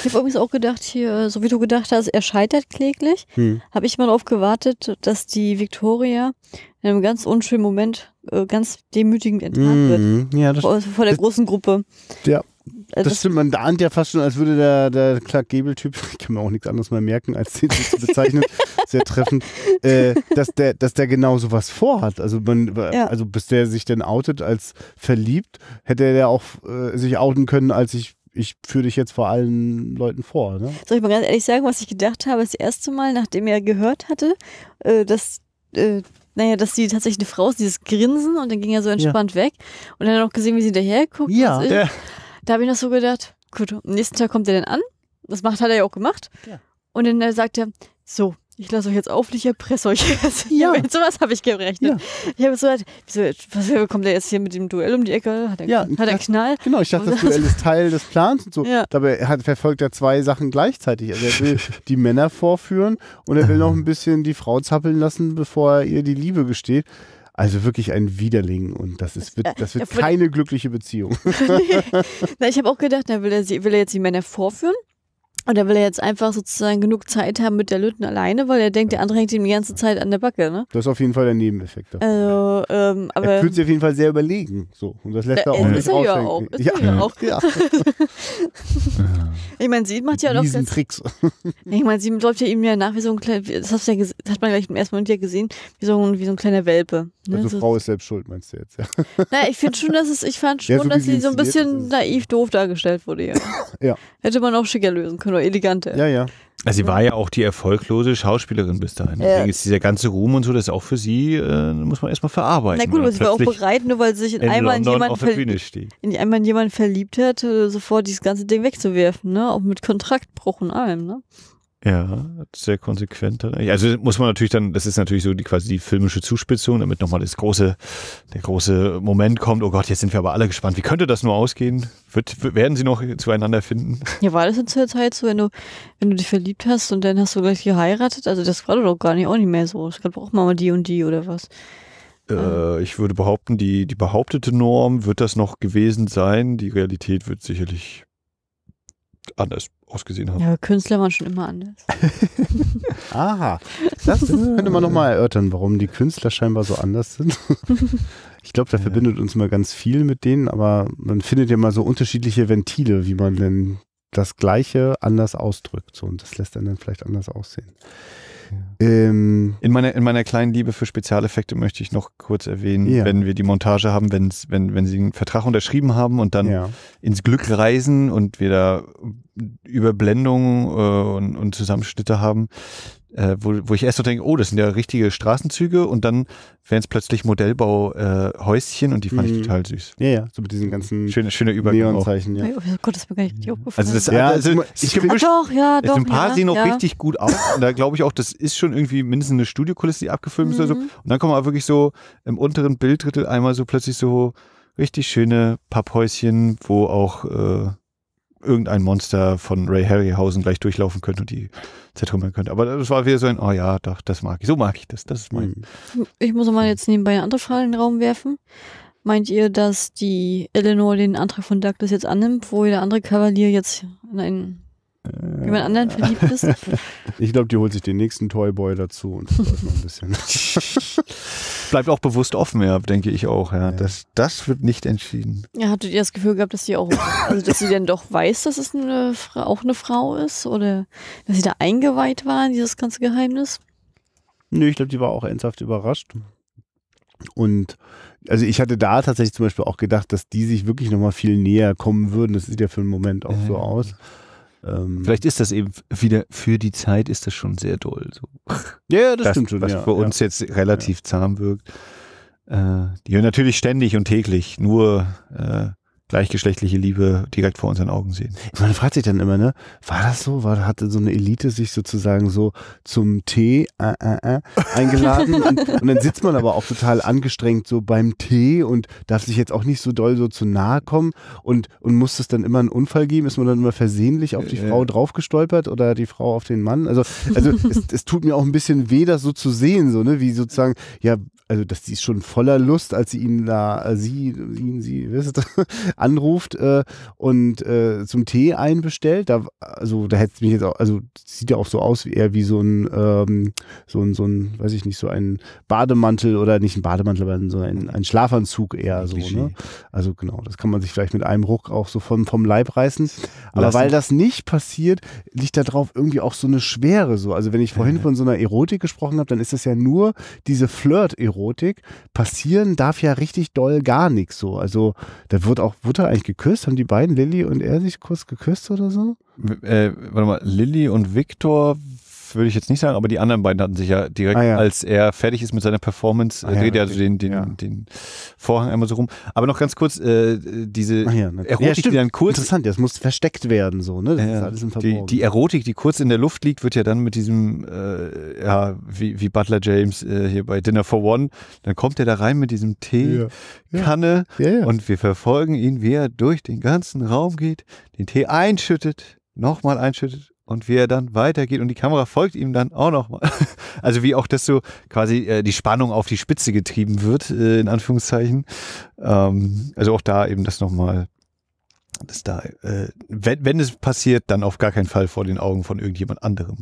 Ich habe übrigens auch gedacht, hier, äh, so wie du gedacht hast, er scheitert kläglich, hm. habe ich mal darauf gewartet, dass die Victoria in einem ganz unschönen Moment äh, ganz demütigend enttarnt mhm. wird. Ja, das, vor, vor der das, großen Gruppe. Ja. Äh, das, das stimmt, man ahnt ja fast schon, als würde der, der Clark Gebel-Typ, ich [laughs] kann mir auch nichts anderes mehr merken, als den zu bezeichnen, [laughs] sehr treffend, äh, dass, der, dass der genau sowas vorhat. Also, man, ja. also bis der sich denn outet als verliebt, hätte er auch äh, sich outen können, als ich ich führe dich jetzt vor allen Leuten vor. Ne? Soll ich mal ganz ehrlich sagen, was ich gedacht habe, das erste Mal, nachdem er gehört hatte, äh, dass naja, dass sie tatsächlich eine Frau ist, dieses Grinsen und dann ging er so entspannt ja. weg und dann auch gesehen, wie sie daherguckt. Ja. Ich, da habe ich noch so gedacht, gut, am nächsten Tag kommt er dann an. Das macht, hat er ja auch gemacht. Ja. Und dann sagt er, so, ich lasse euch jetzt auf, ich erpresse euch jetzt. Ja. mit sowas habe ich gerechnet. Ja. Ich habe so gedacht, wieso, was kommt er jetzt hier mit dem Duell um die Ecke? Hat er, ja, hat er einen Knall? Genau, ich dachte, das Duell [laughs] ist Teil des Plans und so. Ja. Dabei hat, verfolgt er zwei Sachen gleichzeitig. Also er will [laughs] die Männer vorführen und er will noch ein bisschen die Frau zappeln lassen, bevor er ihr die Liebe gesteht. Also wirklich ein Widerling und das, ist, das wird keine glückliche Beziehung. [laughs] Na, ich habe auch gedacht, will, er will er jetzt die Männer vorführen und da will er jetzt einfach sozusagen genug Zeit haben mit der Lütten alleine, weil er denkt, der andere hängt ihm die ganze Zeit an der Backe, ne? Das ist auf jeden Fall der Nebeneffekt. Davon. Also, ähm, aber er fühlt sich auf jeden Fall sehr überlegen, so. Und das lässt äh, er auch äh, nicht er ja auch. Ist er ja auch. Ja. [laughs] ich meine, sie macht ja doch jetzt... Tricks. ich meine, sie läuft ja ihm ja nach wie so ein kleiner... Das, hast ja das hat man gleich im ersten Moment ja gesehen, wie so ein, wie so ein kleiner Welpe. Ne? Also so Frau ist selbst schuld, meinst du jetzt, ja. Naja, ich finde schon, dass es... Ich fand schon, ja, so dass sie so ein bisschen naiv doof dargestellt wurde, ja. [laughs] ja. Hätte man auch schicker lösen können nur eleganter. Äh. Ja, ja. Also sie war ja auch die erfolglose Schauspielerin bis dahin. Ja. Deswegen ist dieser ganze Ruhm und so, das ist auch für sie, äh, muss man erstmal verarbeiten. Na gut, aber sie war auch bereit, nur weil sie sich in, in einmal in jemanden, in einmal in jemanden verliebt hat, äh, sofort dieses ganze Ding wegzuwerfen, ne? Auch mit Kontraktbruch und allem, ne? Ja, sehr konsequent. Also muss man natürlich dann, das ist natürlich so die quasi die filmische Zuspitzung, damit nochmal das große, der große Moment kommt. Oh Gott, jetzt sind wir aber alle gespannt. Wie könnte das nur ausgehen? Wird, werden sie noch zueinander finden? Ja, war das in der Zeit so, wenn du, wenn du dich verliebt hast und dann hast du gleich geheiratet? Also das war doch gar nicht auch nicht mehr so. Es gab auch mal die und die oder was. Äh, ähm. ich würde behaupten, die, die behauptete Norm wird das noch gewesen sein. Die Realität wird sicherlich anders ausgesehen haben. Ja, Künstler waren schon immer anders. [laughs] Aha, das [laughs] könnte man nochmal erörtern, warum die Künstler scheinbar so anders sind. [laughs] Ich glaube, da verbindet uns mal ganz viel mit denen, aber man findet ja mal so unterschiedliche Ventile, wie man denn das Gleiche anders ausdrückt. So, und das lässt einen dann vielleicht anders aussehen. Ähm, in, meiner, in meiner kleinen Liebe für Spezialeffekte möchte ich noch kurz erwähnen, ja. wenn wir die Montage haben, wenn, wenn sie einen Vertrag unterschrieben haben und dann ja. ins Glück reisen und wir da Überblendungen äh, und, und Zusammenschnitte haben, äh, wo, wo ich erst so denke, oh, das sind ja richtige Straßenzüge und dann wären es plötzlich Modellbauhäuschen äh, und die fand mhm. ich total süß. Ja, ja, so mit diesen ganzen schöne, schöne Neonzeichen, ja. Oh Gott, das ist mir gar nicht aufgefallen. Also das ja, also, also ich gemischt, ah, doch, ja, doch, ein paar ja, sehen auch ja. richtig gut aus und da glaube ich auch, das ist schon irgendwie mindestens eine Studiokulisse, die abgefilmt mhm. ist oder so. Mhm. Und dann kommen aber wirklich so im unteren Bilddrittel einmal so plötzlich so richtig schöne Papphäuschen, wo auch äh, irgendein Monster von Ray Harryhausen gleich durchlaufen könnte und die zertrümmern könnte. Aber das war wieder so ein, oh ja, doch, das mag ich. So mag ich das. Das ist mein. Mhm. Ich muss mal jetzt nebenbei eine andere Frage in den Raum werfen. Meint ihr, dass die Eleanor den Antrag von Douglas jetzt annimmt, wo der andere Kavalier jetzt in einen äh, wie man anderen äh. verliebt ist. [laughs] Ich glaube, die holt sich den nächsten Toyboy dazu und das noch ein bisschen. [laughs] Bleibt auch bewusst offen, ja, denke ich auch, ja. ja. Das, das wird nicht entschieden. Ja, hattet ihr das Gefühl gehabt, dass sie auch, also dass sie denn doch weiß, dass es eine, auch eine Frau ist? Oder dass sie da eingeweiht war in dieses ganze Geheimnis? Nö, ich glaube, die war auch ernsthaft überrascht. Und also ich hatte da tatsächlich zum Beispiel auch gedacht, dass die sich wirklich nochmal viel näher kommen würden. Das sieht ja für einen Moment auch so aus. Ähm, Vielleicht ist das eben wieder für die Zeit ist das schon sehr doll. So. Ja, das, das stimmt schon. Was ja, für uns jetzt relativ zahm wirkt. Äh, die hören natürlich ständig und täglich, nur äh, gleichgeschlechtliche Liebe direkt vor unseren Augen sehen. Man fragt sich dann immer, ne, war das so? War, hatte so eine Elite sich sozusagen so zum Tee äh, äh, äh eingeladen [laughs] und, und, dann sitzt man aber auch total angestrengt so beim Tee und darf sich jetzt auch nicht so doll so zu nahe kommen und, und muss es dann immer einen Unfall geben? Ist man dann immer versehentlich auf die äh, Frau draufgestolpert oder die Frau auf den Mann? Also, also es, es, tut mir auch ein bisschen weh, das so zu sehen, so, ne, wie sozusagen, ja, also dass die ist schon voller Lust, als sie ihn da, äh, sie, sie, ihn, sie, wisst, [laughs] anruft äh, und äh, zum Tee einbestellt. Da, also da hätte mich jetzt auch, also sieht ja auch so aus wie eher wie so ein, ähm, so ein, so ein, weiß ich nicht, so ein Bademantel oder nicht ein Bademantel, sondern so ein, ein Schlafanzug eher so. Ne? Also genau, das kann man sich vielleicht mit einem Ruck auch so vom, vom Leib reißen. Aber Lassen. weil das nicht passiert, liegt da drauf irgendwie auch so eine Schwere so. Also wenn ich vorhin äh. von so einer Erotik gesprochen habe, dann ist das ja nur diese Flirt-Erotik. Erotik passieren darf ja richtig doll gar nichts so. Also da wird auch, wurde eigentlich geküsst? Haben die beiden, Lilly und er, sich kurz geküsst oder so? Äh, warte mal, Lilly und Viktor würde ich jetzt nicht sagen, aber die anderen beiden hatten sich ja direkt, ah, ja. als er fertig ist mit seiner Performance, ah, äh, ja, dreht er also den, den, ja. den Vorhang einmal so rum. Aber noch ganz kurz, äh, diese ah, Erotik, die dann kurz. Interessant, das muss versteckt werden, so, ne? Das ist alles im Verborgen. Die, die, Erotik, die kurz in der Luft liegt, wird ja dann mit diesem, äh, ja, wie, wie Butler James äh, hier bei Dinner for One, dann kommt er da rein mit diesem Teekanne und wir verfolgen ihn, wie er durch den ganzen Raum geht, den Tee einschüttet nochmal einschüttet und wie er dann weitergeht und die Kamera folgt ihm dann auch nochmal. [laughs] Also wie auch das so quasi äh, die Spannung auf die Spitze getrieben wird, äh, in Anführungszeichen. Ähm, also auch da eben das nochmal, dass da, äh, wenn, wenn es passiert, dann auf gar keinen Fall vor den Augen von irgendjemand anderem.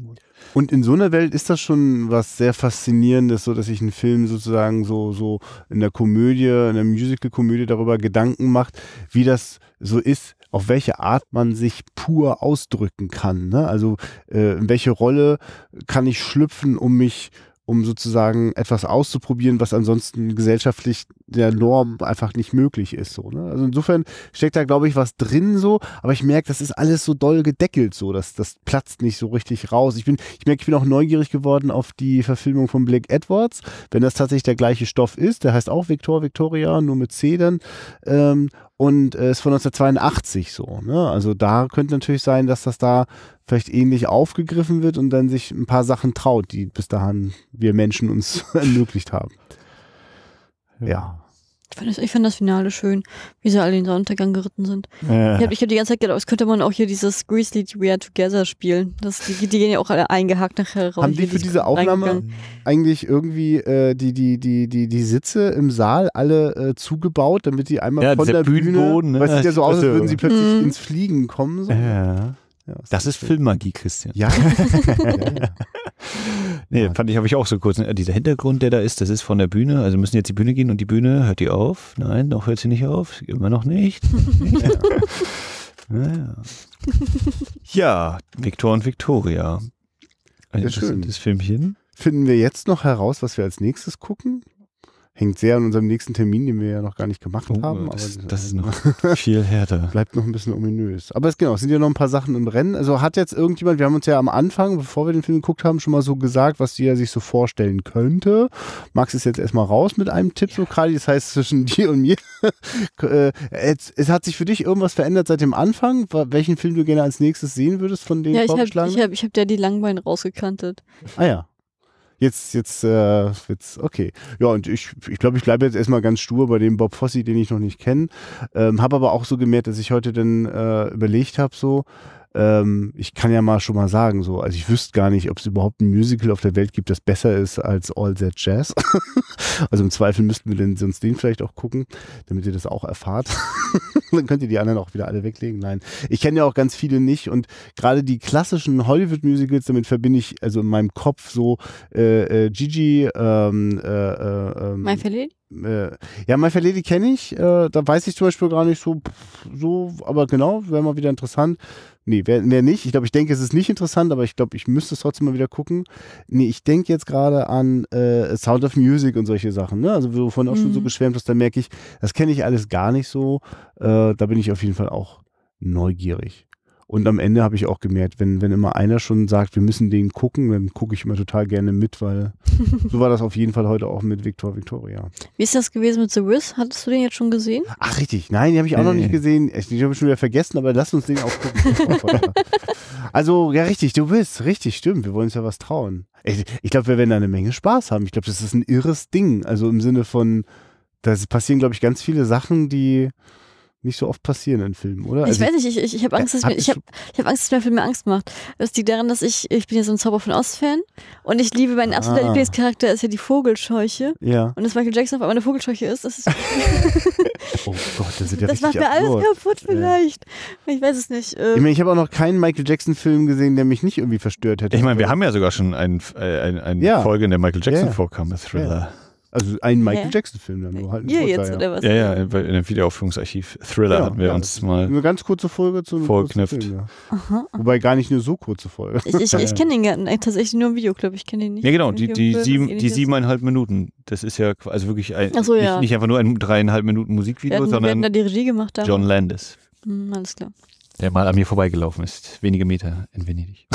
Und in so einer Welt ist das schon was sehr Faszinierendes, so dass sich ein Film sozusagen so, so in der Komödie, in der Musical-Komödie darüber Gedanken macht, wie das so ist, auf welche Art man sich pur ausdrücken kann. Ne? Also äh, in welche Rolle kann ich schlüpfen, um mich um sozusagen etwas auszuprobieren, was ansonsten gesellschaftlich der Norm einfach nicht möglich ist. So, ne? Also insofern steckt da, glaube ich, was drin so, aber ich merke, das ist alles so doll gedeckelt so, dass das platzt nicht so richtig raus. Ich ich merke, ich bin auch neugierig geworden auf die Verfilmung von Blake Edwards, wenn das tatsächlich der gleiche Stoff ist, der heißt auch Victor Victoria, nur mit C dann, ähm, und äh, ist von 1982 so. Ne? Also da könnte natürlich sein, dass das da vielleicht ähnlich aufgegriffen wird und dann sich ein paar Sachen traut, die bis dahin wir Menschen uns [laughs] ermöglicht haben. Ja. Ich fand das Finale schön, wie sie alle in den Sonnenuntergang geritten sind. Ja. Ich habe ich hab die ganze Zeit gedacht, als könnte man auch hier dieses Grizzly We Are Together spielen. Das, die, die gehen ja auch alle eingehakt nachher raus. Haben die für diese Aufnahme eigentlich irgendwie äh, die, die, die, die, die Sitze im Saal alle äh, zugebaut, damit die einmal ja, von der Bühne. Bühnenboden, ne? Weil es sieht ja so also aus, als würden sie plötzlich mhm. ins Fliegen kommen. So. Ja. Ja, das, das ist, Filmmagie, Christian. Ja. [laughs] ja, ja. nee, fand ich, habe ich auch so kurz. Äh, dieser Hintergrund, der da ist, das ist von der Bühne. Also müssen jetzt die Bühne gehen und die Bühne, hört die auf? Nein, noch hört sie nicht auf. Immer noch nicht. [laughs] ja. ja, Viktor und Viktoria. Ein Sehr schön. Filmchen. Finden wir jetzt noch heraus, was wir als nächstes gucken? hängt sehr an unserem nächsten Termin, den wir ja noch gar nicht gemacht oh, haben. Das, das, ist noch [laughs] viel härter. Bleibt noch ein bisschen ominös. Aber es, genau, sind ja noch ein paar Sachen im Rennen. Also hat jetzt irgendjemand, wir haben uns ja am Anfang, bevor wir den Film geguckt haben, schon mal so gesagt, was jeder sich so vorstellen könnte. Max ist jetzt erstmal raus mit einem Tipp, so gerade, das heißt zwischen [laughs] dir und mir. Äh, es, es, hat sich für dich irgendwas verändert seit dem Anfang? Welchen Film du gerne als nächstes sehen würdest von den ja, ich vorgeschlagenen? Hab, ich habe ich hab ja die Langbein rausgekantet. Ah ja jetzt, jetzt, äh, jetzt, okay. Ja, und ich ich, glaub, ich bleibe jetzt erstmal ganz stur bei dem Bob Fossi, den ich noch nicht kenne. Ähm, habe aber auch so gemerkt, dass ich heute dann äh, überlegt habe, so, ähm, ich kann ja mal schon mal sagen, so, also ich wüsste gar nicht, ob es überhaupt ein Musical auf der Welt gibt, das besser ist als All That Jazz. [laughs] also im Zweifel müssten wir denn sonst den vielleicht auch gucken, damit ihr das auch erfahrt. [laughs] Dann könnt ihr die anderen auch wieder alle weglegen. Nein, ich kenne ja auch ganz viele nicht und gerade die klassischen Hollywood-Musicals, damit verbinde ich also in meinem Kopf so äh, äh, Gigi, ähm, äh, My Fair Lady? ja, My Fair Lady kenne ich, äh, da weiß ich zum Beispiel gar nicht so, so, aber genau, wäre mal wieder interessant. Nee, wer, wer nicht? Ich glaube, ich denke, es ist nicht interessant, aber ich glaube, ich müsste es trotzdem mal wieder gucken. Nee, ich denke jetzt gerade an äh, Sound of Music und solche Sachen. Ne? Also, wovon du vorhin auch mhm. schon so mhm. geschwärmt hast, da merke ich, das kenne ich alles gar nicht so. Äh, da bin ich auf jeden Fall auch neugierig. Und am Ende habe ich auch gemerkt, wenn, wenn immer einer schon sagt, wir müssen den gucken, dann gucke ich immer total gerne mit, weil [laughs] so war das auf jeden Fall heute auch mit Victor Victoria. Wie ist das gewesen mit The Wiz? Hattest du den jetzt schon gesehen? Ach, richtig. Nein, den habe ich auch nee. noch nicht gesehen. ich habe ich schon wieder vergessen, aber lass uns den auch gucken. [laughs] also, ja, richtig. Du bist. Richtig, stimmt. Wir wollen uns ja was trauen. Ich, ich glaube, wir werden da eine Menge Spaß haben. Ich glaube, das ist ein irres Ding. Also im Sinne von, da passieren, glaube ich, ganz viele Sachen, die nicht so oft passieren in Filmen, oder? ich also, weiß nicht, ich, ich, ich habe Angst, dass mir, ich hab, ich hab Angst, dass mir Film Angst macht. Das liegt daran, dass ich, ich bin ja so ein Zauber von oz fan und ich liebe, mein absoluter ah. Lieblingscharakter ist ja die Vogelscheuche. Ja. Und dass Michael Jackson auf einmal eine Vogelscheuche ist, das ist. [laughs] oh Gott, das sind ja Das macht mir alles kaputt vielleicht. Ja. Ich weiß es nicht. Ähm, ich meine, ich habe auch noch keinen Michael Jackson-Film gesehen, der mich nicht irgendwie verstört hätte. Ich meine, wir haben ja sogar schon eine ein, ein, ein ja. Folge, in der Michael Jackson ja. vorkam, das Thriller. Ja. Also ein Michael Hä? Jackson-Film dann nur halt. Ein Ihr jetzt oder was? Ja, ja, in dem Videoaufführungsarchiv Thriller ja, hatten wir ja, uns mal. Eine ganz kurze Folge zu einem vorknüpft. ja. Wobei gar nicht nur so kurze Folge. Ich, ich, ich [laughs] kenne den tatsächlich nur im Videoclub, ich kenne den nicht. Ja, genau, die, die, sieben, die siebeneinhalb Minuten. Das ist ja also wirklich ein, so, nicht, nicht, einfach nur ein dreieinhalb Minuten Musikvideo, wir hatten, sondern. Wir da die Regie gemacht haben. John Landis. Hm, alles klar. Der mal an mir vorbeigelaufen ist, wenige Meter in Venedig.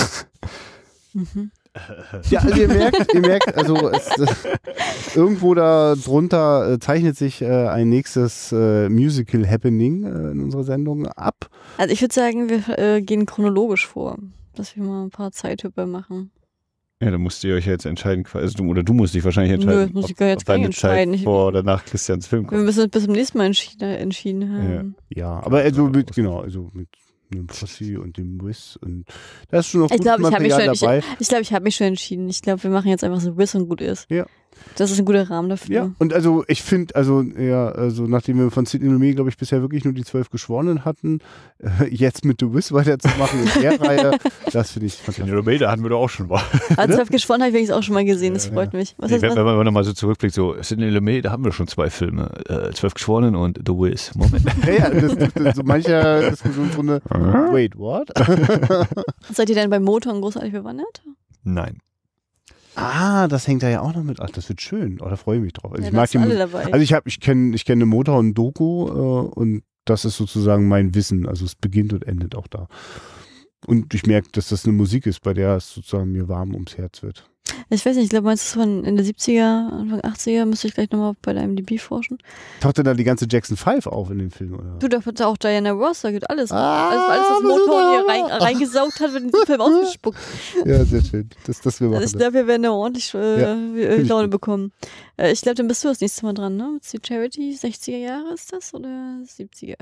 [laughs] mhm. Ja, also ihr merkt, ihr merkt, also es, äh, irgendwo da drunter äh, zeichnet sich äh, ein nächstes äh, Musical Happening äh, in unserer Sendung ab. Also ich würde sagen, wir äh, gehen chronologisch vor, dass wir mal ein paar Zeithüpper machen. Ja, da musst ihr euch jetzt entscheiden, also du, oder du musst dich wahrscheinlich entscheiden, Nö, muss ich ob, jetzt gar nicht entscheiden. Zeit vor oder nach Christians Film kommt. Wir müssen bis zum nächsten Mal entschieden, entschieden haben. Ja, ja aber also, mit, genau, also mit dem Fossi und dem Wiss und da ist schon noch ich gut glaub, ich Material mich schon, dabei. Ich glaube, ich, glaub, ich habe mich schon entschieden. Ich glaube, wir machen jetzt einfach so Wiss und gut ist. Ja, das ist ein guter Rahmen dafür. Ja, und also ich finde, also ja, also nachdem wir von Sidney Lumet, glaube ich, bisher wirklich nur die zwölf Geschworenen hatten, äh, jetzt mit The Wiz weiterzumachen in der [laughs] Reihe, das finde ich fantastisch. Sidney Lumet, da hatten wir doch auch schon mal. Aber ah, zwölf ne? Geschworenen habe ich wenigstens auch schon mal gesehen, das freut ja. mich. Was nee, wenn, wenn man nochmal so zurückblickt, so Sidney Lumet, da haben wir schon zwei Filme, äh, zwölf Geschworenen und The Wiz. Moment. [laughs] ja, ja, das, das, das, so mancher Diskussionsrunde, wait, what? [laughs] Seid ihr denn bei Motor großartig bewandert? Nein. Ah, das hängt da ja auch noch mit. Ach, das wird schön. Oh, da freue ich mich drauf. Also ja, ich mag die alle dabei. Also ich habe, ich kenne, ich kenne Motor und Doku äh, und das ist sozusagen mein Wissen. Also es beginnt und endet auch da. Und ich merke, dass das eine Musik ist, bei der es sozusagen mir warm ums Herz wird. Ich weiß nicht, ich glaube, meinst du von in der 70er, Anfang 80er, müsste ich gleich nochmal bei der MDB forschen. Taucht denn da die ganze Jackson 5 auf in dem Film, oder? Du, da wird auch Diana Ross, da geht alles. Ah, also alles, was Motor hier rein, reingesaugt hat, wird in diesem Film [laughs] ausgespuckt. Ja, sehr schön. Das, das wir machen. Also ich glaube, wir werden da ordentlich äh, ja, Laune bekommen. Äh, ich glaube, dann bist du das nächste Mal dran, ne? Mit Charity, 60er Jahre ist das oder 70er?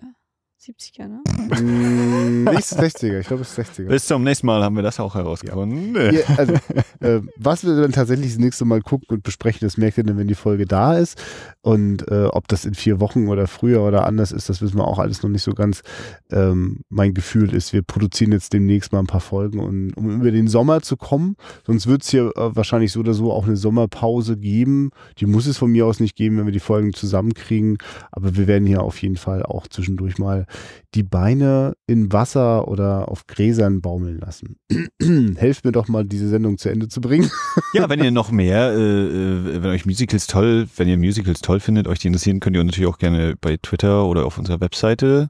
70er, ne? Mm, [laughs] nicht 60er, ich glaube, es ist 60er. Bis zum nächsten Mal haben wir das auch herausgefunden. Ja. Ja, also, [laughs] äh, was wir dann tatsächlich das nächste Mal gucken und besprechen, das merkt ihr dann, wenn die Folge da ist. Und äh, ob das in vier Wochen oder früher oder anders ist, das wissen wir auch alles noch nicht so ganz. Ähm, mein Gefühl ist, wir produzieren jetzt demnächst mal ein paar Folgen, und, um über den Sommer zu kommen. Sonst wird es hier äh, wahrscheinlich so oder so auch eine Sommerpause geben. Die muss es von mir aus nicht geben, wenn wir die Folgen zusammenkriegen. Aber wir werden hier auf jeden Fall auch zwischendurch mal die Beine in Wasser oder auf Gräsern baumeln lassen. [clears throat] Helft mir doch mal, diese Sendung zu Ende zu bringen. [laughs] ja, wenn ihr noch mehr, äh, äh, wenn euch Musicals toll, wenn ihr Musicals toll findet, euch die interessieren, könnt ihr uns natürlich auch gerne bei Twitter oder auf unserer Webseite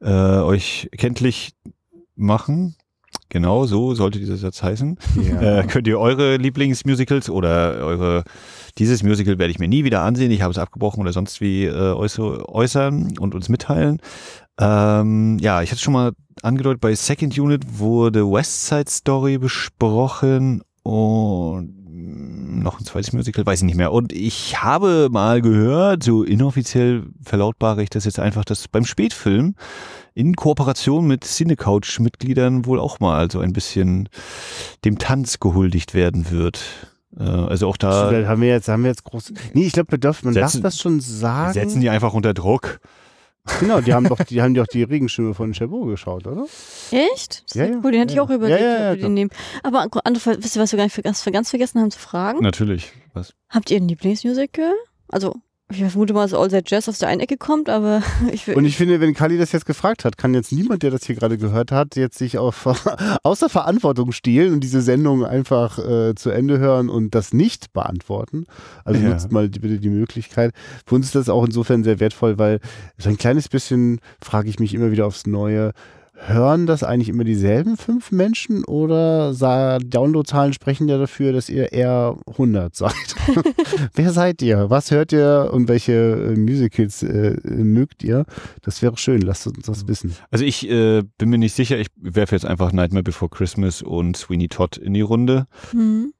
äh, euch kenntlich machen. Genau, so sollte dieser Satz heißen. Ja. Äh, könnt ihr eure Lieblingsmusicals oder eure dieses Musical werde ich mir nie wieder ansehen, ich habe es abgebrochen oder sonst wie äh, äußern und uns mitteilen. Ähm, ja, ich hatte schon mal angedeutet, bei Second Unit wurde West Side Story besprochen und noch ein zweites Musical, weiß ich nicht mehr. Und ich habe mal gehört, so inoffiziell verlautbare ich das jetzt einfach, dass beim Spätfilm in Kooperation mit Cinecouch-Mitgliedern wohl auch mal so ein bisschen dem Tanz gehuldigt werden wird. Äh, also auch da. Haben wir jetzt, haben wir jetzt groß. Nee, ich glaube, man darf das schon sagen. Setzen die einfach unter Druck. Genau, die haben doch die, haben die, die Regenschirme von Cherbourg geschaut, oder? Echt? Das ja, ja. Cool, den ja, hatte ja. ich auch überlegt, ja, ob wir den nehmen. Aber andere, wisst ihr, was wir ganz, ganz vergessen haben zu fragen? Natürlich. Was? Habt ihr ein Lieblingsmusical? Also ich vermute mal, dass All That Jazz aus der einen Ecke kommt, aber [laughs] ich will. Und ich finde, wenn Kali das jetzt gefragt hat, kann jetzt niemand, der das hier gerade gehört hat, jetzt sich auf, [laughs] außer Verantwortung stehlen und diese Sendung einfach äh, zu Ende hören und das nicht beantworten. Also ja. nutzt mal die, bitte die Möglichkeit. Für uns ist das auch insofern sehr wertvoll, weil so ein kleines bisschen frage ich mich immer wieder aufs Neue, hören das eigentlich immer dieselben fünf Menschen oder Downloadzahlen sprechen ja dafür, dass ihr eher 100 [laughs] seid? Wer seid ihr? Was hört ihr und welche äh, Musicals äh, mögt ihr? Das wäre schön, lasst uns das wissen. Also ich äh, bin mir nicht sicher, ich werfe jetzt einfach Nightmare Before Christmas und Sweeney Todd in die Runde. Mhm.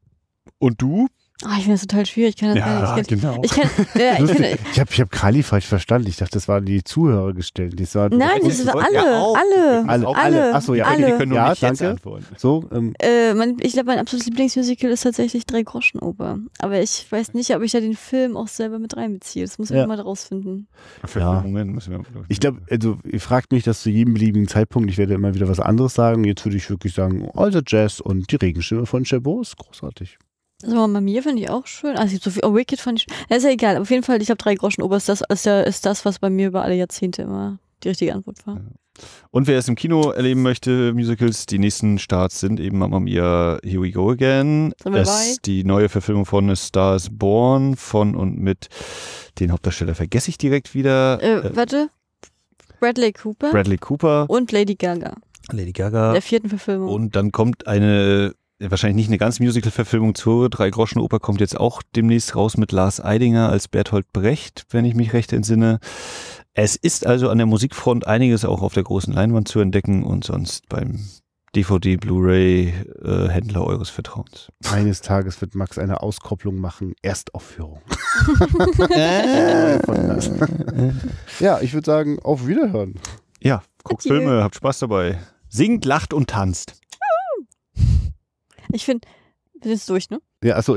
Und du? Oh, ich finde das total schwierig. Ich kann das ja, gar nicht. Ich genau. Ich, ja, ich, [laughs] ich habe ich hab Kali falsch verstanden. Ich dachte, das waren die Zuhörer gestellt. Das war Nein, das sind alle, ja alle, alle, alle, alle. Achso, ja, alle. die können nur ja, nicht danke. antworten. So, ähm. äh, mein, ich glaube, mein absolutes Lieblingsmusical ist tatsächlich Drei Groschen Oper. Aber ich weiß nicht, ob ich da den Film auch selber mit reinbeziehe. Das muss ich ja. mal rausfinden. Ja. Ich glaube, also ihr fragt mich das zu jedem beliebigen Zeitpunkt. Ich werde immer wieder was anderes sagen. Jetzt würde ich wirklich sagen, All also the Jazz und die Regenstimme von Chabot ist Großartig. So, Mamir finde ich auch schön. Also, so viel. Oh, Wicked fand ich. Ja, ist ja egal. Auf jeden Fall, ich habe drei Groschen Ober. Ist das, ist, ja, ist das, was bei mir über alle Jahrzehnte immer die richtige Antwort war. Und wer es im Kino erleben möchte, Musicals, die nächsten Starts sind eben Mamma Mia, Here We Go Again. Es, die neue Verfilmung von A Star is Born von und mit den Hauptdarsteller vergesse ich direkt wieder. äh, äh warte. Bradley Cooper. Bradley Cooper. Und Lady Gaga. Lady Gaga. Der vierten Verfilmung. Und dann kommt eine wahrscheinlich nicht eine ganz Musical-Verfilmung zur Drei-Groschen-Oper kommt jetzt auch demnächst raus mit Lars Eidinger als Berthold Brecht, wenn ich mich recht entsinne. Es ist also an der Musikfront einiges auch auf der großen Leinwand zu entdecken und sonst beim DVD, Blu-ray, äh, Händler eures Vertrauens. Eines Tages wird Max eine Auskopplung machen, Erstaufführung. [laughs] ja, ich würde sagen, auf Wiederhören. Ja, guckt Filme, habt Spaß dabei. Singt, lacht und tanzt. Ich finde, wir sind durch, ne? Ja, achso,